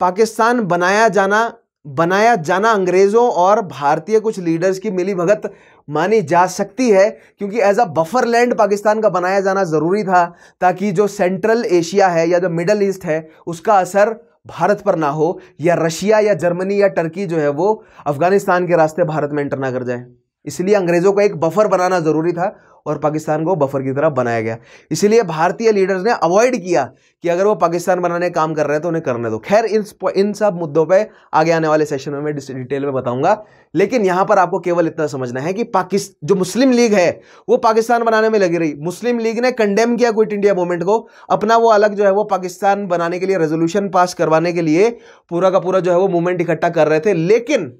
पाकिस्तान बनाया जाना बनाया जाना अंग्रेज़ों और भारतीय कुछ लीडर्स की मिली भगत मानी जा सकती है क्योंकि as a buffer land Pakistan का बनाया जाना ज़रूरी था ताकि जो सेंट्रल एशिया है या जो मिडल ईस्ट है उसका असर भारत पर ना हो या रशिया या जर्मनी या टर्की जो है वो अफ़गानिस्तान के रास्ते भारत में एंटर ना कर जाए इसलिए अंग्रेज़ों को एक बफर बनाना ज़रूरी था और पाकिस्तान को बफर की तरह बनाया गया इसीलिए भारतीय लीडर्स ने अवॉइड किया कि अगर वो पाकिस्तान बनाने काम कर रहे हैं तो उन्हें करने दो खैर इन इन सब मुद्दों पे आगे आने वाले सेशन में मैं डिटेल में बताऊंगा लेकिन यहाँ पर आपको केवल इतना समझना है कि पाकिस्तान जो मुस्लिम लीग है वो पाकिस्तान बनाने में लगी रही मुस्लिम लीग ने कंडेम किया क्विट इंडिया मूवमेंट को अपना वो अलग जो है वो पाकिस्तान बनाने के लिए रेजोल्यूशन पास करवाने के लिए पूरा का पूरा जो है वो मूवमेंट इकट्ठा कर रहे थे लेकिन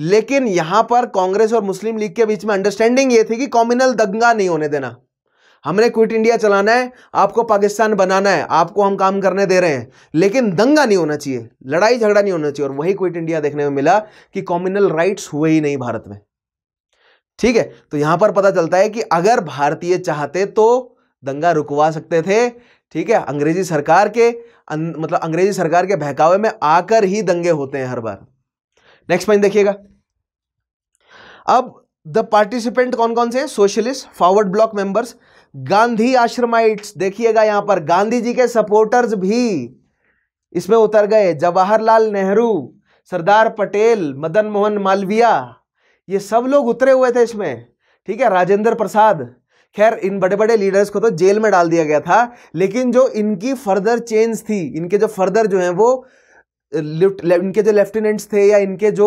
लेकिन यहां पर कांग्रेस और मुस्लिम लीग के बीच में अंडरस्टैंडिंग ये थी कि कॉम्युनल दंगा नहीं होने देना हमने क्विट इंडिया चलाना है आपको पाकिस्तान बनाना है आपको हम काम करने दे रहे हैं लेकिन दंगा नहीं होना चाहिए लड़ाई झगड़ा नहीं होना चाहिए और वही क्विट इंडिया देखने में मिला कि कॉम्युनल राइट्स हुए ही नहीं भारत में ठीक है तो यहां पर पता चलता है कि अगर भारतीय चाहते तो दंगा रुकवा सकते थे ठीक है अंग्रेजी सरकार के अं, मतलब अंग्रेजी सरकार के बहकावे में आकर ही दंगे होते हैं हर बार नेक्स्ट पॉइंट देखिएगा अब द पार्टिसिपेंट कौन कौन से socialist Forward Bloc members Gandhi ashramites देखिएगा यहां पर गांधी जी के सपोर्टर्स भी इसमें उतर गए जवाहरलाल नेहरू सरदार पटेल मदन मोहन मालविया ये सब लोग उतरे हुए थे इसमें ठीक है राजेंद्र प्रसाद खैर इन बड़े बड़े लीडर्स को तो जेल में डाल दिया गया था लेकिन जो इनकी फर्दर चेंज थी इनके जो फर्दर जो है वो इनके जो लेफ्टिनेंट्स थे या इनके जो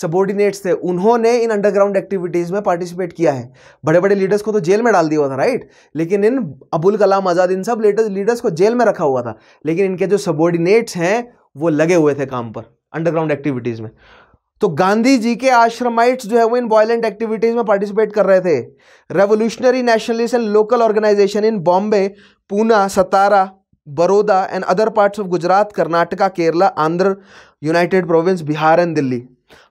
सबॉर्डिनेट्स थे उन्होंने इन अंडरग्राउंड एक्टिविटीज़ में पार्टिसिपेट किया है बड़े बड़े लीडर्स को तो जेल में डाल दिया हुआ था राइट लेकिन इन अबुल कलाम आज़ाद इन सब लीडर्स को जेल में रखा हुआ था लेकिन इनके जो सबॉर्डिनेट्स हैं वो लगे हुए थे काम पर अंडरग्राउंड एक्टिविटीज़ में तो गांधी जी के आश्रमाइट्स जो है वो इन वॉयलेंट एक्टिविटीज़ में पार्टिसिपेट कर रहे थे revolutionary nationalist and local organisation in Bombay Poona Satara Baroda and other parts of Gujarat Karnataka Kerala Andhra united province Bihar and Delhi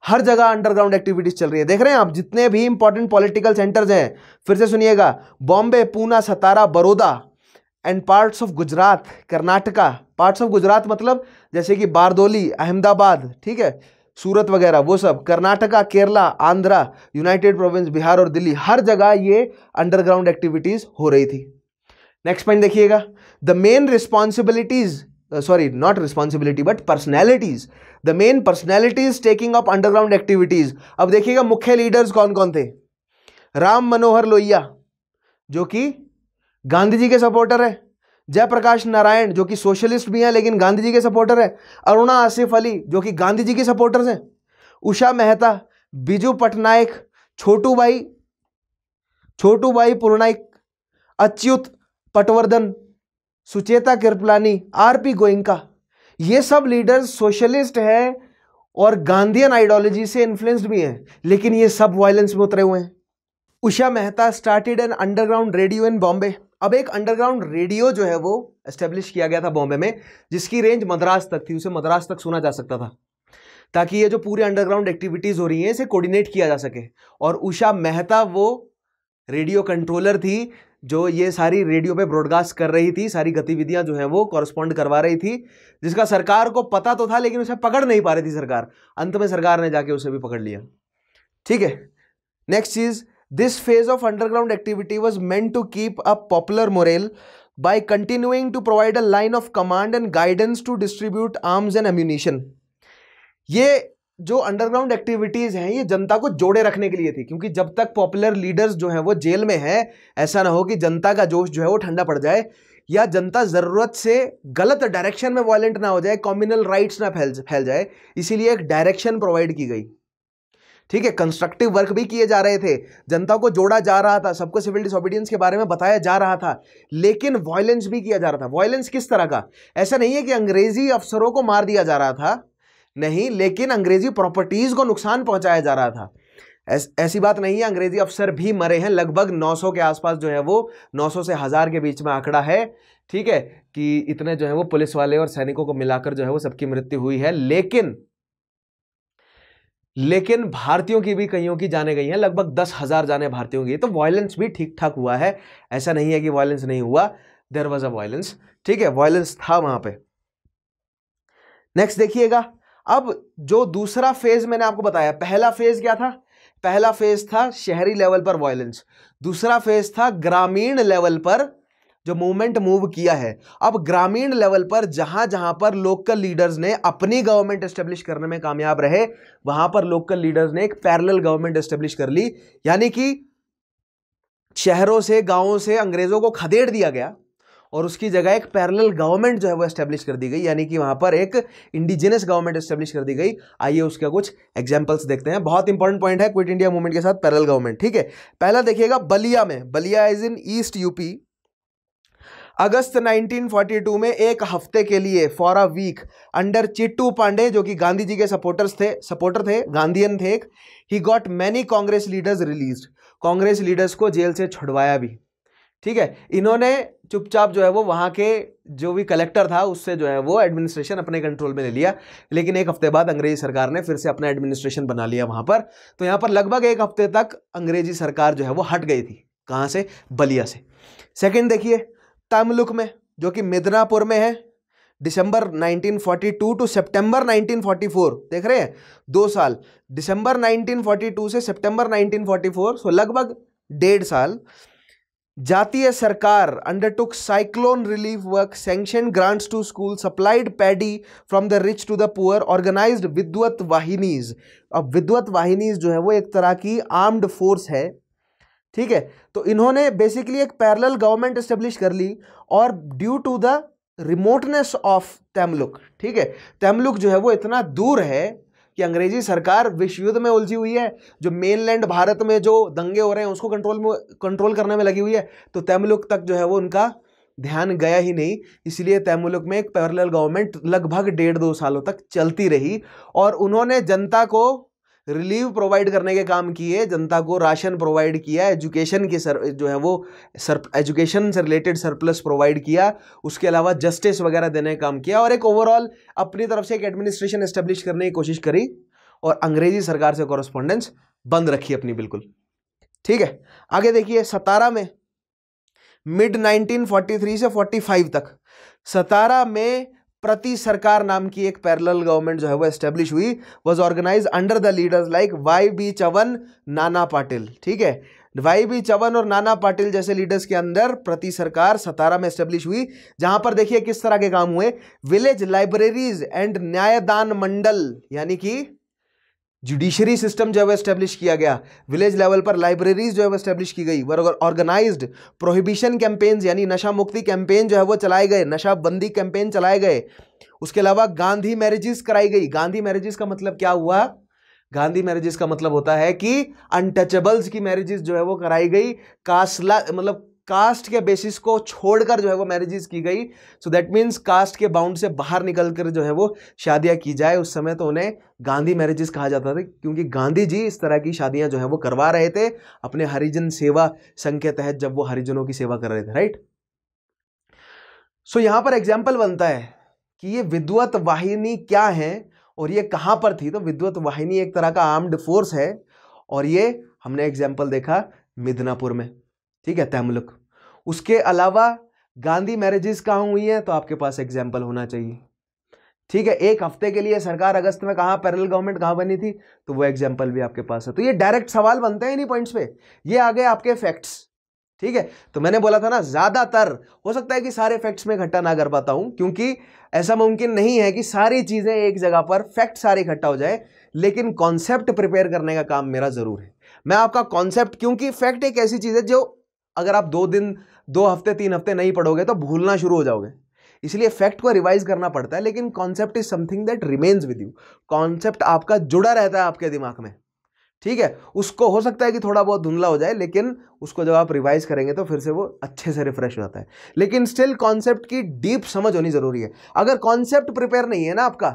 हर जगह अंडरग्राउंड एक्टिविटीज चल रही है देख रहे हैं आप जितने भी इंपॉर्टेंट पॉलिटिकल सेंटर्स हैं फिर से सुनिएगा Bombay Poona Satara Baroda and parts of Gujarat Karnataka parts of Gujarat मतलब जैसे कि बारदोली अहमदाबाद ठीक है सूरत वगैरह वो सब कर्नाटका केरला आंध्रा यूनाइटेड प्रोविंस बिहार और दिल्ली हर जगह ये अंडरग्राउंड एक्टिविटीज़ हो रही थी नेक्स्ट पॉइंट देखिएगा the main responsibilities uh, sorry not responsibility but personalities the main personalities taking up underground activities अब देखिएगा मुख्य लीडर्स कौन कौन थे राम मनोहर लोहिया जो कि गांधी जी के सपोर्टर है जयप्रकाश नारायण जो कि सोशलिस्ट भी हैं लेकिन गांधी जी के सपोर्टर है अरुणा आसिफ अली जो कि गांधी जी के सपोर्टर्स हैं उषा मेहता बिजू पटनायक छोटू भाई छोटू भाई पुरनाइक अच्युत पटवर्धन सुचेता कृपलानी आर पी गोइंका ये सब लीडर्स सोशलिस्ट हैं और गांधीयन आइडियोलॉजी से इन्फ्लुएंस्ड भी हैं लेकिन ये सब वायलेंस में उतरे हुए हैं Usha Mehta started an underground radio in Bombay अब एक अंडरग्राउंड रेडियो जो है वो एस्टेब्लिश किया गया था बॉम्बे में जिसकी रेंज मद्रास तक थी उसे मद्रास तक सुना जा सकता था ताकि ये जो पूरे अंडरग्राउंड एक्टिविटीज़ हो रही हैं इसे कोऑर्डिनेट किया जा सके और उषा मेहता वो रेडियो कंट्रोलर थी जो ये सारी रेडियो पे ब्रॉडकास्ट कर रही थी सारी गतिविधियां जो है वो कॉरस्पॉन्ड करवा रही थी जिसका सरकार को पता तो था लेकिन उसे पकड़ नहीं पा रही थी सरकार अंत में सरकार ने जाके उसे भी पकड़ लिया ठीक है नेक्स्ट चीज़ this phase of underground activity was meant to keep a popular morale by continuing to provide a line of command and guidance to distribute arms and ammunition ये जो अंडरग्राउंड एक्टिविटीज़ हैं ये जनता को जोड़े रखने के लिए थी क्योंकि जब तक पॉपुलर लीडर्स जो हैं वो जेल में हैं ऐसा ना हो कि जनता का जोश जो है वो ठंडा पड़ जाए या जनता ज़रूरत से गलत डायरेक्शन में वायलेंट ना हो जाए कॉम्यूनल राइट्स ना फैल फैल जाए इसीलिए एक डायरेक्शन प्रोवाइड की गई ठीक है कंस्ट्रक्टिव वर्क भी किए जा रहे थे जनता को जोड़ा जा रहा था सबको सिविल डिसोबीडियंस के बारे में बताया जा रहा था लेकिन वॉयलेंस भी किया जा रहा था वॉयलेंस किस तरह का ऐसा नहीं है कि अंग्रेजी अफसरों को मार दिया जा रहा था नहीं लेकिन अंग्रेजी प्रॉपर्टीज को नुकसान पहुंचाया जा रहा था ऐस, ऐसी बात नहीं है अंग्रेजी अफसर भी मरे हैं लगभग 900 के आसपास जो है वो 900 से हज़ार के बीच में आंकड़ा है ठीक है कि इतने जो है वो पुलिस वाले और सैनिकों को मिलाकर जो है वो सबकी मृत्यु हुई है लेकिन लेकिन भारतीयों की भी कईयों की जाने गई हैं लगभग दस हज़ार जाने भारतीयों की तो वायलेंस भी ठीक ठाक हुआ है ऐसा नहीं है कि वायलेंस नहीं हुआ देर वॉज अ वायलेंस ठीक है वायलेंस था वहां पे नेक्स्ट देखिएगा अब जो दूसरा फेज मैंने आपको बताया पहला फेज क्या था पहला फेज था शहरी लेवल पर वायलेंस दूसरा फेज था ग्रामीण लेवल पर जो मूवमेंट मूव किया है अब ग्रामीण लेवल पर जहां जहां पर लोकल लीडर्स ने अपनी गवर्नमेंट एस्टेब्लिश करने में कामयाब रहे वहां पर लोकल लीडर्स ने एक पैरेलल गवर्नमेंट एस्टेब्लिश कर ली यानी कि शहरों से गांवों से अंग्रेजों को खदेड़ दिया गया और उसकी जगह एक पैरेलल गवर्नमेंट जो है वो एस्टेब्लिश कर दी गई यानी कि वहां पर एक इंडिजिनस गवर्नमेंट एस्टेब्लिश कर दी गई आइए उसके कुछ एग्जांपल्स देखते हैं बहुत इंपॉर्टेंट पॉइंट है क्विट इंडिया मूवमेंट के साथ पैरल गवर्नमेंट ठीक है पहला देखिएगा बलिया में Ballia is in east UP अगस्त 1942 में एक हफ्ते के लिए for a week under Chittu Pande जो कि गांधी जी के सपोर्टर्स थे सपोर्टर थे गांधीयन थे एक ही got many Congress leaders release Congress leaders को जेल से छुड़वाया भी ठीक है इन्होंने चुपचाप जो है वो वहाँ के जो भी कलेक्टर था उससे जो है वो एडमिनिस्ट्रेशन अपने कंट्रोल में ले लिया लेकिन एक हफ्ते बाद अंग्रेजी सरकार ने फिर से अपना एडमिनिस्ट्रेशन बना लिया वहाँ पर तो यहाँ पर लगभग एक हफ्ते तक अंग्रेजी सरकार जो है वो हट गई थी कहाँ से बलिया से सेकेंड देखिए तमलुक में जो कि मिदनापुर में है दिसंबर 1942 टू सितंबर 1944 देख रहे हैं दो साल दिसंबर 1942 से सितंबर 1944 सो लगभग डेढ़ साल Jatiya Sarkar undertook cyclone relief work sanction grants to school supplied paddy from the rich to the poor organise विद्वत वाहिनीज अब विद्वत वाहिनीज जो है वो एक तरह की आर्म्ड फोर्स है ठीक है तो इन्होंने बेसिकली एक पैरल गवर्नमेंट एस्टेब्लिश कर ली और due to the remoteness of Tamluk ठीक है तैमलुक जो है वो इतना दूर है कि अंग्रेजी सरकार विश्व युद्ध में उलझी हुई है जो मेनलैंड भारत में जो दंगे हो रहे हैं उसको कंट्रोल में कंट्रोल करने में लगी हुई है तो तैमुलुक तक जो है वो उनका ध्यान गया ही नहीं इसलिए तैमुलुक में एक पैरल गवर्नमेंट लगभग डेढ़ दो सालों तक चलती रही और उन्होंने जनता को रिलीव प्रोवाइड करने के काम किए जनता को राशन प्रोवाइड किया एजुकेशन के सर जो है वो सर एजुकेशन से रिलेटेड सरप्लस प्रोवाइड किया उसके अलावा जस्टिस वगैरह देने का काम किया और एक ओवरऑल अपनी तरफ से एक एडमिनिस्ट्रेशन इस्टेब्लिश करने की कोशिश करी और अंग्रेजी सरकार से कॉरस्पॉन्डेंस बंद रखी अपनी बिल्कुल ठीक है आगे देखिए सतारा में मिड 1943 से 45 तक सतारा में प्रति सरकार नाम की एक पैरेलल गवर्नमेंट जो है वो एस्टेब्लिश हुई was organise under the leaders like Y B Chavan Nana Patil ठीक है वाई बी चवन और नाना पाटिल जैसे लीडर्स के अंदर प्रति सरकार सतारा में एस्टेब्लिश हुई जहां पर देखिए किस तरह के काम हुए village libraries and Nyayadan Mandal यानी कि जुडिशरी सिस्टम जो है वो एस्टैब्लिश किया गया विलेज लेवल पर लाइब्रेरीज जो है वो स्टैब्लिश की गई ऑर्गेनाइज प्रोहिबिशन कैंपेन्स यानी नशा मुक्ति कैंपेन जो है वो चलाए गए नशा बंदी कैंपेन चलाए गए उसके अलावा गांधी मैरिजेस कराई गई गांधी मैरिजेस का मतलब क्या हुआ गांधी मैरिजेस का मतलब होता है कि अनटचेबल्स की मैरिजेस जो है वो कराई गई कासला मतलब कास्ट के बेसिस को छोड़कर जो है वो मैरिजेस की गई सो दैट मीन्स कास्ट के बाउंड से बाहर निकल कर जो है वो शादियां की जाए उस समय तो उन्हें गांधी मैरिजेस कहा जाता था क्योंकि गांधी जी इस तरह की शादियां जो है वो करवा रहे थे अपने हरिजन सेवा संघ के तहत जब वो हरिजनों की सेवा कर रहे थे राइट सो so, पर एग्जाम्पल बनता है कि ये विद्वत वाहिनी क्या है और ये कहाँ पर थी तो विद्वत वाहिनी एक तरह का आर्म्ड फोर्स है और ये हमने एग्जाम्पल देखा मिदनापुर में ठीक है तैमुलक उसके अलावा गांधी मैरिजेस कहाँ हुई हैं तो आपके पास एग्जाम्पल होना चाहिए ठीक है एक हफ्ते के लिए सरकार अगस्त में कहाँ पैरल गवर्नमेंट कहाँ बनी थी तो वो एग्जाम्पल भी आपके पास है तो ये डायरेक्ट सवाल बनते हैं इन्हीं पॉइंट्स पे ये आ गए आपके फैक्ट्स ठीक है तो मैंने बोला था ना ज़्यादातर हो सकता है कि सारे फैक्ट्स में इकट्ठा ना कर पाता हूँ क्योंकि ऐसा मुमकिन नहीं है कि सारी चीज़ें एक जगह पर फैक्ट सारे इकट्ठा हो जाए लेकिन कॉन्सेप्ट प्रिपेयर करने का काम मेरा ज़रूर है मैं आपका कॉन्सेप्ट क्योंकि फैक्ट एक ऐसी चीज़ है जो अगर आप दो दिन दो हफ्ते तीन हफ्ते नहीं पढ़ोगे तो भूलना शुरू हो जाओगे इसलिए फैक्ट को रिवाइज करना पड़ता है लेकिन concept is something that remains with you concept आपका जुड़ा रहता है आपके दिमाग में ठीक है उसको हो सकता है कि थोड़ा बहुत धुंधला हो जाए लेकिन उसको जब आप रिवाइज करेंगे तो फिर से वो अच्छे से रिफ्रेश हो जाता है लेकिन स्टिल कॉन्सेप्ट की डीप समझ होनी जरूरी है अगर कॉन्सेप्ट प्रिपेयर नहीं है ना आपका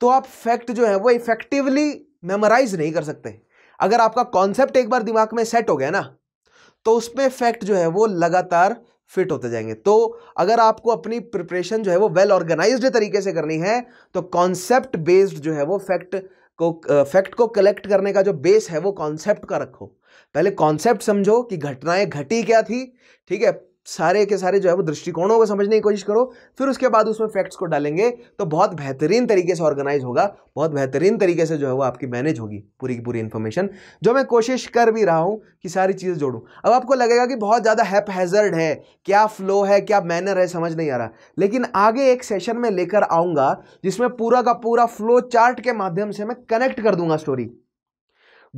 तो आप फैक्ट जो है वो इफेक्टिवली मेमोराइज नहीं कर सकते अगर आपका कॉन्सेप्ट एक बार दिमाग में सेट हो गया ना तो उस पर जो है वो लगातार फिट होते जाएंगे तो अगर आपको अपनी प्रिपरेशन जो है वो वेल ऑर्गेनाइज्ड तरीके से करनी है तो कॉन्सेप्ट बेस्ड जो है वो फैक्ट को फैक्ट को कलेक्ट करने का जो बेस है वो कॉन्सेप्ट का रखो पहले कॉन्सेप्ट समझो कि घटनाएं घटी क्या थी ठीक है सारे के सारे जो है वो दृष्टिकोणों को समझने की कोशिश करो फिर उसके बाद उसमें फैक्ट्स को डालेंगे तो बहुत बेहतरीन तरीके से ऑर्गेनाइज होगा बहुत बेहतरीन तरीके से जो है वो आपकी मैनेज होगी पूरी की पूरी इन्फॉर्मेशन जो मैं कोशिश कर भी रहा हूँ कि सारी चीज़ें जोड़ूँ अब आपको लगेगा कि बहुत ज़्यादा हैप हैजर्ड है क्या फ्लो है क्या मैनर है समझ नहीं आ रहा लेकिन आगे एक सेशन में लेकर आऊँगा जिसमें पूरा का पूरा फ्लो चार्ट के माध्यम से मैं कनेक्ट कर दूंगा स्टोरी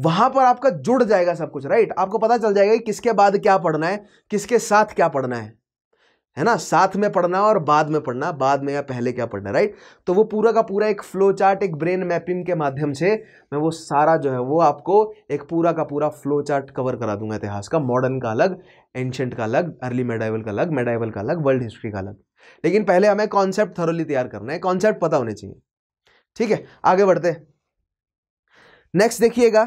वहां पर आपका जुड़ जाएगा सब कुछ राइट आपको पता चल जाएगा कि किसके बाद क्या पढ़ना है किसके साथ क्या पढ़ना है है ना साथ में पढ़ना और बाद में पढ़ना बाद में या पहले क्या पढ़ना राइट तो वो पूरा का पूरा एक फ्लो चार्ट एक ब्रेन मैपिंग के माध्यम से मैं वो सारा जो है वो आपको एक पूरा का पूरा फ्लो चार्ट कवर करा दूंगा इतिहास का मॉडर्न का अलग एंशंट का अलग अर्ली मेडाइवल का अलग मेडाइवल का अलग वर्ल्ड हिस्ट्री का अलग लेकिन पहले हमें कॉन्सेप्ट थरोली तैयार करना है कॉन्सेप्ट पता होने चाहिए ठीक है आगे बढ़ते नेक्स्ट देखिएगा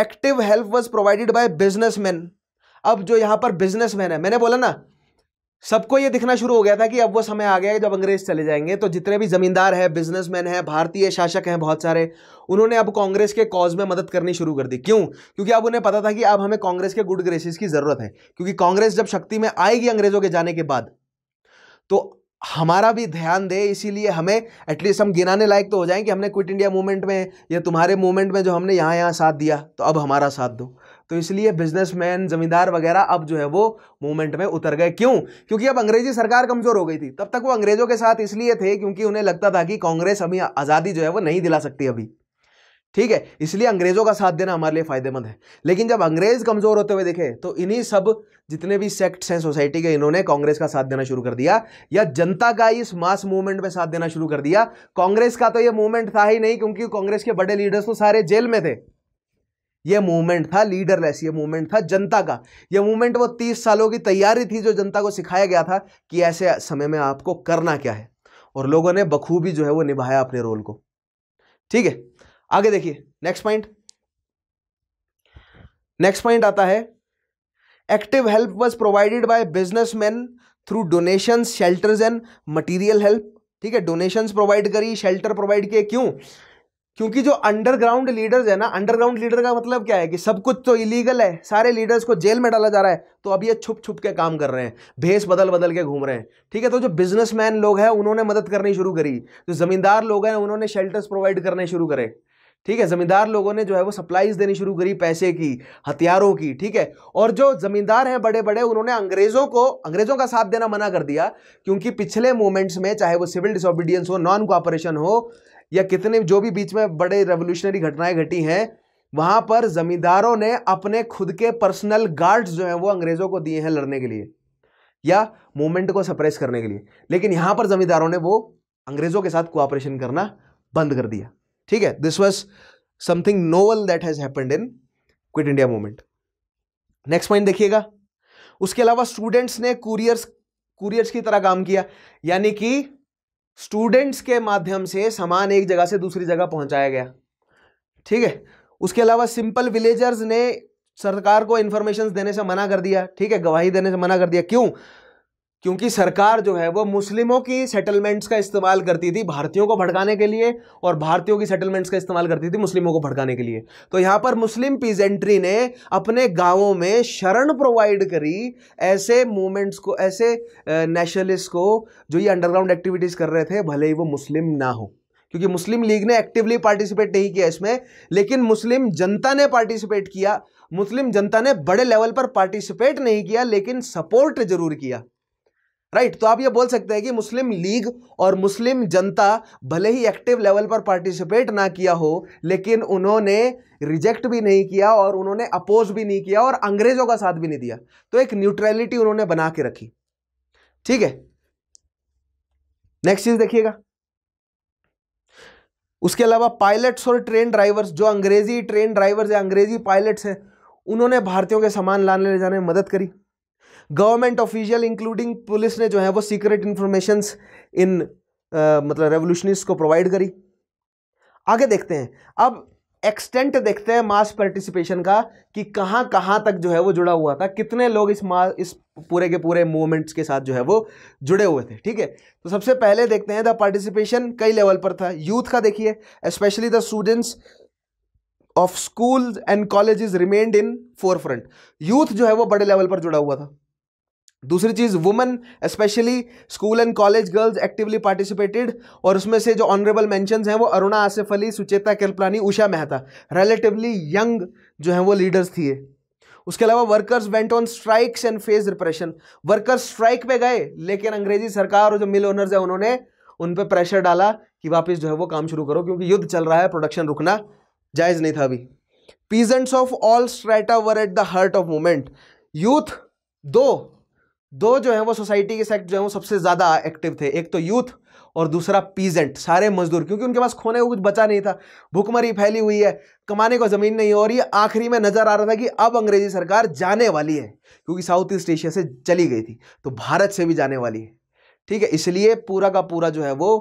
active help was provided by businessman अब जो यहां पर बिजनेसमैन है मैंने बोला ना सबको ये दिखना शुरू हो गया था कि अब वो समय आ गया है जब अंग्रेज चले जाएंगे तो जितने भी जमींदार हैं बिजनेसमैन हैं भारतीय शासक हैं बहुत सारे उन्होंने अब कांग्रेस के कॉज में मदद करनी शुरू कर दी क्यों क्योंकि अब उन्हें पता था कि अब हमें कांग्रेस के गुड ग्रेसेस की ज़रूरत है क्योंकि कांग्रेस जब शक्ति में आएगी अंग्रेजों के जाने के बाद तो हमारा भी ध्यान दे इसीलिए हमें एटलीस्ट हम गिनाने लायक तो हो जाएं कि हमने क्विट इंडिया मूवमेंट में या तुम्हारे मूवमेंट में जो हमने यहाँ यहाँ साथ दिया तो अब हमारा साथ दो तो इसलिए बिजनेसमैन जमींदार वगैरह अब जो है वो मूवमेंट में उतर गए क्यों क्योंकि अब अंग्रेजी सरकार कमजोर हो गई थी तब तक वो अंग्रेजों के साथ इसलिए थे क्योंकि उन्हें लगता था कि कांग्रेस अभी आज़ादी जो है वो नहीं दिला सकती अभी ठीक है इसलिए अंग्रेजों का साथ देना हमारे लिए फायदेमंद है लेकिन जब अंग्रेज कमजोर होते हुए देखे तो इन्हीं सब जितने भी सेक्ट्स हैं सोसाइटी के इन्होंने कांग्रेस का साथ देना शुरू कर दिया या जनता का इस मास मूवमेंट में साथ देना शुरू कर दिया कांग्रेस का तो यह मूवमेंट था ही नहीं क्योंकि कांग्रेस के बड़े लीडर्स तो सारे जेल में थे यह मूवमेंट था लीडरलेस ये मूवमेंट था जनता का यह मूवमेंट वो तीस सालों की तैयारी थी जो जनता को सिखाया गया था कि ऐसे समय में आपको करना क्या है और लोगों ने बखूबी जो है वो निभाया अपने रोल को ठीक है आगे देखिए नेक्स्ट पॉइंट नेक्स्ट पॉइंट आता है active help was provided by businessman through donation shelters and material help ठीक है डोनेशंस प्रोवाइड करी शेल्टर प्रोवाइड किए क्यों क्योंकि जो अंडरग्राउंड लीडर्स है ना अंडरग्राउंड लीडर का मतलब क्या है कि सब कुछ तो इलीगल है सारे लीडर्स को जेल में डाला जा रहा है तो अब ये छुप छुप के काम कर रहे हैं भेस बदल बदल के घूम रहे हैं ठीक है तो जो बिजनेसमैन लोग हैं उन्होंने मदद करनी शुरू करी जो जमींदार लोग हैं उन्होंने शेल्टर्स प्रोवाइड करने शुरू करे ठीक है जमींदार लोगों ने जो है वो सप्लाईज देनी शुरू करी पैसे की हथियारों की ठीक है और जो जमींदार हैं बड़े बड़े उन्होंने अंग्रेजों को अंग्रेजों का साथ देना मना कर दिया क्योंकि पिछले मोमेंट्स में चाहे वो सिविल डिसोबीडियंस हो नॉन कोऑपरेशन हो या कितने जो भी बीच में बड़े रेवोल्यूशनरी घटनाएं घटी हैं वहां पर जमींदारों ने अपने खुद के पर्सनल गार्ड्स जो हैं वो अंग्रेजों को दिए हैं लड़ने के लिए या मूवमेंट को सप्रेस करने के लिए लेकिन यहां पर जमींदारों ने वो अंग्रेजों के साथ कोऑपरेशन करना बंद कर दिया ठीक है this was something novel that has happened in quit India movement next point देखिएगा उसके अलावा स्टूडेंट्स ने कुरियर्स कुरियर्स की तरह काम किया यानी कि स्टूडेंट्स के माध्यम से सामान एक जगह से दूसरी जगह पहुंचाया गया ठीक है उसके अलावा सिंपल विलेजर्स ने सरकार को इंफॉर्मेशन देने से मना कर दिया ठीक है गवाही देने से मना कर दिया क्यों क्योंकि सरकार जो है वो मुस्लिमों की सेटलमेंट्स का इस्तेमाल करती थी भारतीयों को भड़काने के लिए और भारतीयों की सेटलमेंट्स का इस्तेमाल करती थी मुस्लिमों को भड़काने के लिए तो यहाँ पर मुस्लिम पीजेंट्री ने अपने गांवों में शरण प्रोवाइड करी ऐसे मूवमेंट्स को ऐसे नेशनलिस्ट को जो ये अंडरग्राउंड एक्टिविटीज़ कर रहे थे भले ही वो मुस्लिम ना हो क्योंकि मुस्लिम लीग ने एक्टिवली पार्टिसिपेट नहीं किया इसमें लेकिन मुस्लिम जनता ने पार्टिसिपेट किया मुस्लिम जनता ने बड़े लेवल पर पार्टिसिपेट नहीं किया लेकिन सपोर्ट जरूर किया राइट तो आप ये बोल सकते हैं कि मुस्लिम लीग और मुस्लिम जनता भले ही एक्टिव लेवल पर पार्टिसिपेट ना किया हो लेकिन उन्होंने रिजेक्ट भी नहीं किया और उन्होंने अपोज भी नहीं किया और अंग्रेजों का साथ भी नहीं दिया तो एक न्यूट्रलिटी उन्होंने बना के रखी ठीक है नेक्स्ट चीज देखिएगा उसके अलावा पायलट्स और ट्रेन ड्राइवर्स जो अंग्रेजी ट्रेन ड्राइवर्स या अंग्रेजी पायलट्स हैं उन्होंने भारतीयों के सामान लाने ले जाने में मदद करी गवर्नमेंट ऑफिशियल इंक्लूडिंग पुलिस ने जो है वो सीक्रेट इन्फॉर्मेशन इन आ, मतलब रेवोल्यूशनिस को प्रोवाइड करी आगे देखते हैं अब एक्सटेंट देखते हैं मास पार्टिसिपेशन का कि कहाँ कहाँ तक जो है वो जुड़ा हुआ था कितने लोग इस मा इस पूरे के पूरे मूवमेंट्स के साथ जो है वो जुड़े हुए थे ठीक है तो सबसे पहले देखते हैं द पार्टिसिपेशन कई लेवल पर था यूथ का देखिए specially the students of school and colleges remained in forefront youth जो है वो बड़े लेवल पर जुड़ा हुआ था दूसरी चीज़ women specially school and college girls actively participated और उसमें से जो ऑनरेबल मैंशन हैं वो अरुणा आसिफ अली सुचेता कृपलानी उषा मेहता रिलेटिवली यंग जो हैं वो लीडर्स थी उसके अलावा workers went on strikes and face repression workers strike पे गए लेकिन अंग्रेजी सरकार और जो मिल ओनर्स हैं उन्होंने उन पर प्रेशर डाला कि वापस जो है वो काम शुरू करो क्योंकि युद्ध चल रहा है प्रोडक्शन रुकना जायज़ नहीं था अभी peasants of all strata were at the heart of movement youth दो दो जो है वो सोसाइटी के सेक्ट जो है वो सबसे ज़्यादा एक्टिव थे एक तो यूथ और दूसरा पीजेंट सारे मजदूर क्योंकि उनके पास खोने को कुछ बचा नहीं था भूखमरी फैली हुई है कमाने को ज़मीन नहीं और ये आखिरी में नज़र आ रहा था कि अब अंग्रेजी सरकार जाने वाली है क्योंकि साउथ ईस्ट एशिया से चली गई थी तो भारत से भी जाने वाली है ठीक है इसलिए पूरा का पूरा जो है वो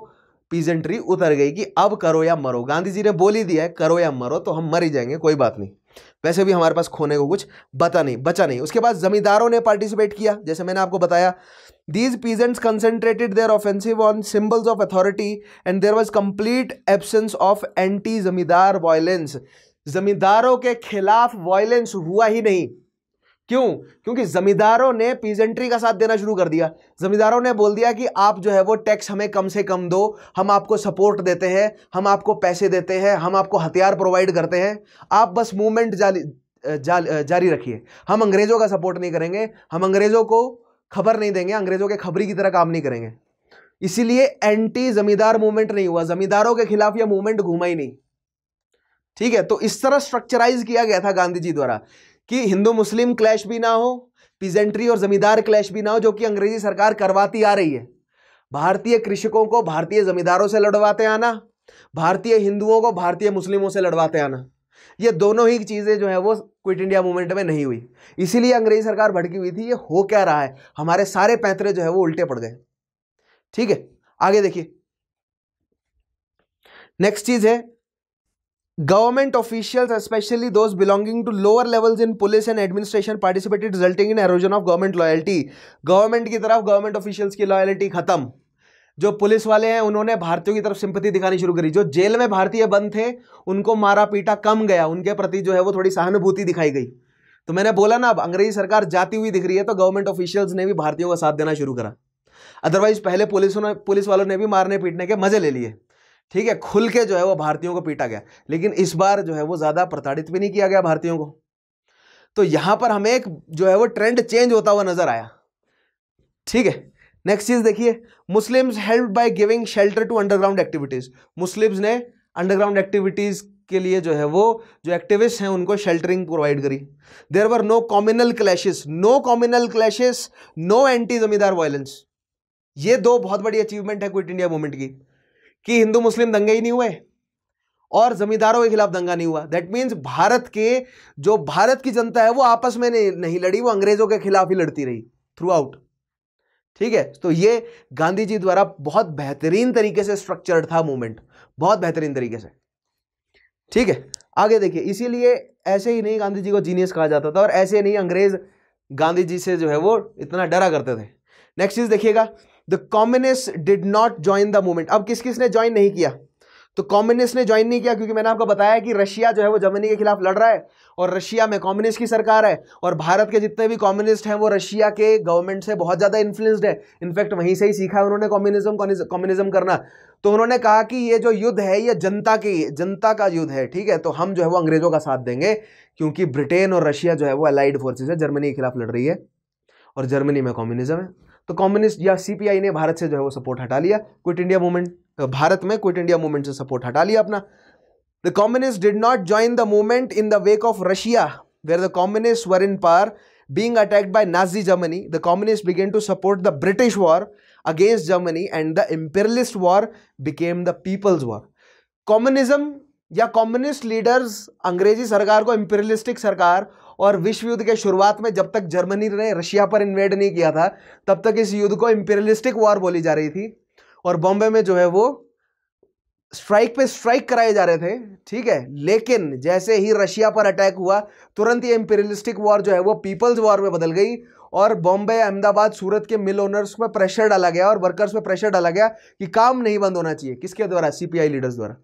पीजेंट्री उतर गई कि अब करो या मरो गांधी जी ने बोली दिया है करो या मरो तो हम मर ही जाएंगे कोई बात नहीं वैसे भी हमारे पास खोने को कुछ बता नहीं बचा नहीं उसके बाद जमींदारों ने पार्टिसिपेट किया जैसे मैंने आपको बताया these peasants concentrated their offensive on symbols of authority and there was complete absence of anti zamindar violence जमींदारों के खिलाफ वायलेंस हुआ ही नहीं क्यों क्योंकि जमींदारों ने पीजेंट्री का साथ देना शुरू कर दिया जमींदारों ने बोल दिया कि आप जो है वो टैक्स हमें कम से कम दो हम आपको सपोर्ट देते हैं हम आपको पैसे देते हैं हम आपको हथियार प्रोवाइड करते हैं आप बस मूवमेंट जारी जारी रखिए हम अंग्रेज़ों का सपोर्ट नहीं करेंगे हम अंग्रेज़ों को खबर नहीं देंगे अंग्रेज़ों के खबरी की तरह काम नहीं करेंगे इसीलिए एंटी जमींदार मूवमेंट नहीं हुआ जमींदारों के खिलाफ यह मूवमेंट घूमा ही नहीं ठीक है तो इस तरह स्ट्रक्चराइज किया गया था गांधी जी द्वारा कि हिंदू मुस्लिम क्लैश भी ना हो पिजेंट्री और जमींदार क्लैश भी ना हो जो कि अंग्रेजी सरकार करवाती आ रही है भारतीय कृषकों को भारतीय जमींदारों से लड़वाते आना भारतीय हिंदुओं को भारतीय मुस्लिमों से लड़वाते आना ये दोनों ही चीज़ें जो है वो क्विट इंडिया मूवमेंट में नहीं हुई इसीलिए अंग्रेजी सरकार भड़की हुई थी ये हो क्या रहा है हमारे सारे पैंतरे जो है वो उल्टे पड़ गए ठीक है आगे देखिए नेक्स्ट चीज़ है government officials specially those belonging to lower levels in police and administration participated resulting in erosion of government loyalty government की तरफ गवर्नमेंट ऑफिशियल्स की लॉयल्टी खत्म जो पुलिस वाले हैं उन्होंने भारतीयों की तरफ सिंपति दिखानी शुरू करी जो जेल में भारतीय बंद थे उनको मारा पीटा कम गया उनके प्रति जो है वो थोड़ी सहानुभूति दिखाई गई तो मैंने बोला ना अब अंग्रेजी सरकार जाती हुई दिख रही है तो गवर्नमेंट ऑफिशियल्स ने भी भारतीयों का साथ देना शुरू करा अदरवाइज पहले पुलिस पुलिस वालों ने भी मारने पीटने के मजे ले लिए ठीक है खुल के जो है वो भारतीयों को पीटा गया लेकिन इस बार जो है वो ज़्यादा प्रताड़ित भी नहीं किया गया भारतीयों को तो यहां पर हमें एक जो है वो ट्रेंड चेंज होता हुआ नज़र आया ठीक है नेक्स्ट चीज़ देखिए Muslims help by giving shelter to underground activities Muslims ने अंडरग्राउंड एक्टिविटीज़ के लिए जो है वो जो एक्टिविस्ट हैं उनको शेल्टरिंग प्रोवाइड करी there were no communal clashes no communal clashes no anti zamindar violence ये दो बहुत बड़ी अचीवमेंट है क्विट इंडिया मूवमेंट की कि हिंदू मुस्लिम दंगे ही नहीं हुए और जमींदारों के खिलाफ दंगा नहीं हुआ दैट मीन्स भारत के जो भारत की जनता है वो आपस में नहीं, लड़ी वो अंग्रेजों के खिलाफ ही लड़ती रही थ्रू आउट ठीक है तो ये गांधी जी द्वारा बहुत बेहतरीन तरीके से स्ट्रक्चर्ड था मूवमेंट बहुत बेहतरीन तरीके से ठीक है आगे देखिए इसीलिए ऐसे ही नहीं गांधी जी को जीनियस कहा जाता था और ऐसे नहीं अंग्रेज गांधी जी से जो है वो इतना डरा करते थे नेक्स्ट चीज देखिएगा the communist did not join the movement अब किस किस ने ज्वाइन नहीं किया तो कॉम्युनिस्ट ने ज्वाइन नहीं किया क्योंकि मैंने आपको बताया कि रशिया जो है वो जर्मनी के खिलाफ लड़ रहा है और रशिया में कॉम्युनिस्ट की सरकार है और भारत के जितने भी कॉम्युनिस्ट हैं वो रशिया के गवर्नमेंट से बहुत ज़्यादा इन्फ्लुएंस्ड है इनफैक्ट वहीं से ही सीखा है उन्होंने कॉम्युनिज्म कॉम्युनिज्म करना तो उन्होंने कहा कि ये जो युद्ध है ये जनता की जनता का युद्ध है ठीक है तो हम जो है वो अंग्रेजों का साथ देंगे क्योंकि ब्रिटेन और रशिया जो है वो अलाइड फोर्सेज है जर्मनी के खिलाफ लड़ रही है और जर्मनी में कॉम्युनिज्म है तो कम्युनिस्ट या सीपीआई ने भारत से जो है वो सपोर्ट हटा लिया क्विट इंडिया मूवमेंट भारत में क्विट इंडिया मूवमेंट से सपोर्ट हटा लिया अपना the communist did not join the movement in the wake of Russia where the communist were in par being attacked by Nazi Germany the communist began to support the British war against Germany and the imperialist war became the people's war communism या communist leaders अंग्रेजी सरकार को इम्पेरलिस्टिक सरकार और विश्व युद्ध के शुरुआत में जब तक जर्मनी ने रशिया पर इन्वेड नहीं किया था तब तक इस युद्ध को इंपेरियलिस्टिक वॉर बोली जा रही थी और बॉम्बे में जो है वो स्ट्राइक पे स्ट्राइक कराए जा रहे थे ठीक है लेकिन जैसे ही रशिया पर अटैक हुआ तुरंत ये इंपेरियलिस्टिक वॉर जो है वो पीपल्स वॉर में बदल गई और बॉम्बे अहमदाबाद सूरत के मिल ओनर्स पर प्रेशर डाला गया और वर्कर्स पर प्रेशर डाला गया कि काम नहीं बंद होना चाहिए किसके द्वारा सीपीआई लीडर्स द्वारा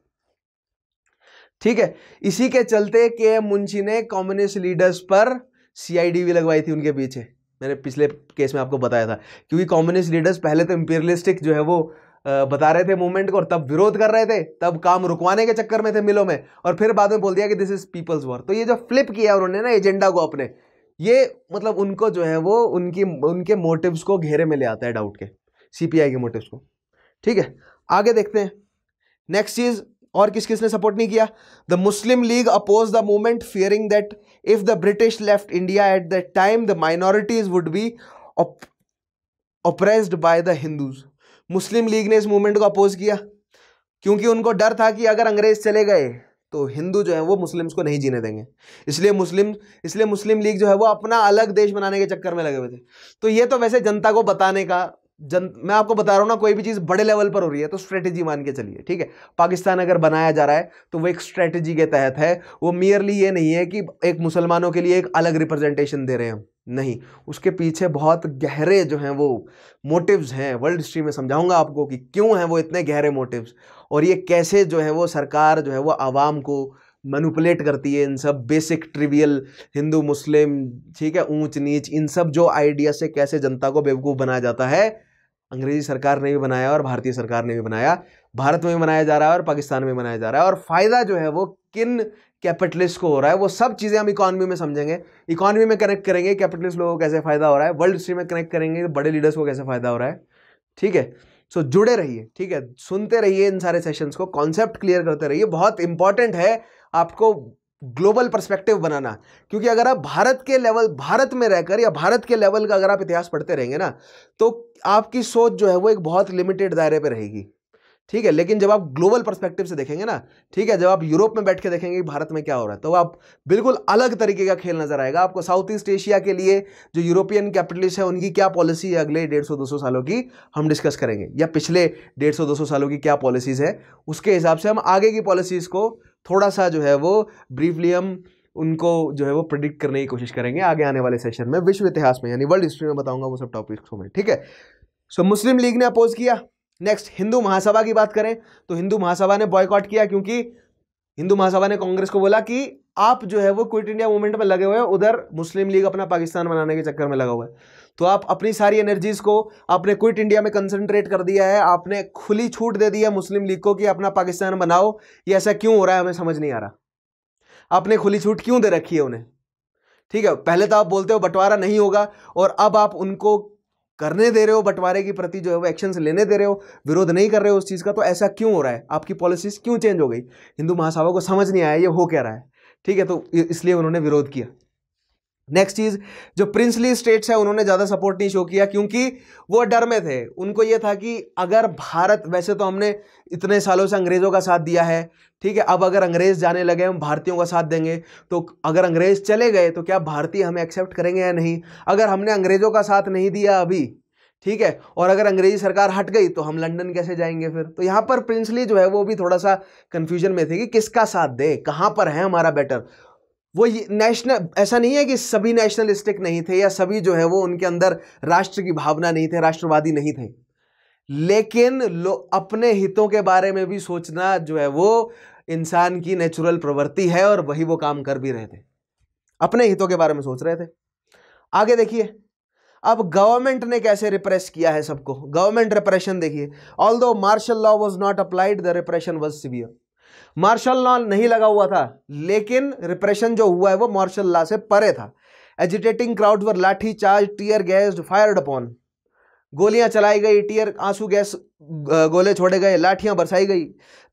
ठीक है इसी के चलते के एम मुंशी ने कम्युनिस्ट लीडर्स पर सीआईडी भी लगवाई थी उनके पीछे मैंने पिछले केस में आपको बताया था क्योंकि कम्युनिस्ट लीडर्स पहले तो इंपीरियलिस्टिक जो है वो बता रहे थे मूवमेंट को और तब विरोध कर रहे थे तब काम रुकवाने के चक्कर में थे मिलों में और फिर बाद में बोल दिया कि दिस इज पीपल्स वॉर तो ये जो फ्लिप किया उन्होंने ना एजेंडा को अपने ये मतलब उनको जो है वो उनकी उनके मोटिव्स को घेरे में ले आता है डाउट के सीपीआई के मोटिव्स को ठीक है आगे देखते हैं नेक्स्ट चीज़ और किस किसने सपोर्ट नहीं किया the Muslim League oppose the movement fearing that if the British left India at the time the minorities would be oppressed by the Hindus Muslim League ने इस मूवमेंट को अपोज किया क्योंकि उनको डर था कि अगर अंग्रेज चले गए तो हिंदू जो है वो मुस्लिम्स को नहीं जीने देंगे इसलिए मुस्लिम इसलिए मुस्लिम लीग जो है वो अपना अलग देश बनाने के चक्कर में लगे हुए थे तो ये तो वैसे जनता को बताने का जन मैं आपको बता रहा हूँ ना कोई भी चीज़ बड़े लेवल पर हो रही है तो स्ट्रेटेजी मान के चलिए ठीक है पाकिस्तान अगर बनाया जा रहा है तो वो एक स्ट्रेटेजी के तहत है वो मियरली ये नहीं है कि एक मुसलमानों के लिए एक अलग रिप्रेजेंटेशन दे रहे हैं नहीं उसके पीछे बहुत गहरे जो हैं वो मोटिव्स हैं वर्ल्ड हिस्ट्री में समझाऊंगा आपको कि क्यों हैं वो इतने गहरे मोटिव्स और ये कैसे जो है वो सरकार जो है वो आवाम को मनुपुलेट करती है इन सब बेसिक ट्रिवियल हिंदू मुस्लिम ठीक है ऊंच नीच इन सब जो आइडिया से कैसे जनता को बेवकूफ़ बनाया जाता है अंग्रेजी सरकार ने भी बनाया और भारतीय सरकार ने भी बनाया भारत में भी बनाया जा रहा है और पाकिस्तान में बनाया जा रहा है और फ़ायदा जो है वो किन कैपिटलिस्ट को हो रहा है वो सब चीज़ें हम इकॉनमी में समझेंगे इकॉनमी में कनेक्ट करेंगे कैपिटलिस्ट लोगों को कैसे फ़ायदा हो रहा है वर्ल्ड हिस्ट्री में कनेक्ट करेंगे बड़े लीडर्स को कैसे फ़ायदा हो रहा है ठीक है सो so, जुड़े रहिए ठीक है सुनते रहिए इन सारे सेशंस को कॉन्सेप्ट क्लियर करते रहिए बहुत इंपॉर्टेंट है आपको ग्लोबल परस्पेक्टिव बनाना क्योंकि अगर आप भारत के लेवल भारत में रहकर या भारत के लेवल का अगर आप इतिहास पढ़ते रहेंगे ना तो आपकी सोच जो है वो एक बहुत लिमिटेड दायरे पर रहेगी ठीक है लेकिन जब आप ग्लोबल परस्पेक्टिव से देखेंगे ना ठीक है जब आप यूरोप में बैठ के देखेंगे कि भारत में क्या हो रहा है तो आप बिल्कुल अलग तरीके का खेल नजर आएगा आपको साउथ ईस्ट एशिया के लिए जो यूरोपियन कैपिटलिस्ट है उनकी क्या पॉलिसी है अगले डेढ़ सौ दो सौ सालों की हम डिस्कस करेंगे या पिछले डेढ़ सौ दो सौ सालों की क्या पॉलिसीज़ है उसके हिसाब से हम आगे की पॉलिसीज़ को थोड़ा सा जो है वो ब्रीफली हम उनको जो है वो प्रडिक्ट करने की कोशिश करेंगे आगे आने वाले सेशन में विश्व इतिहास में यानी वर्ल्ड हिस्ट्री में बताऊंगा वो सब टॉपिक्स में ठीक है सो मुस्लिम लीग ने अपोज किया नेक्स्ट हिंदू महासभा की बात करें तो हिंदू महासभा ने बॉयकॉट किया क्योंकि हिंदू महासभा ने कांग्रेस को बोला कि आप जो है वो क्विट इंडिया मूवमेंट में लगे हुए हैं उधर मुस्लिम लीग अपना पाकिस्तान बनाने के चक्कर में लगा हुआ है तो आप अपनी सारी एनर्जीज़ को आपने क्विट इंडिया में कंसंट्रेट कर दिया है आपने खुली छूट दे दी है मुस्लिम लीग को कि अपना पाकिस्तान बनाओ ये ऐसा क्यों हो रहा है हमें समझ नहीं आ रहा आपने खुली छूट क्यों दे रखी है उन्हें ठीक है पहले तो आप बोलते हो बंटवारा नहीं होगा और अब आप उनको करने दे रहे हो बंटवारे के प्रति जो है वो एक्शन लेने दे रहे हो विरोध नहीं कर रहे हो उस चीज़ का तो ऐसा क्यों हो रहा है आपकी पॉलिसीज़ क्यों चेंज हो गई हिंदू महासभा को समझ नहीं आया ये हो क्या रहा है ठीक है तो इसलिए उन्होंने विरोध किया नेक्स्ट चीज़ जो प्रिंसली स्टेट्स हैं उन्होंने ज़्यादा सपोर्ट नहीं शो किया क्योंकि वो डर में थे उनको ये था कि अगर भारत वैसे तो हमने इतने सालों से अंग्रेज़ों का साथ दिया है ठीक है अब अगर अंग्रेज़ जाने लगे हम भारतीयों का साथ देंगे तो अगर अंग्रेज़ चले गए तो क्या भारतीय हमें एक्सेप्ट करेंगे या नहीं अगर हमने अंग्रेज़ों का साथ नहीं दिया अभी ठीक है और अगर अंग्रेजी सरकार हट गई तो हम लंदन कैसे जाएंगे फिर तो यहाँ पर प्रिंसली जो है वो भी थोड़ा सा कन्फ्यूजन में थे कि किसका साथ दे कहाँ पर है हमारा बेटर वो नेशनल ऐसा नहीं है कि सभी नेशनलिस्टिक नहीं थे या सभी जो है वो उनके अंदर राष्ट्र की भावना नहीं थे राष्ट्रवादी नहीं थे लेकिन लो अपने हितों के बारे में भी सोचना जो है वो इंसान की नेचुरल प्रवृत्ति है और वही वो काम कर भी रहे थे अपने हितों के बारे में सोच रहे थे आगे देखिए अब गवर्नमेंट ने कैसे रिप्रेस किया है सबको गवर्नमेंट रिप्रेशन देखिए although martial law was not applied the repression was severe martial law नहीं लगा हुआ था लेकिन रिप्रेशन जो हुआ है वो मार्शल लॉ से परे था agitating crowd were lathi charge tear gas fired upon गोलियां चलाई गई टीयर आंसू गैस गोले छोड़े गए लाठियां बरसाई गई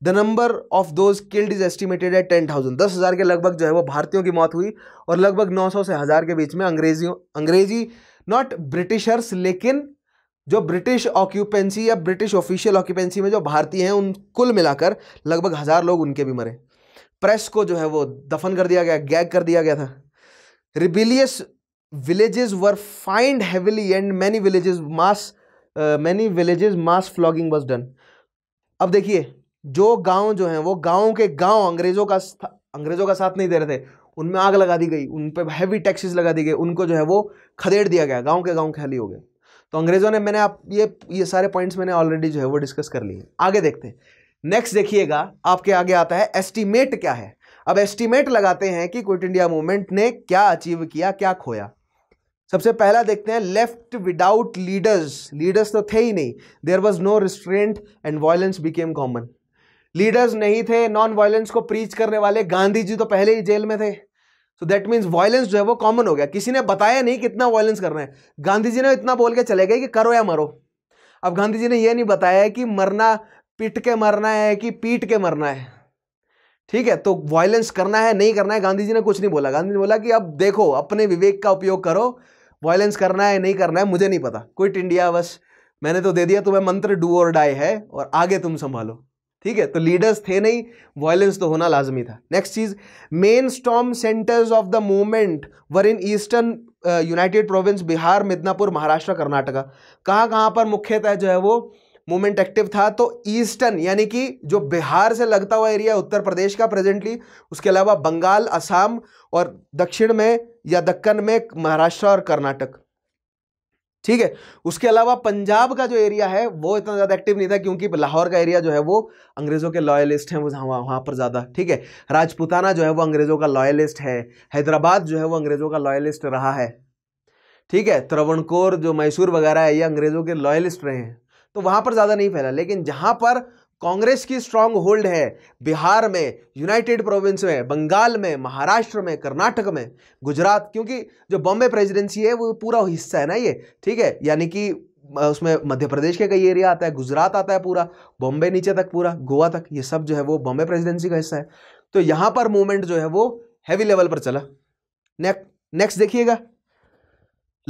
the number of those killed is estimated है टेन थाउजेंड दस हज़ार के लगभग जो है वो भारतीयों की मौत हुई और लगभग नौ सौ से हज़ार के बीच में अंग्रेजियों अंग्रेजी नॉट ब्रिटिशर्स लेकिन जो ब्रिटिश ऑक्यूपेंसी या ब्रिटिश ऑफिशियल ऑक्यूपेंसी में जो भारतीय हैं उन कुल मिलाकर लगभग हज़ार लोग उनके भी मरे प्रेस को जो है वो दफन कर दिया गया गैग कर दिया गया था rebellious villages were fined heavily and many villages mass many many mass flogging was done अब देखिए जो गांव जो हैं वो गांव के गांव अंग्रेजों का अंग्रेजों का साथ नहीं दे रहे थे उनमें आग लगा दी गई उन पर हैवी टैक्सेस लगा दी गई उनको जो है वो खदेड़ दिया गया गांव के गांव खाली हो गए तो अंग्रेज़ों ने मैंने आप ये ये सारे पॉइंट्स मैंने ऑलरेडी जो है वो डिस्कस कर लिए आगे देखते हैं नेक्स्ट देखिएगा आपके आगे आता है एस्टीमेट क्या है अब एस्टीमेट लगाते हैं कि क्विट इंडिया मूवमेंट ने क्या अचीव किया क्या खोया सबसे पहला देखते हैं लेफ्ट विदाउट लीडर्स लीडर्स तो थे ही नहीं there was no restraint and violence became common leaders नहीं थे नॉन वायलेंस को प्रीच करने वाले गांधी जी तो पहले ही जेल में थे सो दैट मीन्स वायलेंस जो है वो कॉमन हो गया किसी ने बताया नहीं कि इतना वायलेंस करना है गांधी जी ने इतना बोल के चले गए कि करो या मरो अब गांधी जी ने यह नहीं बताया है कि मरना पिट के मरना है कि पीट के मरना है ठीक है तो वायलेंस करना है नहीं करना है गांधी जी ने कुछ नहीं बोला गांधी जी ने बोला कि अब देखो अपने विवेक का उपयोग करो वायलेंस करना है नहीं करना है मुझे नहीं पता क्विट इंडिया बस मैंने तो दे दिया तुम्हें मंत्र डू और डाई है और आगे तुम संभालो ठीक है तो लीडर्स थे नहीं वायलेंस तो होना लाजमी था नेक्स्ट चीज main storm centres of the movement were in eastern United province Bihar Midnapore Maharashtra Karnataka कहाँ कहाँ पर मुख्यतः जो है वो मूवमेंट एक्टिव था तो ईस्टर्न यानी कि जो बिहार से लगता हुआ एरिया उत्तर प्रदेश का प्रेजेंटली उसके अलावा बंगाल असम और दक्षिण में या दक्कन में महाराष्ट्र और कर्नाटक ठीक है उसके अलावा पंजाब का जो एरिया है वो इतना ज़्यादा एक्टिव नहीं था क्योंकि लाहौर का एरिया जो है वो अंग्रेज़ों के लॉयलिस्ट हैं वहां पर ज़्यादा ठीक है राजपुताना जो है वो अंग्रेज़ों का लॉयलिस्ट है हैदराबाद जो है वो अंग्रेज़ों का लॉयलिस्ट रहा है ठीक है त्रवणकोर जो मैसूर वगैरह है ये अंग्रेज़ों के लॉयलिस्ट रहे हैं तो वहां पर ज़्यादा नहीं फैला लेकिन जहां पर कांग्रेस की स्ट्रांग होल्ड है बिहार में यूनाइटेड प्रोविंस में बंगाल में महाराष्ट्र में कर्नाटक में गुजरात क्योंकि जो बॉम्बे प्रेसिडेंसी है वो पूरा हिस्सा है ना ये ठीक है यानी कि उसमें मध्य प्रदेश के कई एरिया आता है गुजरात आता है पूरा बॉम्बे नीचे तक पूरा गोवा तक ये सब जो है वो बॉम्बे प्रेजिडेंसी का हिस्सा है तो यहाँ पर मूवमेंट जो है वो हैवी लेवल पर चला नेक्स्ट देखिएगा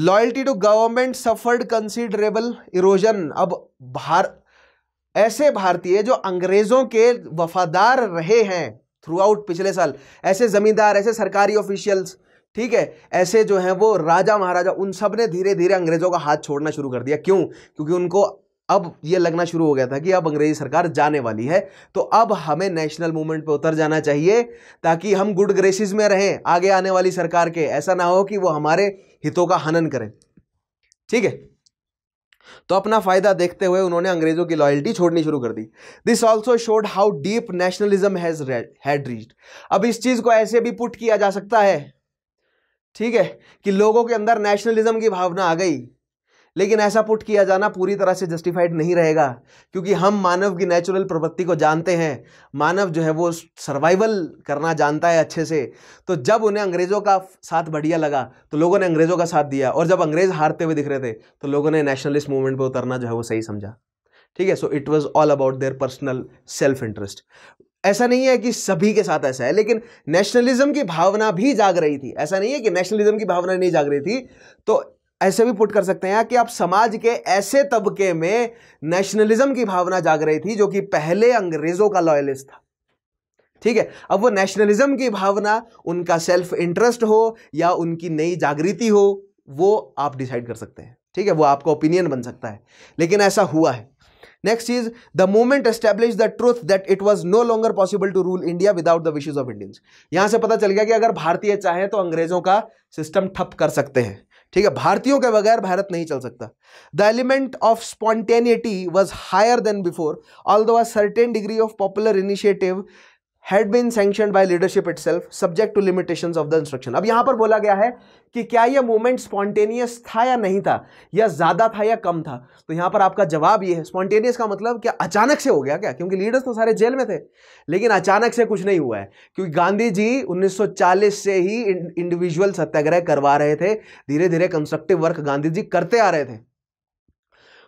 loyalty to government suffered considerable erosion अब भारत ऐसे भारतीय जो अंग्रेज़ों के वफादार रहे हैं थ्रू आउट पिछले साल ऐसे ज़मींदार ऐसे सरकारी ऑफिशियल्स ठीक है ऐसे जो हैं वो राजा महाराजा उन सब ने धीरे धीरे अंग्रेज़ों का हाथ छोड़ना शुरू कर दिया क्यों क्योंकि उनको अब ये लगना शुरू हो गया था कि अब अंग्रेजी सरकार जाने वाली है तो अब हमें नेशनल मूवमेंट पे उतर जाना चाहिए ताकि हम गुड ग्रेसिस में रहें आगे आने वाली सरकार के ऐसा ना हो कि वो हमारे हितों का हनन करें ठीक है तो अपना फायदा देखते हुए उन्होंने अंग्रेजों की लॉयल्टी छोड़नी शुरू कर दी this also showed how deep nationalism has had reached अब इस चीज को ऐसे भी पुट किया जा सकता है ठीक है कि लोगों के अंदर नेशनलिज्म की भावना आ गई लेकिन ऐसा पुट किया जाना पूरी तरह से जस्टिफाइड नहीं रहेगा क्योंकि हम मानव की नेचुरल प्रवृत्ति को जानते हैं मानव जो है वो सर्वाइवल करना जानता है अच्छे से तो जब उन्हें अंग्रेज़ों का साथ बढ़िया लगा तो लोगों ने अंग्रेज़ों का साथ दिया और जब अंग्रेज़ हारते हुए दिख रहे थे तो लोगों ने नेशनलिस्ट मूवमेंट पर उतरना जो है वो सही समझा ठीक है so it was all about their personal self interest ऐसा नहीं है कि सभी के साथ ऐसा है लेकिन नेशनलिज्म की भावना भी जाग रही थी ऐसा नहीं है कि नेशनलिज्म की भावना नहीं जाग रही थी तो ऐसे भी पुट कर सकते हैं कि आप समाज के ऐसे तबके में नेशनलिज्म की भावना जाग रही थी जो कि पहले अंग्रेजों का लॉयलिस्ट था ठीक है अब वो नेशनलिज्म की भावना उनका सेल्फ इंटरेस्ट हो या उनकी नई जागृति हो वो आप डिसाइड कर सकते हैं ठीक है वो आपका ओपिनियन बन सकता है लेकिन ऐसा हुआ है नेक्स्ट चीज the moment establish the truth that it was no longer possible to rule India without the wishes of Indians यहां से पता चल गया कि अगर भारतीय चाहें तो अंग्रेजों का सिस्टम ठप कर सकते हैं ठीक है भारतीयों के बगैर भारत नहीं चल सकता the element of spontaneity was higher than before although certain degree of popular initiative had been sanction by leadership self subject to limitation of the instruction अब यहां पर बोला गया है कि क्या यह मूवमेंट स्पॉन्टेनियस था या नहीं था या ज़्यादा था या कम था तो यहाँ पर आपका जवाब ये है स्पॉन्टेनियस का मतलब क्या अचानक से हो गया क्या क्योंकि लीडर्स तो सारे जेल में थे लेकिन अचानक से कुछ नहीं हुआ है क्योंकि गांधी जी 1940 से ही इंडिविजुअल सत्याग्रह करवा रहे थे धीरे धीरे कंस्ट्रक्टिव वर्क गांधी जी करते आ रहे थे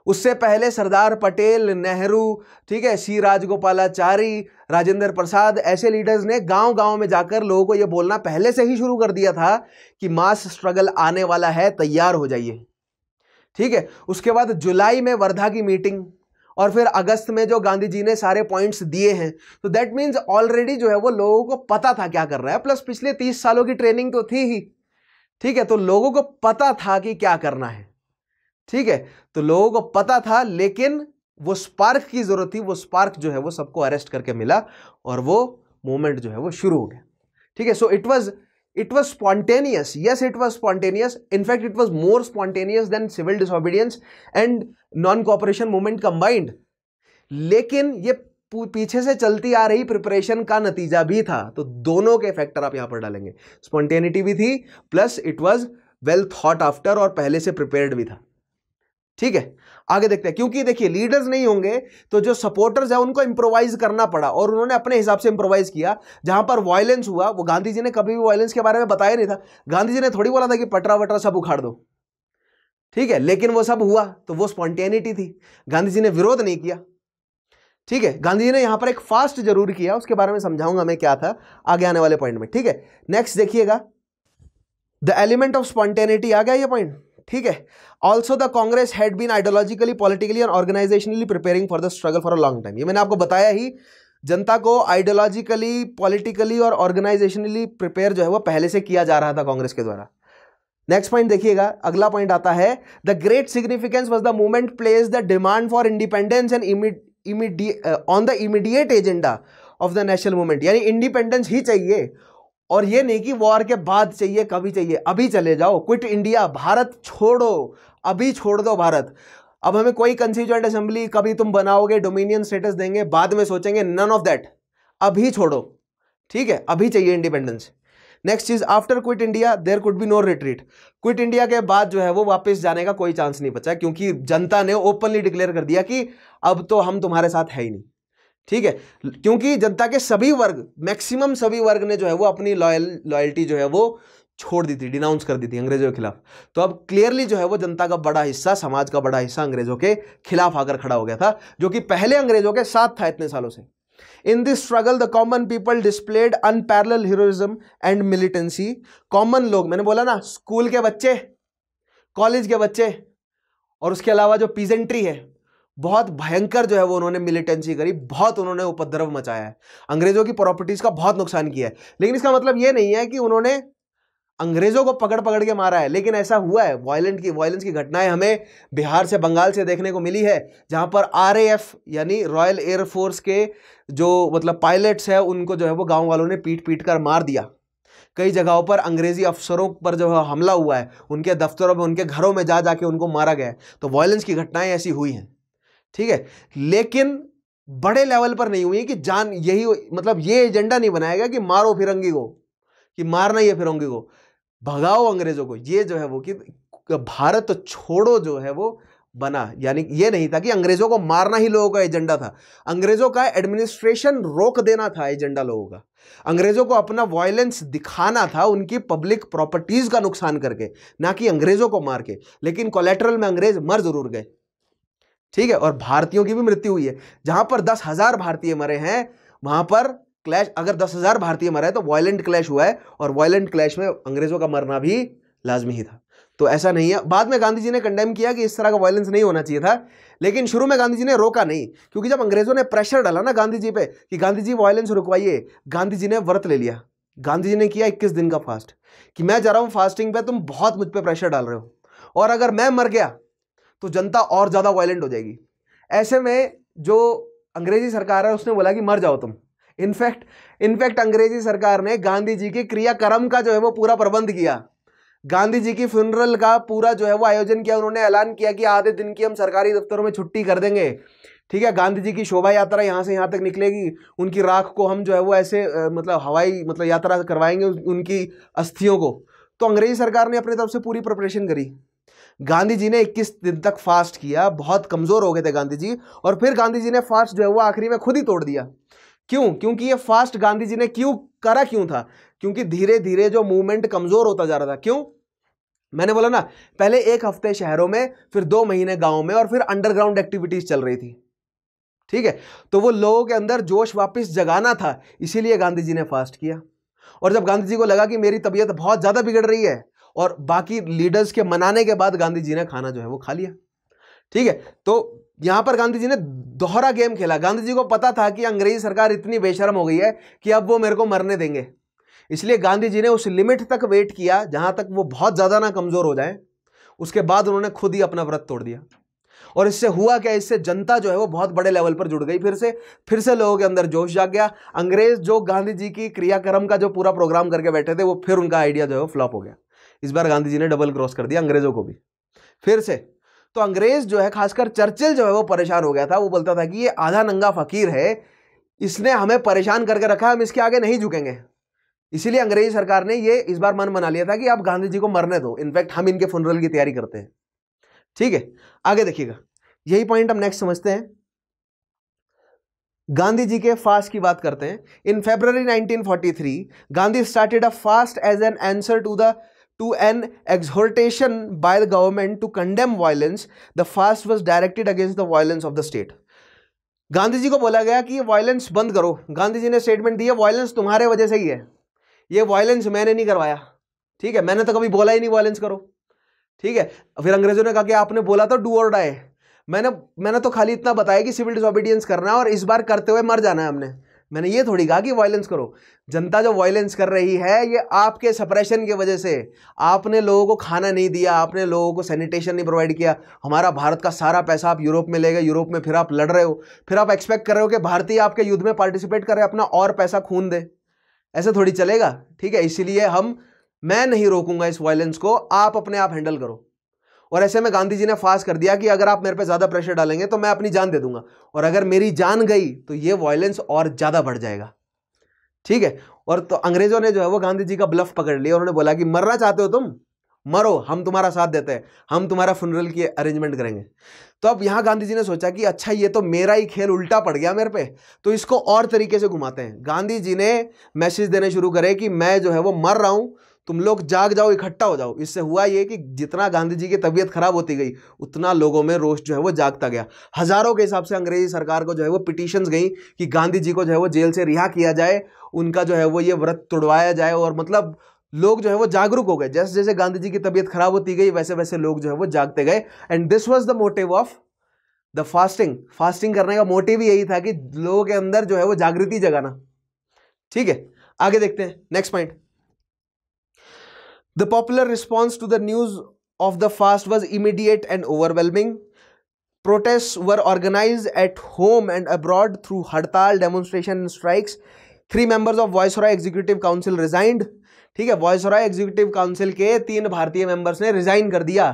उससे पहले सरदार पटेल नेहरू ठीक है सी राजगोपालाचारी राजेंद्र प्रसाद ऐसे लीडर्स ने गांव गांव में जाकर लोगों को ये बोलना पहले से ही शुरू कर दिया था कि मास स्ट्रगल आने वाला है तैयार हो जाइए ठीक है उसके बाद जुलाई में वर्धा की मीटिंग और फिर अगस्त में जो गांधी जी ने सारे पॉइंट्स दिए हैं तो दैट मीन्स ऑलरेडी जो है वो लोगों को पता था क्या कर रहा है प्लस पिछले तीस सालों की ट्रेनिंग तो थी ही ठीक है तो लोगों को पता था कि क्या करना है ठीक है तो लोगों को पता था लेकिन वो स्पार्क की ज़रूरत थी वो स्पार्क जो है वो सबको अरेस्ट करके मिला और वो मूवमेंट जो है वो शुरू हो गया ठीक है so it was it was spontaneous yes it was spontaneous in fact it was more spontaneous than civil civil and non cooperation movement combined लेकिन ये पीछे से चलती आ रही प्रिपरेशन का नतीजा भी था तो दोनों के फैक्टर आप यहां पर डालेंगे स्पॉन्टेनिटी भी थी plus it was well thought after और पहले से प्रिपेयर्ड भी था ठीक है आगे देखते हैं क्योंकि देखिए लीडर्स नहीं होंगे तो जो सपोर्टर्स है उनको इंप्रोवाइज करना पड़ा और उन्होंने अपने हिसाब से इंप्रोवाइज किया जहां पर वायलेंस हुआ वो गांधी जी ने कभी भी वायलेंस के बारे में बताया नहीं था गांधी जी ने थोड़ी बोला था कि पटरा वटरा सब उखाड़ दो ठीक है लेकिन वो सब हुआ तो वो स्पॉन्टेनिटी थी गांधी जी ने विरोध नहीं किया ठीक है गांधी जी ने यहां पर एक फास्ट जरूर किया उसके बारे में समझाऊंगा मैं क्या था आगे आने वाले पॉइंट में ठीक है नेक्स्ट देखिएगा द एलिमेंट ऑफ स्पॉन्टेनिटी आ गया ये पॉइंट ठीक है also the Congress had been ideologically politically and organisationally preparing for the struggle for a long time ये मैंने आपको बताया ही जनता को आइडियोलॉजिकली पॉलिटिकली और ऑर्गेनाइजेशनली प्रिपेयर जो है वो पहले से किया जा रहा था कांग्रेस के द्वारा नेक्स्ट पॉइंट देखिएगा अगला पॉइंट आता है the great significance was the movement place the demand for independence and on the immediate agenda of the national movement यानी इंडिपेंडेंस ही चाहिए और ये नहीं कि वॉर के बाद चाहिए कभी चाहिए अभी चले जाओ क्विट इंडिया भारत छोड़ो अभी छोड़ दो भारत अब हमें कोई कंस्टिट्यूंट असेंबली कभी तुम बनाओगे डोमिनियन स्टेटस देंगे बाद में सोचेंगे नन ऑफ दैट अभी छोड़ो ठीक है अभी चाहिए इंडिपेंडेंस नेक्स्ट चीज after quit India there could be no retreat quit India के बाद जो है वो वापस जाने का कोई चांस नहीं बचा क्योंकि जनता ने ओपनली डिक्लेयर कर दिया कि अब तो हम तुम्हारे साथ है ही नहीं ठीक है क्योंकि जनता के सभी वर्ग मैक्सिमम सभी वर्ग ने जो है वो अपनी लॉयल लॉयल्टी जो है वो छोड़ दी थी डिनाउंस कर दी थी अंग्रेजों के खिलाफ तो अब क्लियरली जो है वो जनता का बड़ा हिस्सा समाज का बड़ा हिस्सा अंग्रेजों के खिलाफ आकर खड़ा हो गया था जो कि पहले अंग्रेजों के साथ था इतने सालों से in this struggle the common people displayed unparallel heroism and militancy common लोग मैंने बोला ना स्कूल के बच्चे कॉलेज के बच्चे और उसके अलावा जो पीजेंट्री है बहुत भयंकर जो है वो उन्होंने मिलिटेंसी करी बहुत उन्होंने उपद्रव मचाया है अंग्रेजों की प्रॉपर्टीज का बहुत नुकसान किया है लेकिन इसका मतलब ये नहीं है कि उन्होंने अंग्रेजों को पकड़ पकड़ के मारा है लेकिन ऐसा हुआ है वायलेंट की वायलेंस की घटनाएं हमें बिहार से बंगाल से देखने को मिली है जहां पर आर यानी रॉयल एयरफोर्स के जो मतलब पायलट्स हैं उनको जो है वो गाँव वालों ने पीट पीट कर मार दिया कई जगहों पर अंग्रेजी अफसरों पर जो है हमला हुआ है उनके दफ्तरों में उनके घरों में जा जाके उनको मारा गया तो वायलेंस की घटनाएं ऐसी हुई हैं ठीक है लेकिन बड़े लेवल पर नहीं हुई कि जान यही मतलब ये एजेंडा नहीं बनाया गया कि मारो फिरंगी को कि मारना ही है फिरंगी को भगाओ अंग्रेजों को ये जो है वो कि भारत तो छोड़ो जो है वो बना यानी ये नहीं था कि अंग्रेजों को मारना ही लोगों का एजेंडा था अंग्रेजों का एडमिनिस्ट्रेशन रोक देना था एजेंडा लोगों का अंग्रेजों को अपना वायलेंस दिखाना था उनकी पब्लिक प्रॉपर्टीज का नुकसान करके ना कि अंग्रेजों को मार के लेकिन कोलेट्रल में अंग्रेज मर जरूर गए ठीक है और भारतीयों की भी मृत्यु हुई है जहां पर दस हजार भारतीय मरे हैं वहां पर क्लैश अगर दस हजार भारतीय मरे हैं तो वायलेंट क्लैश हुआ है और वायलेंट क्लैश में अंग्रेजों का मरना भी लाजमी ही था तो ऐसा नहीं है बाद में गांधी जी ने कंडेम किया कि इस तरह का वायलेंस नहीं होना चाहिए था लेकिन शुरू में गांधी जी ने रोका नहीं क्योंकि जब अंग्रेजों ने प्रेशर डाला ना गांधी जी पे कि गांधी जी वायलेंस रुकवाइए गांधी जी ने व्रत ले लिया गांधी जी ने किया इक्कीस दिन का फास्ट कि मैं जा रहा हूँ फास्टिंग पे तुम बहुत मुझ पर प्रेशर डाल रहे हो और अगर मैं मर गया तो जनता और ज़्यादा वायलेंट हो जाएगी ऐसे में जो अंग्रेजी सरकार है उसने बोला कि मर जाओ तुम इनफैक्ट इनफैक्ट अंग्रेजी सरकार ने गांधी जी के क्रियाक्रम का जो है वो पूरा प्रबंध किया गांधी जी की फ्यूनरल का पूरा जो है वो आयोजन किया उन्होंने ऐलान किया कि आधे दिन की हम सरकारी दफ्तरों में छुट्टी कर देंगे ठीक है गांधी जी की शोभा यात्रा यहाँ से यहाँ तक निकलेगी उनकी राख को हम जो है वो ऐसे मतलब हवाई मतलब यात्रा करवाएंगे उनकी अस्थियों को तो अंग्रेजी सरकार ने अपनी तरफ से पूरी प्रिपरेशन करी गांधी जी ने 21 दिन तक फास्ट किया बहुत कमज़ोर हो गए थे गांधी जी और फिर गांधी जी ने फास्ट जो है वो आखिरी में खुद ही तोड़ दिया क्यों क्योंकि ये फास्ट गांधी जी ने क्यों करा क्यों था क्योंकि धीरे धीरे जो मूवमेंट कमज़ोर होता जा रहा था क्यों मैंने बोला ना पहले एक हफ्ते शहरों में फिर दो महीने गाँव में और फिर अंडरग्राउंड एक्टिविटीज़ चल रही थी ठीक है तो वो लोगों के अंदर जोश वापस जगाना था इसीलिए गांधी जी ने फास्ट किया और जब गांधी जी को लगा कि मेरी तबीयत बहुत ज़्यादा बिगड़ रही है और बाकी लीडर्स के मनाने के बाद गांधी जी ने खाना जो है वो खा लिया ठीक है तो यहां पर गांधी जी ने दोहरा गेम खेला गांधी जी को पता था कि अंग्रेजी सरकार इतनी बेशरम हो गई है कि अब वो मेरे को मरने देंगे इसलिए गांधी जी ने उस लिमिट तक वेट किया जहां तक वो बहुत ज़्यादा ना कमज़ोर हो जाए उसके बाद उन्होंने खुद ही अपना व्रत तोड़ दिया और इससे हुआ क्या इससे जनता जो है वो बहुत बड़े लेवल पर जुड़ गई फिर से फिर से लोगों के अंदर जोश जाग गया अंग्रेज जो गांधी जी की क्रियाक्रम का जो पूरा प्रोग्राम करके बैठे थे वो फिर उनका आइडिया जो है वो फ्लॉप हो गया इस बार गांधी जी ने डबल क्रॉस कर दिया अंग्रेजों को भी फिर से तो अंग्रेज जो है खासकर चर्चिल जो है वो परेशान हो गया था वो बोलता था कि ये आधा नंगा फकीर है इसने हमें परेशान करके रखा हम इसके आगे नहीं झुकेंगे इसीलिए अंग्रेजी सरकार ने ये इस बार मन बना लिया था कि आप गांधी जी को मरने दो इनफैक्ट हम इनके फुनरल की तैयारी करते हैं ठीक है आगे देखिएगा यही पॉइंट हम नेक्स्ट समझते हैं गांधी जी के फास्ट की बात करते हैं in February 1943 Gandhi started a fast as an answer to the to an exhortation by the government to condemn violence, the fast was directed against the violence of the state. Gandhi ji को बोला गया कि ये वायलेंस बंद करो गांधी जी ने स्टेटमेंट दिया violence तुम्हारे वजह से ही है ये वायलेंस मैंने नहीं करवाया ठीक है मैंने तो कभी बोला ही नहीं वायलेंस करो ठीक है फिर अंग्रेजों ने कहा कि आपने बोला तो डू और डाई मैंने मैंने तो खाली इतना बताया कि सिविल डिसोबीडियंस करना है और इस बार करते हुए मर जाना है हमने मैंने ये थोड़ी कहा कि वायलेंस करो जनता जो वायलेंस कर रही है ये आपके सप्रेशन की वजह से आपने लोगों को खाना नहीं दिया आपने लोगों को सैनिटेशन नहीं प्रोवाइड किया हमारा भारत का सारा पैसा आप यूरोप में ले गए यूरोप में फिर आप लड़ रहे हो फिर आप एक्सपेक्ट कर रहे हो कि भारतीय आपके युद्ध में पार्टिसिपेट करें अपना और पैसा खून दे ऐसे थोड़ी चलेगा ठीक है इसीलिए हम मैं नहीं रोकूंगा इस वायलेंस को आप अपने आप हैंडल करो और ऐसे में गांधी जी ने फास्ट कर दिया कि अगर आप मेरे पे ज़्यादा प्रेशर डालेंगे तो मैं अपनी जान दे दूंगा और अगर मेरी जान गई तो ये वॉयलेंस और ज़्यादा बढ़ जाएगा ठीक है और तो अंग्रेज़ों ने जो है वो गांधी जी का ब्लफ पकड़ लिया उन्होंने बोला कि मरना चाहते हो तुम मरो हम तुम्हारा साथ देते हैं हम तुम्हारा फुनरल की अरेंजमेंट करेंगे तो अब यहाँ गांधी जी ने सोचा कि अच्छा ये तो मेरा ही खेल उल्टा पड़ गया मेरे पे तो इसको और तरीके से घुमाते हैं गांधी जी ने मैसेज देने शुरू करे कि मैं जो है वो मर रहा हूँ तुम लोग जाग जाओ इकट्ठा हो जाओ इससे हुआ ये कि जितना गांधी जी की तबीयत खराब होती गई उतना लोगों में रोष जो है वो जागता गया हजारों के हिसाब से अंग्रेजी सरकार को जो है वो पिटिशंस गई कि गांधी जी को जो है वो जेल से रिहा किया जाए उनका जो है वो ये व्रत तोड़वाया जाए और मतलब लोग जो है वो जागरूक हो गए जैसे जैसे गांधी जी की तबीयत खराब होती गई वैसे वैसे लोग जो है वो जागते गए and this was the motive of the fasting fasting करने का मोटिव यही था कि लोगों के अंदर जो है वो जागृति जगाना ठीक है आगे देखते हैं next point The popular response to the news of the fast was immediate and overwhelming. Protests were organized at home and abroad through Hartal, demonstration and strikes. Three members of viceroy executive council resigned ठीक है viceroy executive council के तीन भारतीय members ने resign कर दिया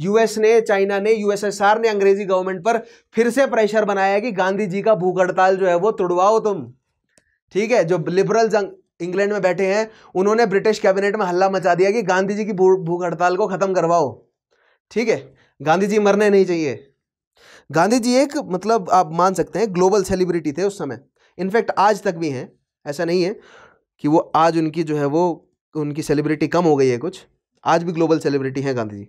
US ने China ने यूएसएसआर ने अंग्रेजी गवर्नमेंट पर फिर से प्रेशर बनाया कि गांधी जी का भूख हड़ताल जो है वो तुड़वाओ तुम ठीक है जो लिबरल्स इंग्लैंड में बैठे हैं उन्होंने ब्रिटिश कैबिनेट में हल्ला मचा दिया कि गांधी जी की भूख हड़ताल को ख़त्म करवाओ ठीक है गांधी जी मरने नहीं चाहिए गांधी जी एक मतलब आप मान सकते हैं ग्लोबल सेलिब्रिटी थे उस समय इनफैक्ट आज तक भी हैं ऐसा नहीं है कि वो आज उनकी जो है वो उनकी सेलिब्रिटी कम हो गई है कुछ आज भी ग्लोबल सेलिब्रिटी हैं गांधी जी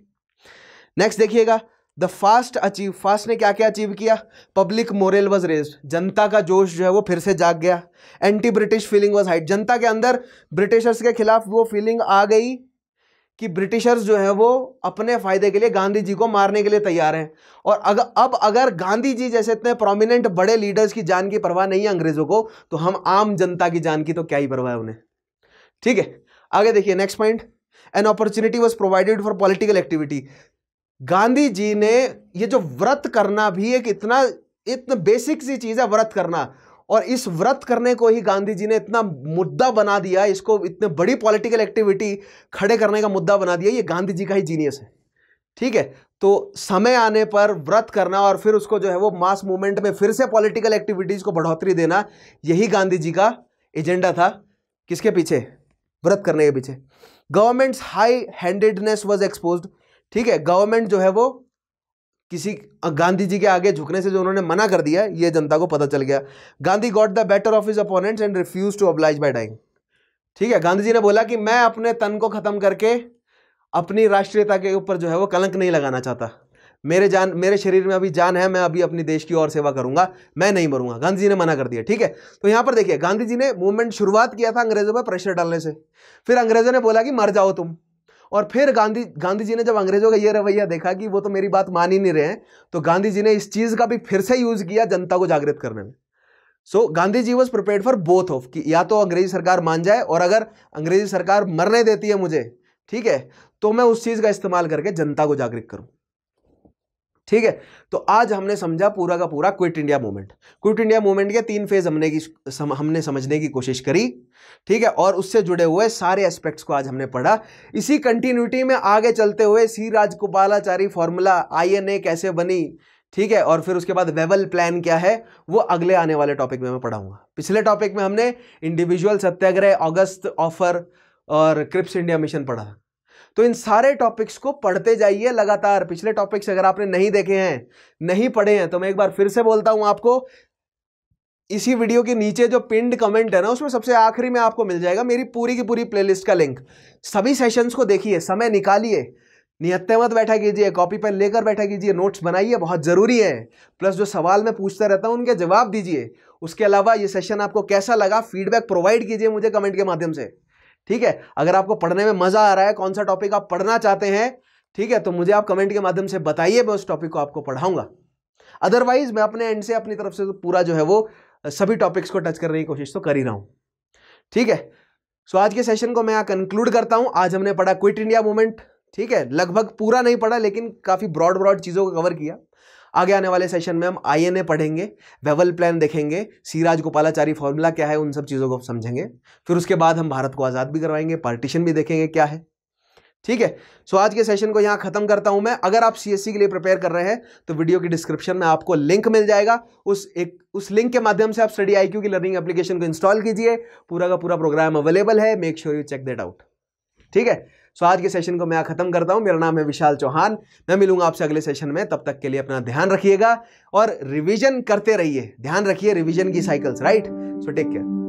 नेक्स्ट देखिएगा द फास्ट अचीव फास्ट ने क्या क्या अचीव किया पब्लिक मोरल वॉज रेज जनता का जोश जो है वो फिर से जाग गया anti British feeling was height जनता के अंदर ब्रिटिशर्स के खिलाफ वो फीलिंग आ गई कि ब्रिटिशर्स जो है वो अपने फायदे के लिए गांधी जी को मारने के लिए तैयार हैं और अगर अब अगर गांधी जी जैसे इतने प्रोमिनेंट बड़े लीडर्स की जान की परवाह नहीं है अंग्रेज़ों को तो हम आम जनता की जान की तो क्या ही परवाह है उन्हें ठीक है आगे देखिए next point an opportunity was provided for political activity Gandhi ji ने ये जो व्रत करना भी एक इतना इतना बेसिक सी चीज़ है व्रत करना और इस व्रत करने को ही गांधी जी ने इतना मुद्दा बना दिया इसको इतने बड़ी पॉलिटिकल एक्टिविटी खड़े करने का मुद्दा बना दिया ये गांधी जी का ही जीनियस है ठीक है तो समय आने पर व्रत करना और फिर उसको जो है वो मास मूवमेंट में फिर से पॉलिटिकल एक्टिविटीज़ को बढ़ोतरी देना यही गांधी जी का एजेंडा था किसके पीछे व्रत करने के पीछे government's high handedness was expose ठीक है गवर्नमेंट जो है वो किसी गांधी जी के आगे झुकने से जो उन्होंने मना कर दिया ये जनता को पता चल गया Gandhi got the better of his opponents and refuse to oblige by dying ठीक है गांधी जी ने बोला कि मैं अपने तन को ख़त्म करके अपनी राष्ट्रीयता के ऊपर जो है वो कलंक नहीं लगाना चाहता मेरे जान मेरे शरीर में अभी जान है मैं अभी अपनी देश की और सेवा करूंगा मैं नहीं मरूंगा गांधी जी ने मना कर दिया ठीक है तो यहां पर देखिए गांधी जी ने मूवमेंट शुरुआत किया था अंग्रेजों पर प्रेशर डालने से फिर अंग्रेजों ने बोला कि मर जाओ तुम और फिर गांधी गांधी जी ने जब अंग्रेजों का ये रवैया देखा कि वो तो मेरी बात मान ही नहीं रहे हैं तो गांधी जी ने इस चीज़ का भी फिर से यूज़ किया जनता को जागृत करने में so so, Gandhi ji was prepare for both of कि या तो अंग्रेजी सरकार मान जाए और अगर अंग्रेजी सरकार मरने देती है मुझे ठीक है तो मैं उस चीज़ का इस्तेमाल करके जनता को जागृत करूँ ठीक है तो आज हमने समझा पूरा का पूरा quit India movement quit India movement के तीन फेज हमने की सम, हमने समझने की कोशिश करी ठीक है और उससे जुड़े हुए सारे एस्पेक्ट्स को आज हमने पढ़ा इसी कंटिन्यूटी में आगे चलते हुए सी राजगोपालाचारी फॉर्मूला आईएनए कैसे बनी ठीक है और फिर उसके बाद वेवल प्लान क्या है वो अगले आने वाले टॉपिक में मैं पढ़ाऊंगा पिछले टॉपिक में हमने इंडिविजुअल सत्याग्रह अगस्त ऑफर और क्रिप्स इंडिया मिशन पढ़ा तो इन सारे टॉपिक्स को पढ़ते जाइए लगातार पिछले टॉपिक्स अगर आपने नहीं देखे हैं नहीं पढ़े हैं तो मैं एक बार फिर से बोलता हूं आपको इसी वीडियो के नीचे जो पिंड कमेंट है ना उसमें सबसे आखिरी में आपको मिल जाएगा मेरी पूरी की पूरी प्लेलिस्ट का लिंक सभी सेशंस को देखिए समय निकालिए निहत्ते मत बैठा कीजिए कॉपी पर लेकर बैठा कीजिए नोट्स बनाइए बहुत ज़रूरी है प्लस जो सवाल मैं पूछता रहता हूँ उनके जवाब दीजिए उसके अलावा ये सेशन आपको कैसा लगा फीडबैक प्रोवाइड कीजिए मुझे कमेंट के माध्यम से ठीक है अगर आपको पढ़ने में मजा आ रहा है कौन सा टॉपिक आप पढ़ना चाहते हैं ठीक है तो मुझे आप कमेंट के माध्यम से बताइए मैं उस टॉपिक को आपको पढ़ाऊंगा अदरवाइज मैं अपने एंड से अपनी तरफ से तो पूरा जो है वो सभी टॉपिक्स को टच करने की कोशिश तो कर ही रहा हूं ठीक है सो आज के सेशन को मैं कंक्लूड करता हूं आज हमने पढ़ा क्विट इंडिया मूवमेंट ठीक है लगभग पूरा नहीं पढ़ा लेकिन काफ़ी ब्रॉड ब्रॉड चीज़ों को कवर किया आगे आने वाले सेशन में हम आईएनए पढ़ेंगे वेवल प्लान देखेंगे सीराज गोपालाचारी फॉर्मूला क्या है उन सब चीज़ों को समझेंगे फिर उसके बाद हम भारत को आज़ाद भी करवाएंगे पार्टीशन भी देखेंगे क्या है ठीक है सो आज के सेशन को यहाँ खत्म करता हूं मैं अगर आप सी के लिए प्रिपेयर कर रहे हैं तो वीडियो की डिस्क्रिप्शन में आपको लिंक मिल जाएगा उस एक उस लिंक के माध्यम से आप स्टडी क्यू की लर्निंग एप्लीकेशन को इंस्टॉल कीजिए पूरा का पूरा प्रोग्राम अवेलेबल है make sure you check that out ठीक है सो आज के सेशन को मैं ख़त्म करता हूँ मेरा नाम है विशाल चौहान मैं मिलूंगा आपसे अगले सेशन में तब तक के लिए अपना ध्यान रखिएगा और रिविजन करते रहिए ध्यान रखिए रिविजन की cycles right so take care